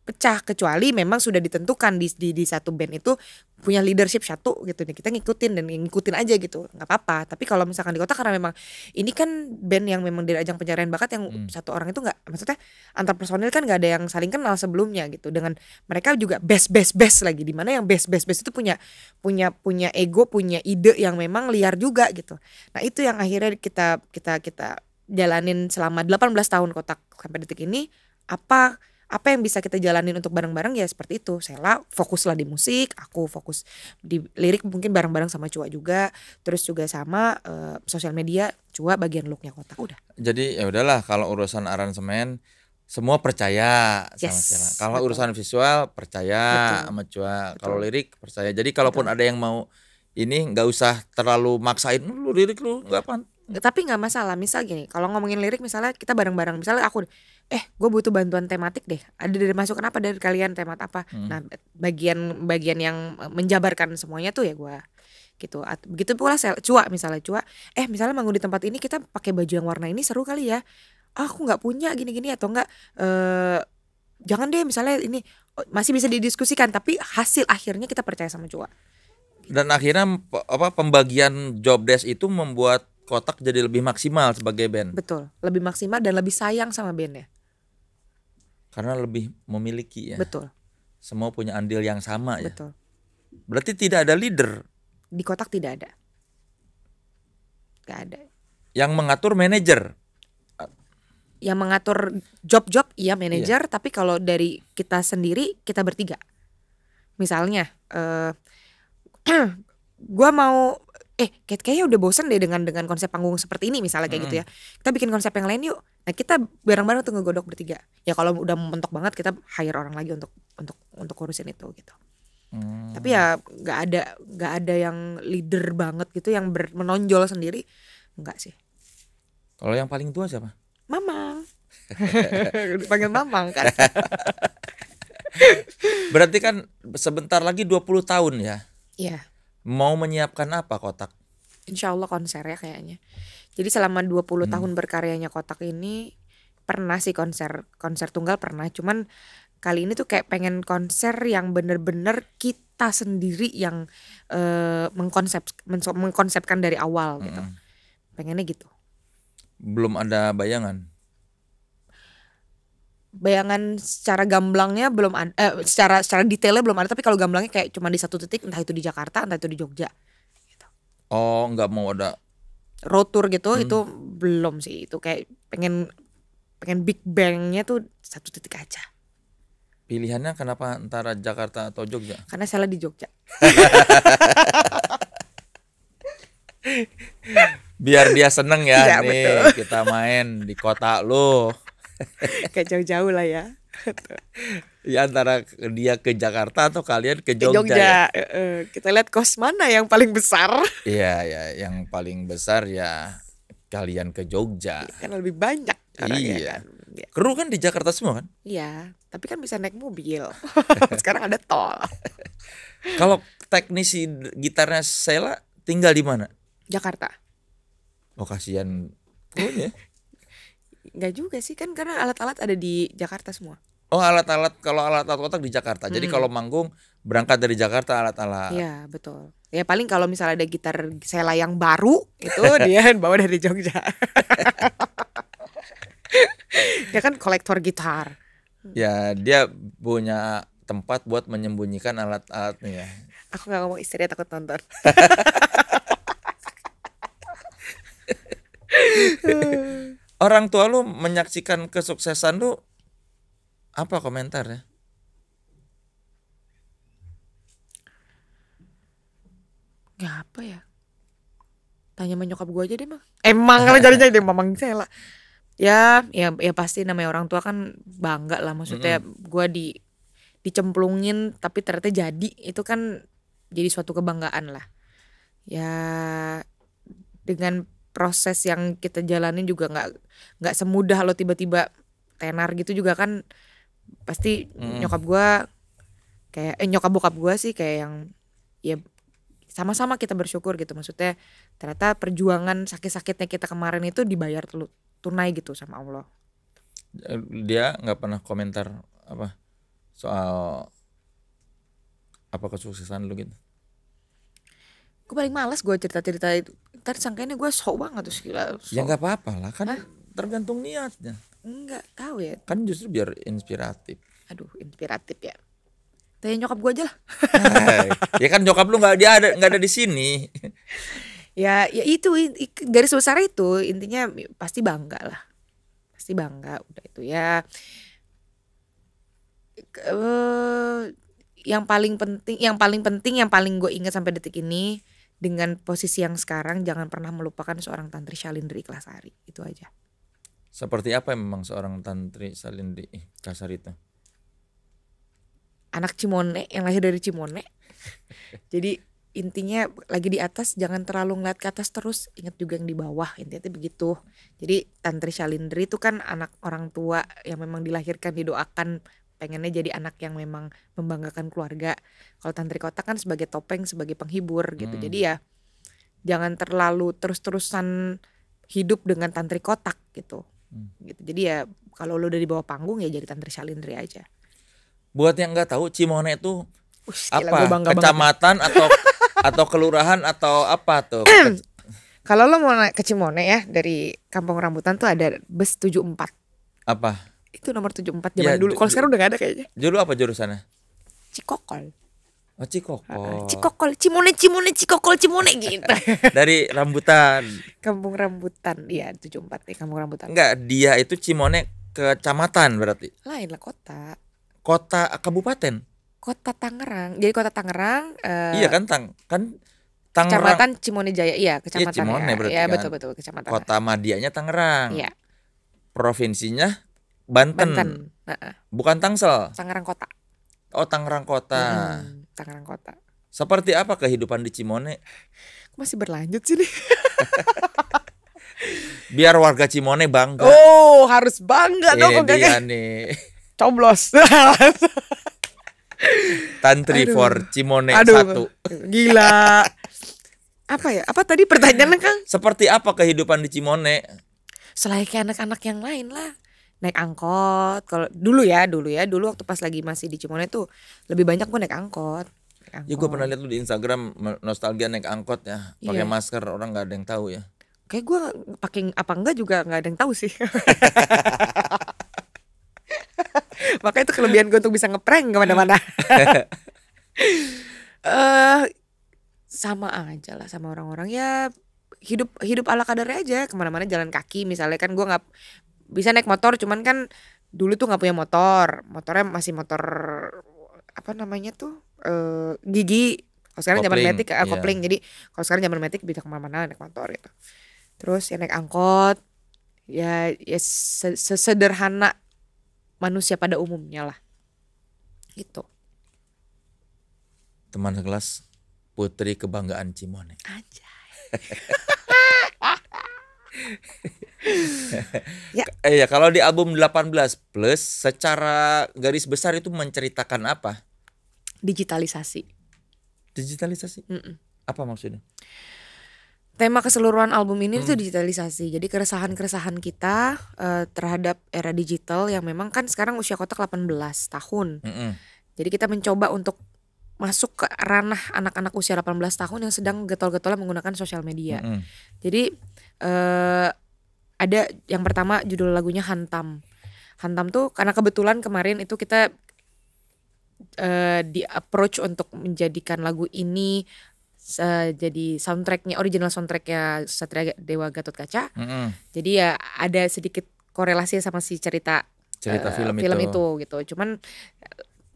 pecah kecuali memang sudah ditentukan di, di di satu band itu punya leadership satu gitu nih kita ngikutin dan ngikutin aja gitu nggak apa-apa tapi kalau misalkan di kota karena memang ini kan band yang memang dari ajang pencarian bakat yang hmm. satu orang itu nggak maksudnya antar personil kan nggak ada yang saling kenal sebelumnya gitu dengan mereka juga best best best lagi di mana yang best best best itu punya punya punya ego punya ide yang memang liar juga gitu nah itu yang akhirnya kita kita kita jalanin selama 18 tahun kotak sampai detik ini apa apa yang bisa kita jalanin untuk bareng-bareng ya seperti itu Sela fokuslah di musik aku fokus di lirik mungkin bareng-bareng sama Cua juga terus juga sama uh, sosial media Cua bagian looknya kotak udah jadi ya udahlah kalau urusan aransemen semua percaya yes. sama Sela kalau urusan visual percaya Betul. sama Cua kalau lirik percaya jadi kalaupun Betul. ada yang mau ini nggak usah terlalu maksain lu lirik lu nggak apa tapi nggak masalah misal gini kalau ngomongin lirik misalnya kita bareng-bareng misalnya aku eh gue butuh bantuan tematik deh ada dari masuk kenapa dari kalian temat apa hmm. nah bagian bagian yang eh, menjabarkan semuanya tuh ya gue gitu begitu pula saya cua misalnya cua eh misalnya manggung di tempat ini kita pakai baju yang warna ini seru kali ya ah, aku nggak punya gini-gini atau enggak eh jangan deh misalnya ini oh, masih bisa didiskusikan tapi hasil akhirnya kita percaya sama cua gitu. dan akhirnya apa pembagian job desk itu membuat kotak jadi lebih maksimal sebagai band betul lebih maksimal dan lebih sayang sama bandnya karena lebih memiliki ya. Betul. Semua punya andil yang sama ya. Betul. Berarti tidak ada leader. Di kotak tidak ada. Gak ada. Yang mengatur manajer. Yang mengatur job-job iya manajer, iya. tapi kalau dari kita sendiri kita bertiga. Misalnya eh uh, gue mau eh kayaknya udah bosen deh dengan dengan konsep panggung seperti ini misalnya kayak hmm. gitu ya kita bikin konsep yang lain yuk nah kita bareng-bareng tuh ngegodok bertiga ya kalau udah mentok banget kita hire orang lagi untuk untuk untuk urusin itu gitu hmm. tapi ya nggak ada nggak ada yang leader banget gitu yang ber, menonjol sendiri enggak sih kalau yang paling tua siapa mamang dipanggil mamang kan berarti kan sebentar lagi 20 tahun ya iya mau menyiapkan apa kotak? Insya Allah konser ya kayaknya. Jadi selama 20 hmm. tahun berkaryanya kotak ini pernah sih konser konser tunggal pernah cuman kali ini tuh kayak pengen konser yang bener-bener kita sendiri yang uh, mengkonsep mengkonsepkan dari awal gitu. Hmm. Pengennya gitu. Belum ada bayangan bayangan secara gamblangnya belum ada, eh, secara secara detailnya belum ada tapi kalau gamblangnya kayak cuma di satu titik entah itu di Jakarta entah itu di Jogja gitu. oh nggak mau ada road tour gitu hmm. itu belum sih itu kayak pengen pengen big bangnya tuh satu titik aja pilihannya kenapa antara Jakarta atau Jogja karena salah di Jogja biar dia seneng ya, ya nih betul. kita main di kota lo. kayak jauh-jauh lah ya. ya antara dia ke Jakarta atau kalian ke Jogja. Ke Jogja. Ya? E Kita lihat kos mana yang paling besar. Iya ya, yang paling besar ya kalian ke Jogja. Ya, kan lebih banyak iya. kan. Iya. Kru kan di Jakarta semua kan? Iya, tapi kan bisa naik mobil. Sekarang ada tol. Kalau teknisi gitarnya Sela tinggal di mana? Jakarta. Oh kasihan. Oh, ya nggak juga sih kan karena alat-alat ada di Jakarta semua oh alat-alat kalau alat-alat kotak di Jakarta hmm. jadi kalau manggung berangkat dari Jakarta alat-alat ya betul ya paling kalau misalnya ada gitar sela yang baru itu dia bawa dari Jogja Dia ya kan kolektor gitar ya dia punya tempat buat menyembunyikan alat-alatnya ya aku nggak ngomong istri ya takut nonton orang tua lu menyaksikan kesuksesan lu apa komentarnya? Gak apa ya? Tanya menyokap gue aja deh mah. Emang kalau jadinya deh mamang saya lah. Ya, ya, ya pasti namanya orang tua kan bangga lah maksudnya mm -hmm. gue di dicemplungin tapi ternyata jadi itu kan jadi suatu kebanggaan lah. Ya dengan proses yang kita jalanin juga nggak nggak semudah lo tiba-tiba tenar gitu juga kan pasti mm. nyokap gue kayak eh, nyokap bokap gue sih kayak yang ya sama-sama kita bersyukur gitu maksudnya ternyata perjuangan sakit-sakitnya kita kemarin itu dibayar tunai gitu sama Allah eh, dia nggak pernah komentar apa soal apa kesuksesan lu gitu gue paling males gue cerita cerita ntar ini gue sok banget tuh gila so. ya nggak apa-apa lah kan Hah? tergantung niatnya nggak tahu ya kan justru biar inspiratif aduh inspiratif ya tanya nyokap gue aja lah Hai. ya kan nyokap lu nggak dia ada nggak ada di sini ya ya itu garis besar itu intinya pasti bangga lah pasti bangga udah itu ya uh, yang paling penting yang paling penting yang paling gue ingat sampai detik ini dengan posisi yang sekarang jangan pernah melupakan seorang tantri Shalindri Ikhlasari itu aja seperti apa memang seorang tantri Shalindri Ikhlasari itu anak Cimone yang lahir dari Cimone jadi intinya lagi di atas jangan terlalu ngeliat ke atas terus ingat juga yang di bawah intinya itu begitu jadi tantri Shalindri itu kan anak orang tua yang memang dilahirkan didoakan pengennya jadi anak yang memang membanggakan keluarga kalau tantri kotak kan sebagai topeng sebagai penghibur gitu hmm. jadi ya jangan terlalu terus-terusan hidup dengan tantri kotak gitu hmm. gitu jadi ya kalau lo udah di bawah panggung ya jadi tantri salindri aja buat yang nggak tahu Cimone itu Ush, apa gila, kecamatan banget. atau atau kelurahan atau apa tuh kalau lo mau naik ke Cimone ya dari Kampung Rambutan tuh ada bus tujuh empat apa itu nomor 74 ya, zaman ya, dulu. Kalau sekarang udah gak ada kayaknya. Dulu apa jurusannya? Cikokol. Oh cikokol. Cikokol, cimone, cimone, cikokol cimone gitu. Dari rambutan. Kampung rambutan, iya 74 nih kampung rambutan. Enggak, dia itu cimone kecamatan berarti. Lain lah kota. Kota eh, kabupaten. Kota Tangerang. Jadi kota Tangerang. Uh, iya kan Tang kan Tangerang. Kecamatan Cimone Jaya, iya, iya kecamatan. Iya, Cimone ya. berarti. Iya kan? betul betul kecamatan. Kota Madianya Tangerang. Iya. Provinsinya Banten. Banten. Uh-uh. Bukan Tangsel. Tangerang Kota. Oh, Tangerang Kota. Hmm, Tangerang Kota. Seperti apa kehidupan di Cimone? Masih berlanjut sih Biar warga Cimone bangga. Oh, harus bangga dong Ini dia nih. Coblos. Tantri Aduh. for Cimone Aduh. satu. Gila. Apa ya? Apa tadi pertanyaannya Kang? Seperti apa kehidupan di Cimone? Selain kayak anak-anak yang lain lah naik angkot kalau dulu ya dulu ya dulu waktu pas lagi masih di Cimone tuh lebih banyak gue naik angkot naik ya, angkot. Ya gue pernah lihat lu di Instagram nostalgia naik angkot ya, pakai yeah. masker orang nggak ada yang tahu ya. Kayak gue pakai apa enggak juga nggak ada yang tahu sih. Makanya itu kelebihan gue untuk bisa ngeprank kemana-mana. uh, sama aja lah sama orang-orang ya hidup hidup ala kadarnya aja kemana-mana jalan kaki misalnya kan gue nggak bisa naik motor cuman kan dulu tuh nggak punya motor motornya masih motor apa namanya tuh e, gigi kalau sekarang zaman metik uh, kopling jadi kalau sekarang zaman metik bisa kemana-mana naik motor gitu terus ya naik angkot ya ya sesederhana manusia pada umumnya lah gitu teman sekelas putri kebanggaan Cimone aja ya. Eh ya kalau di album 18 plus secara garis besar itu menceritakan apa? Digitalisasi. Digitalisasi? Mm -mm. Apa maksudnya? Tema keseluruhan album ini hmm. itu digitalisasi. Jadi keresahan-keresahan kita uh, terhadap era digital yang memang kan sekarang usia kotak 18 tahun. Mm -mm. Jadi kita mencoba untuk masuk ke ranah anak-anak usia 18 tahun yang sedang getol-getolnya menggunakan sosial media. Mm -hmm. Jadi uh, ada yang pertama judul lagunya Hantam. Hantam tuh karena kebetulan kemarin itu kita uh, eh, di approach untuk menjadikan lagu ini uh, jadi soundtracknya original soundtracknya Satria Dewa Gatot Kaca. Mm -hmm. Jadi ya ada sedikit korelasi sama si cerita cerita uh, film, film itu. itu gitu. Cuman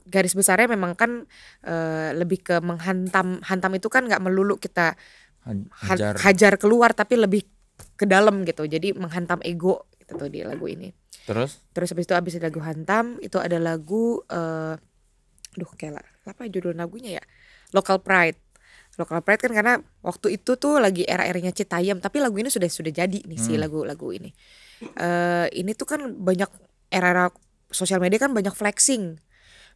garis besarnya memang kan uh, lebih ke menghantam hantam itu kan nggak melulu kita hajar. hajar keluar tapi lebih ke dalam gitu jadi menghantam ego gitu tuh di lagu ini terus terus habis itu habis lagu hantam itu ada lagu uh, eh, duh kayak apa judul lagunya ya local pride local pride kan karena waktu itu tuh lagi era-eranya Citayam tapi lagu ini sudah sudah jadi nih hmm. si lagu-lagu ini uh, ini tuh kan banyak era-era sosial media kan banyak flexing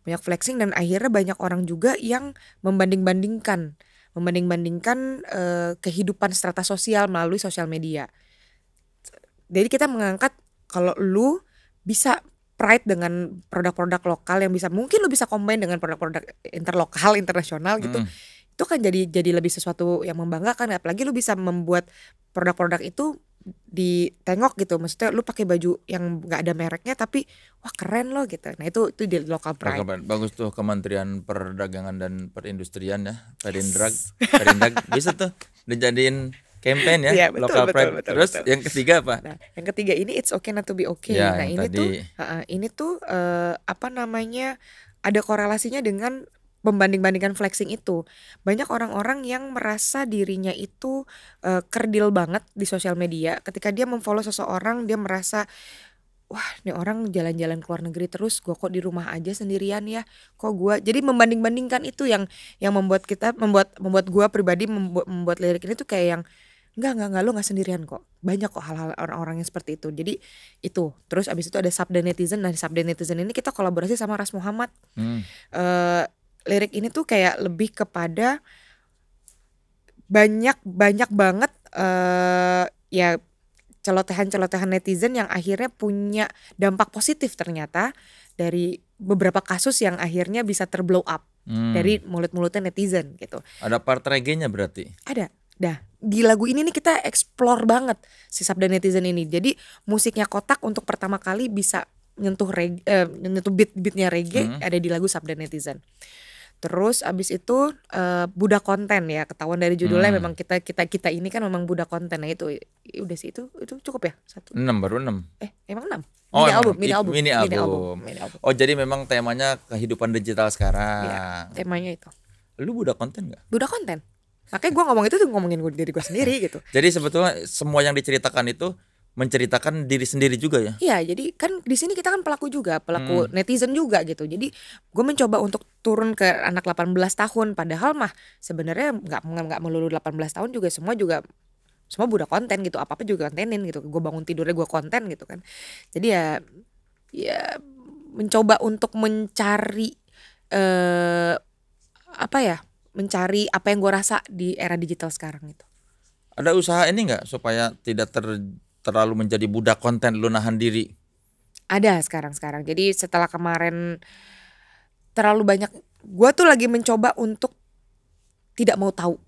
banyak flexing dan akhirnya banyak orang juga yang membanding-bandingkan membanding-bandingkan uh, kehidupan strata sosial melalui sosial media. Jadi kita mengangkat kalau lu bisa pride dengan produk-produk lokal yang bisa mungkin lu bisa combine dengan produk-produk interlokal, internasional gitu. Hmm. Itu kan jadi jadi lebih sesuatu yang membanggakan apalagi lu bisa membuat produk-produk itu ditengok gitu maksudnya lu pakai baju yang nggak ada mereknya tapi wah keren loh gitu nah itu itu di local pride bagus tuh Kementerian Perdagangan dan Perindustrian ya Perindrag yes. bisa tuh dijadiin campaign ya, ya betul, local betul, Betul, Terus betul. yang ketiga apa? Nah, yang ketiga ini it's okay not to be okay. Ya, nah, ini tadi... tuh uh, ini tuh uh, apa namanya? ada korelasinya dengan membanding-bandingkan flexing itu. Banyak orang-orang yang merasa dirinya itu uh, kerdil banget di sosial media. Ketika dia memfollow seseorang, dia merasa wah ini orang jalan-jalan ke luar negeri terus gue kok di rumah aja sendirian ya kok gue jadi membanding-bandingkan itu yang yang membuat kita membuat membuat gue pribadi membuat, membuat lirik ini tuh kayak yang Enggak, enggak, enggak, lo enggak sendirian kok. Banyak kok hal-hal orang-orang yang seperti itu. Jadi itu. Terus abis itu ada Sabda Netizen. Nah, Sabda Netizen ini kita kolaborasi sama Ras Muhammad. Hmm. Uh, lirik ini tuh kayak lebih kepada banyak banyak banget uh, ya celotehan-celotehan netizen yang akhirnya punya dampak positif ternyata dari beberapa kasus yang akhirnya bisa terblow up hmm. dari mulut-mulutnya netizen gitu. Ada part reggae berarti? Ada. Dah, di lagu ini nih kita explore banget si Sabda Netizen ini. Jadi musiknya Kotak untuk pertama kali bisa nyentuh reg uh, nyentuh beat beatnya reggae hmm. ada di lagu Sabda Netizen. Terus abis itu uh, eh, budak konten ya ketahuan dari judulnya hmm. memang kita kita kita ini kan memang budak konten nah itu udah sih itu itu cukup ya satu. Enam baru enam. Eh emang enam. Oh, mini album, mini album, mini album. Mini album. Mini album. Oh jadi memang temanya kehidupan digital sekarang. Ya, temanya itu. Lu budak konten nggak Budak konten. Makanya gue ngomong itu tuh ngomongin gue diri gue sendiri gitu. jadi sebetulnya semua yang diceritakan itu menceritakan diri sendiri juga ya? Iya, jadi kan di sini kita kan pelaku juga, pelaku hmm. netizen juga gitu. Jadi gue mencoba untuk turun ke anak 18 tahun, padahal mah sebenarnya nggak nggak melulu 18 tahun juga semua juga semua budak konten gitu, apa apa juga kontenin gitu. Gue bangun tidurnya gue konten gitu kan. Jadi ya ya mencoba untuk mencari eh apa ya? Mencari apa yang gue rasa di era digital sekarang itu Ada usaha ini nggak supaya tidak ter terlalu menjadi budak konten lu nahan diri? Ada sekarang-sekarang. Jadi setelah kemarin terlalu banyak gua tuh lagi mencoba untuk tidak mau tahu.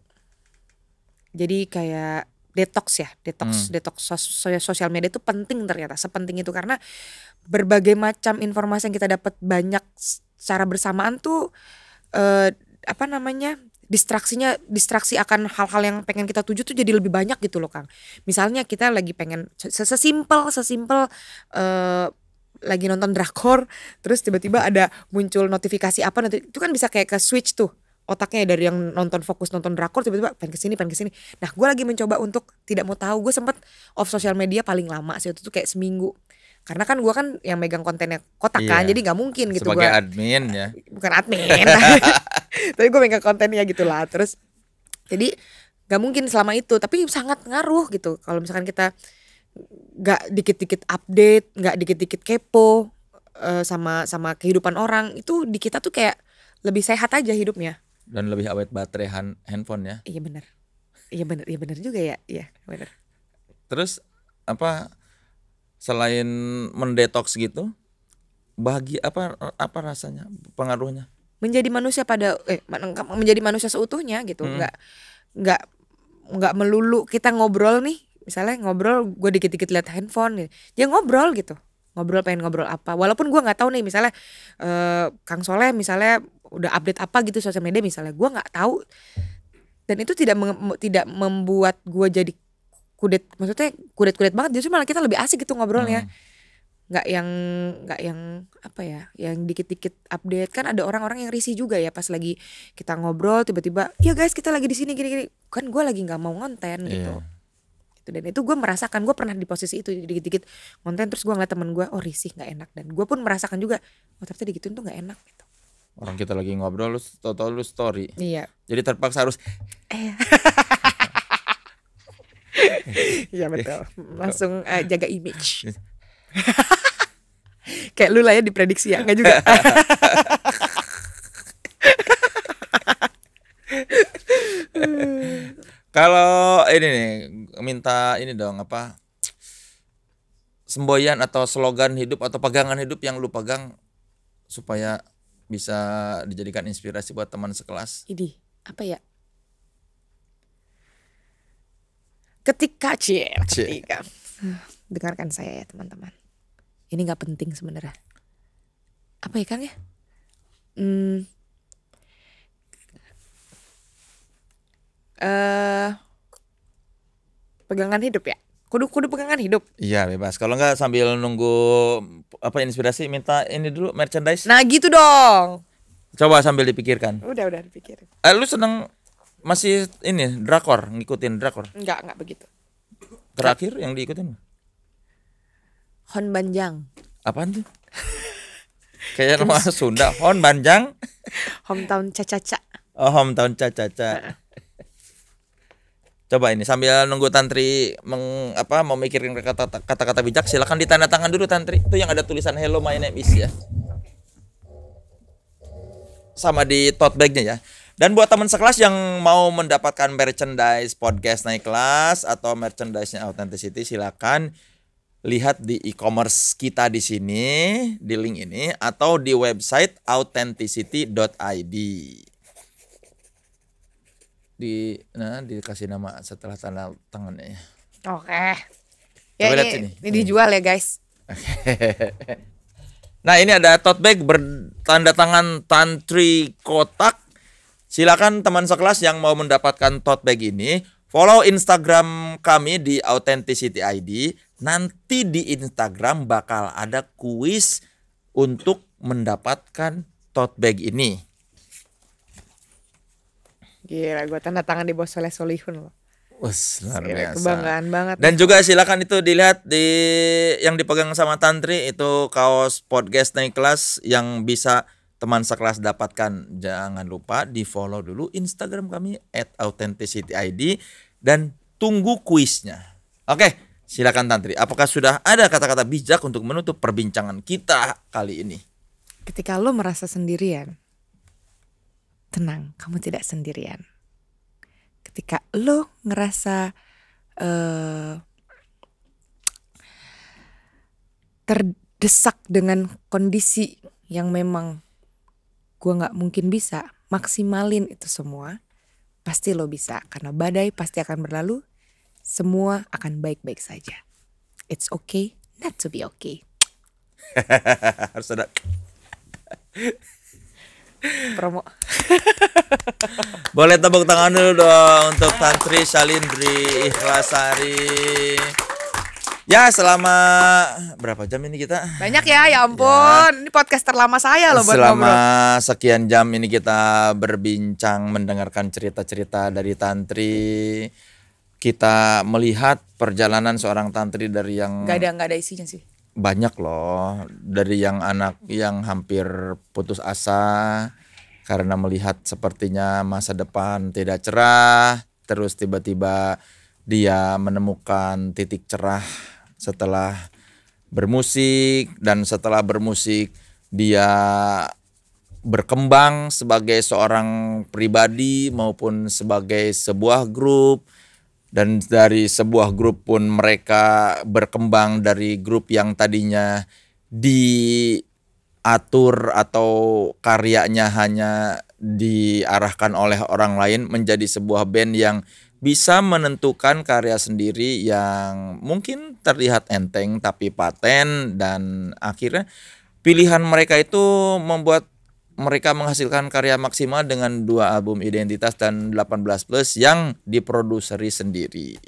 Jadi kayak detox ya, detox hmm. detox sosial media itu penting ternyata, sepenting itu karena berbagai macam informasi yang kita dapat banyak secara bersamaan tuh eh, apa namanya? distraksinya distraksi akan hal-hal yang pengen kita tuju tuh jadi lebih banyak gitu loh Kang. Misalnya kita lagi pengen sesimpel sesimpel uh, lagi nonton drakor terus tiba-tiba ada muncul notifikasi apa nanti itu kan bisa kayak ke switch tuh otaknya dari yang nonton fokus nonton drakor tiba-tiba pengen kesini pengen kesini nah gue lagi mencoba untuk tidak mau tahu gue sempet off sosial media paling lama sih itu tuh kayak seminggu karena kan gue kan yang megang kontennya kotak kan, iya. kan jadi nggak mungkin gitu sebagai gua, admin ya bukan admin tapi gue megang kontennya gitulah terus jadi nggak mungkin selama itu tapi sangat ngaruh gitu kalau misalkan kita nggak dikit-dikit update nggak dikit-dikit kepo uh, sama sama kehidupan orang itu di kita tuh kayak lebih sehat aja hidupnya dan lebih awet baterai hand handphone ya iya benar iya benar iya benar juga ya iya benar terus apa selain mendetoks gitu bagi apa apa rasanya pengaruhnya menjadi manusia pada eh menjadi manusia seutuhnya gitu hmm. nggak nggak nggak melulu kita ngobrol nih misalnya ngobrol gue dikit-dikit lihat handphone gitu. dia ngobrol gitu ngobrol pengen ngobrol apa walaupun gue nggak tahu nih misalnya eh, Kang Soleh misalnya udah update apa gitu sosial media misalnya gue nggak tahu dan itu tidak tidak membuat gue jadi kudet maksudnya kudet-kudet banget justru malah kita lebih asik gitu ngobrolnya hmm. nggak yang nggak yang apa ya yang dikit-dikit update kan ada orang-orang yang risih juga ya pas lagi kita ngobrol tiba-tiba ya guys kita lagi di sini gini-gini kan gue lagi nggak mau ngonten iya. gitu yeah gitu. dan itu gue merasakan gue pernah di posisi itu dikit-dikit konten terus gue ngeliat temen gue oh risih nggak enak dan gue pun merasakan juga oh tapi digituin tuh nggak enak gitu orang kita lagi ngobrol lu tau lu story iya jadi terpaksa harus eh Iya betul. Langsung uh, jaga image. Kayak lu lah ya diprediksi ya, enggak juga. Kalau ini nih minta ini dong apa? Semboyan atau slogan hidup atau pegangan hidup yang lu pegang supaya bisa dijadikan inspirasi buat teman sekelas. Ini apa ya? Ketika cie, ketika. Eh, dengarkan saya ya teman-teman. Ini nggak penting sebenarnya. Apa ya Kang ya? Hmm. Uh, pegangan hidup ya? kudu kudu pegangan hidup. Iya bebas. Kalau nggak sambil nunggu apa inspirasi minta ini dulu merchandise. Nah gitu dong. Coba sambil dipikirkan. Udah udah dipikirin. Eh, lu seneng masih ini drakor ngikutin drakor enggak enggak begitu terakhir yang diikutin Hon Banjang apaan tuh kayak nama Sunda Hon Banjang hometown cacaca oh hometown cacaca coba ini sambil nunggu tantri meng, apa memikirkan kata-kata bijak silahkan ditanda tangan dulu tantri itu yang ada tulisan hello my name is ya sama di tote bagnya ya dan buat teman sekelas yang mau mendapatkan merchandise podcast naik kelas atau merchandise-nya Authenticity silakan lihat di e-commerce kita di sini di link ini atau di website authenticity.id di nah dikasih nama setelah tanda tangannya ya. Oke. Okay. Ya ini, ini, sini. ini dijual ya guys. nah ini ada tote bag bertanda tangan Tantri Kotak Silakan teman sekelas yang mau mendapatkan tote bag ini follow Instagram kami di Authenticity ID. Nanti di Instagram bakal ada kuis untuk mendapatkan tote bag ini. Gila, gue tanda tangan di bos Soleh Solihun loh. Wes, luar Kebanggaan banget. Dan juga silakan itu dilihat di yang dipegang sama Tantri itu kaos podcast naik kelas yang bisa teman sekelas dapatkan jangan lupa di follow dulu Instagram kami at id dan tunggu kuisnya. Oke, silakan Tantri. Apakah sudah ada kata-kata bijak untuk menutup perbincangan kita kali ini? Ketika lo merasa sendirian, tenang, kamu tidak sendirian. Ketika lo ngerasa uh, terdesak dengan kondisi yang memang gue gak mungkin bisa maksimalin itu semua, pasti lo bisa karena badai pasti akan berlalu, semua akan baik-baik saja. It's okay not to be okay. Harus ada promo. Boleh tepuk tangan dulu dong untuk Tantri Shalindri Ikhlasari. Ya selama berapa jam ini kita? Banyak ya, ya ampun. Ya. Ini podcast terlama saya loh buat Selama ngobrol. sekian jam ini kita berbincang mendengarkan cerita-cerita dari Tantri. Kita melihat perjalanan seorang Tantri dari yang Gak ada gak ada isinya sih. Banyak loh, dari yang anak yang hampir putus asa karena melihat sepertinya masa depan tidak cerah, terus tiba-tiba dia menemukan titik cerah setelah bermusik dan setelah bermusik dia berkembang sebagai seorang pribadi maupun sebagai sebuah grup dan dari sebuah grup pun mereka berkembang dari grup yang tadinya diatur atau karyanya hanya diarahkan oleh orang lain menjadi sebuah band yang bisa menentukan karya sendiri yang mungkin terlihat enteng tapi paten dan akhirnya pilihan mereka itu membuat mereka menghasilkan karya maksimal dengan dua album identitas dan 18 plus yang diproduseri sendiri.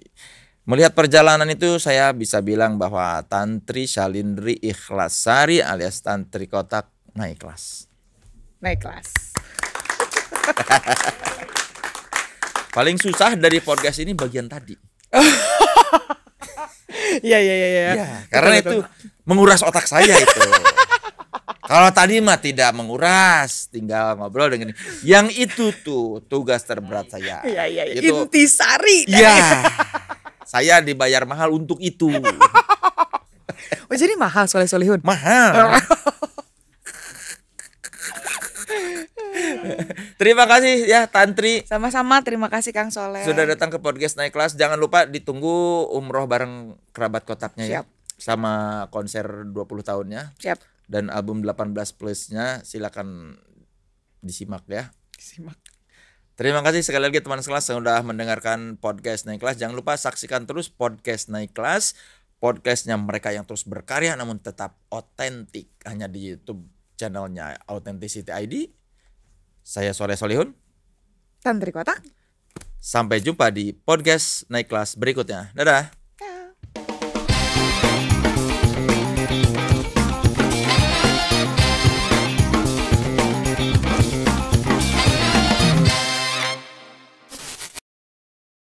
Melihat perjalanan itu saya bisa bilang bahwa Tantri Shalindri Ikhlasari alias Tantri Kotak naik kelas. Naik kelas. Paling susah dari podcast ini bagian tadi. Iya iya iya. Ya, karena itu menguras otak saya itu. Kalau tadi mah tidak menguras, tinggal ngobrol dengan yang itu tuh tugas terberat saya. Iya iya. iya. Itu, Intisari. Iya. saya dibayar mahal untuk itu. oh jadi mahal soleh solihun. Mahal. terima kasih ya Tantri. Sama-sama terima kasih Kang Soleh. Sudah datang ke podcast naik kelas. Jangan lupa ditunggu umroh bareng kerabat kotaknya ya. Siap. ya. Sama konser 20 tahunnya. Siap. Dan album 18 plusnya silakan disimak ya. Simak. Terima kasih sekali lagi teman sekelas yang sudah mendengarkan podcast naik kelas. Jangan lupa saksikan terus podcast naik kelas podcastnya mereka yang terus berkarya namun tetap otentik hanya di YouTube channelnya Authenticity ID saya Soleh Solihun. Tantri Kotak. Sampai jumpa di podcast naik kelas berikutnya. Dadah.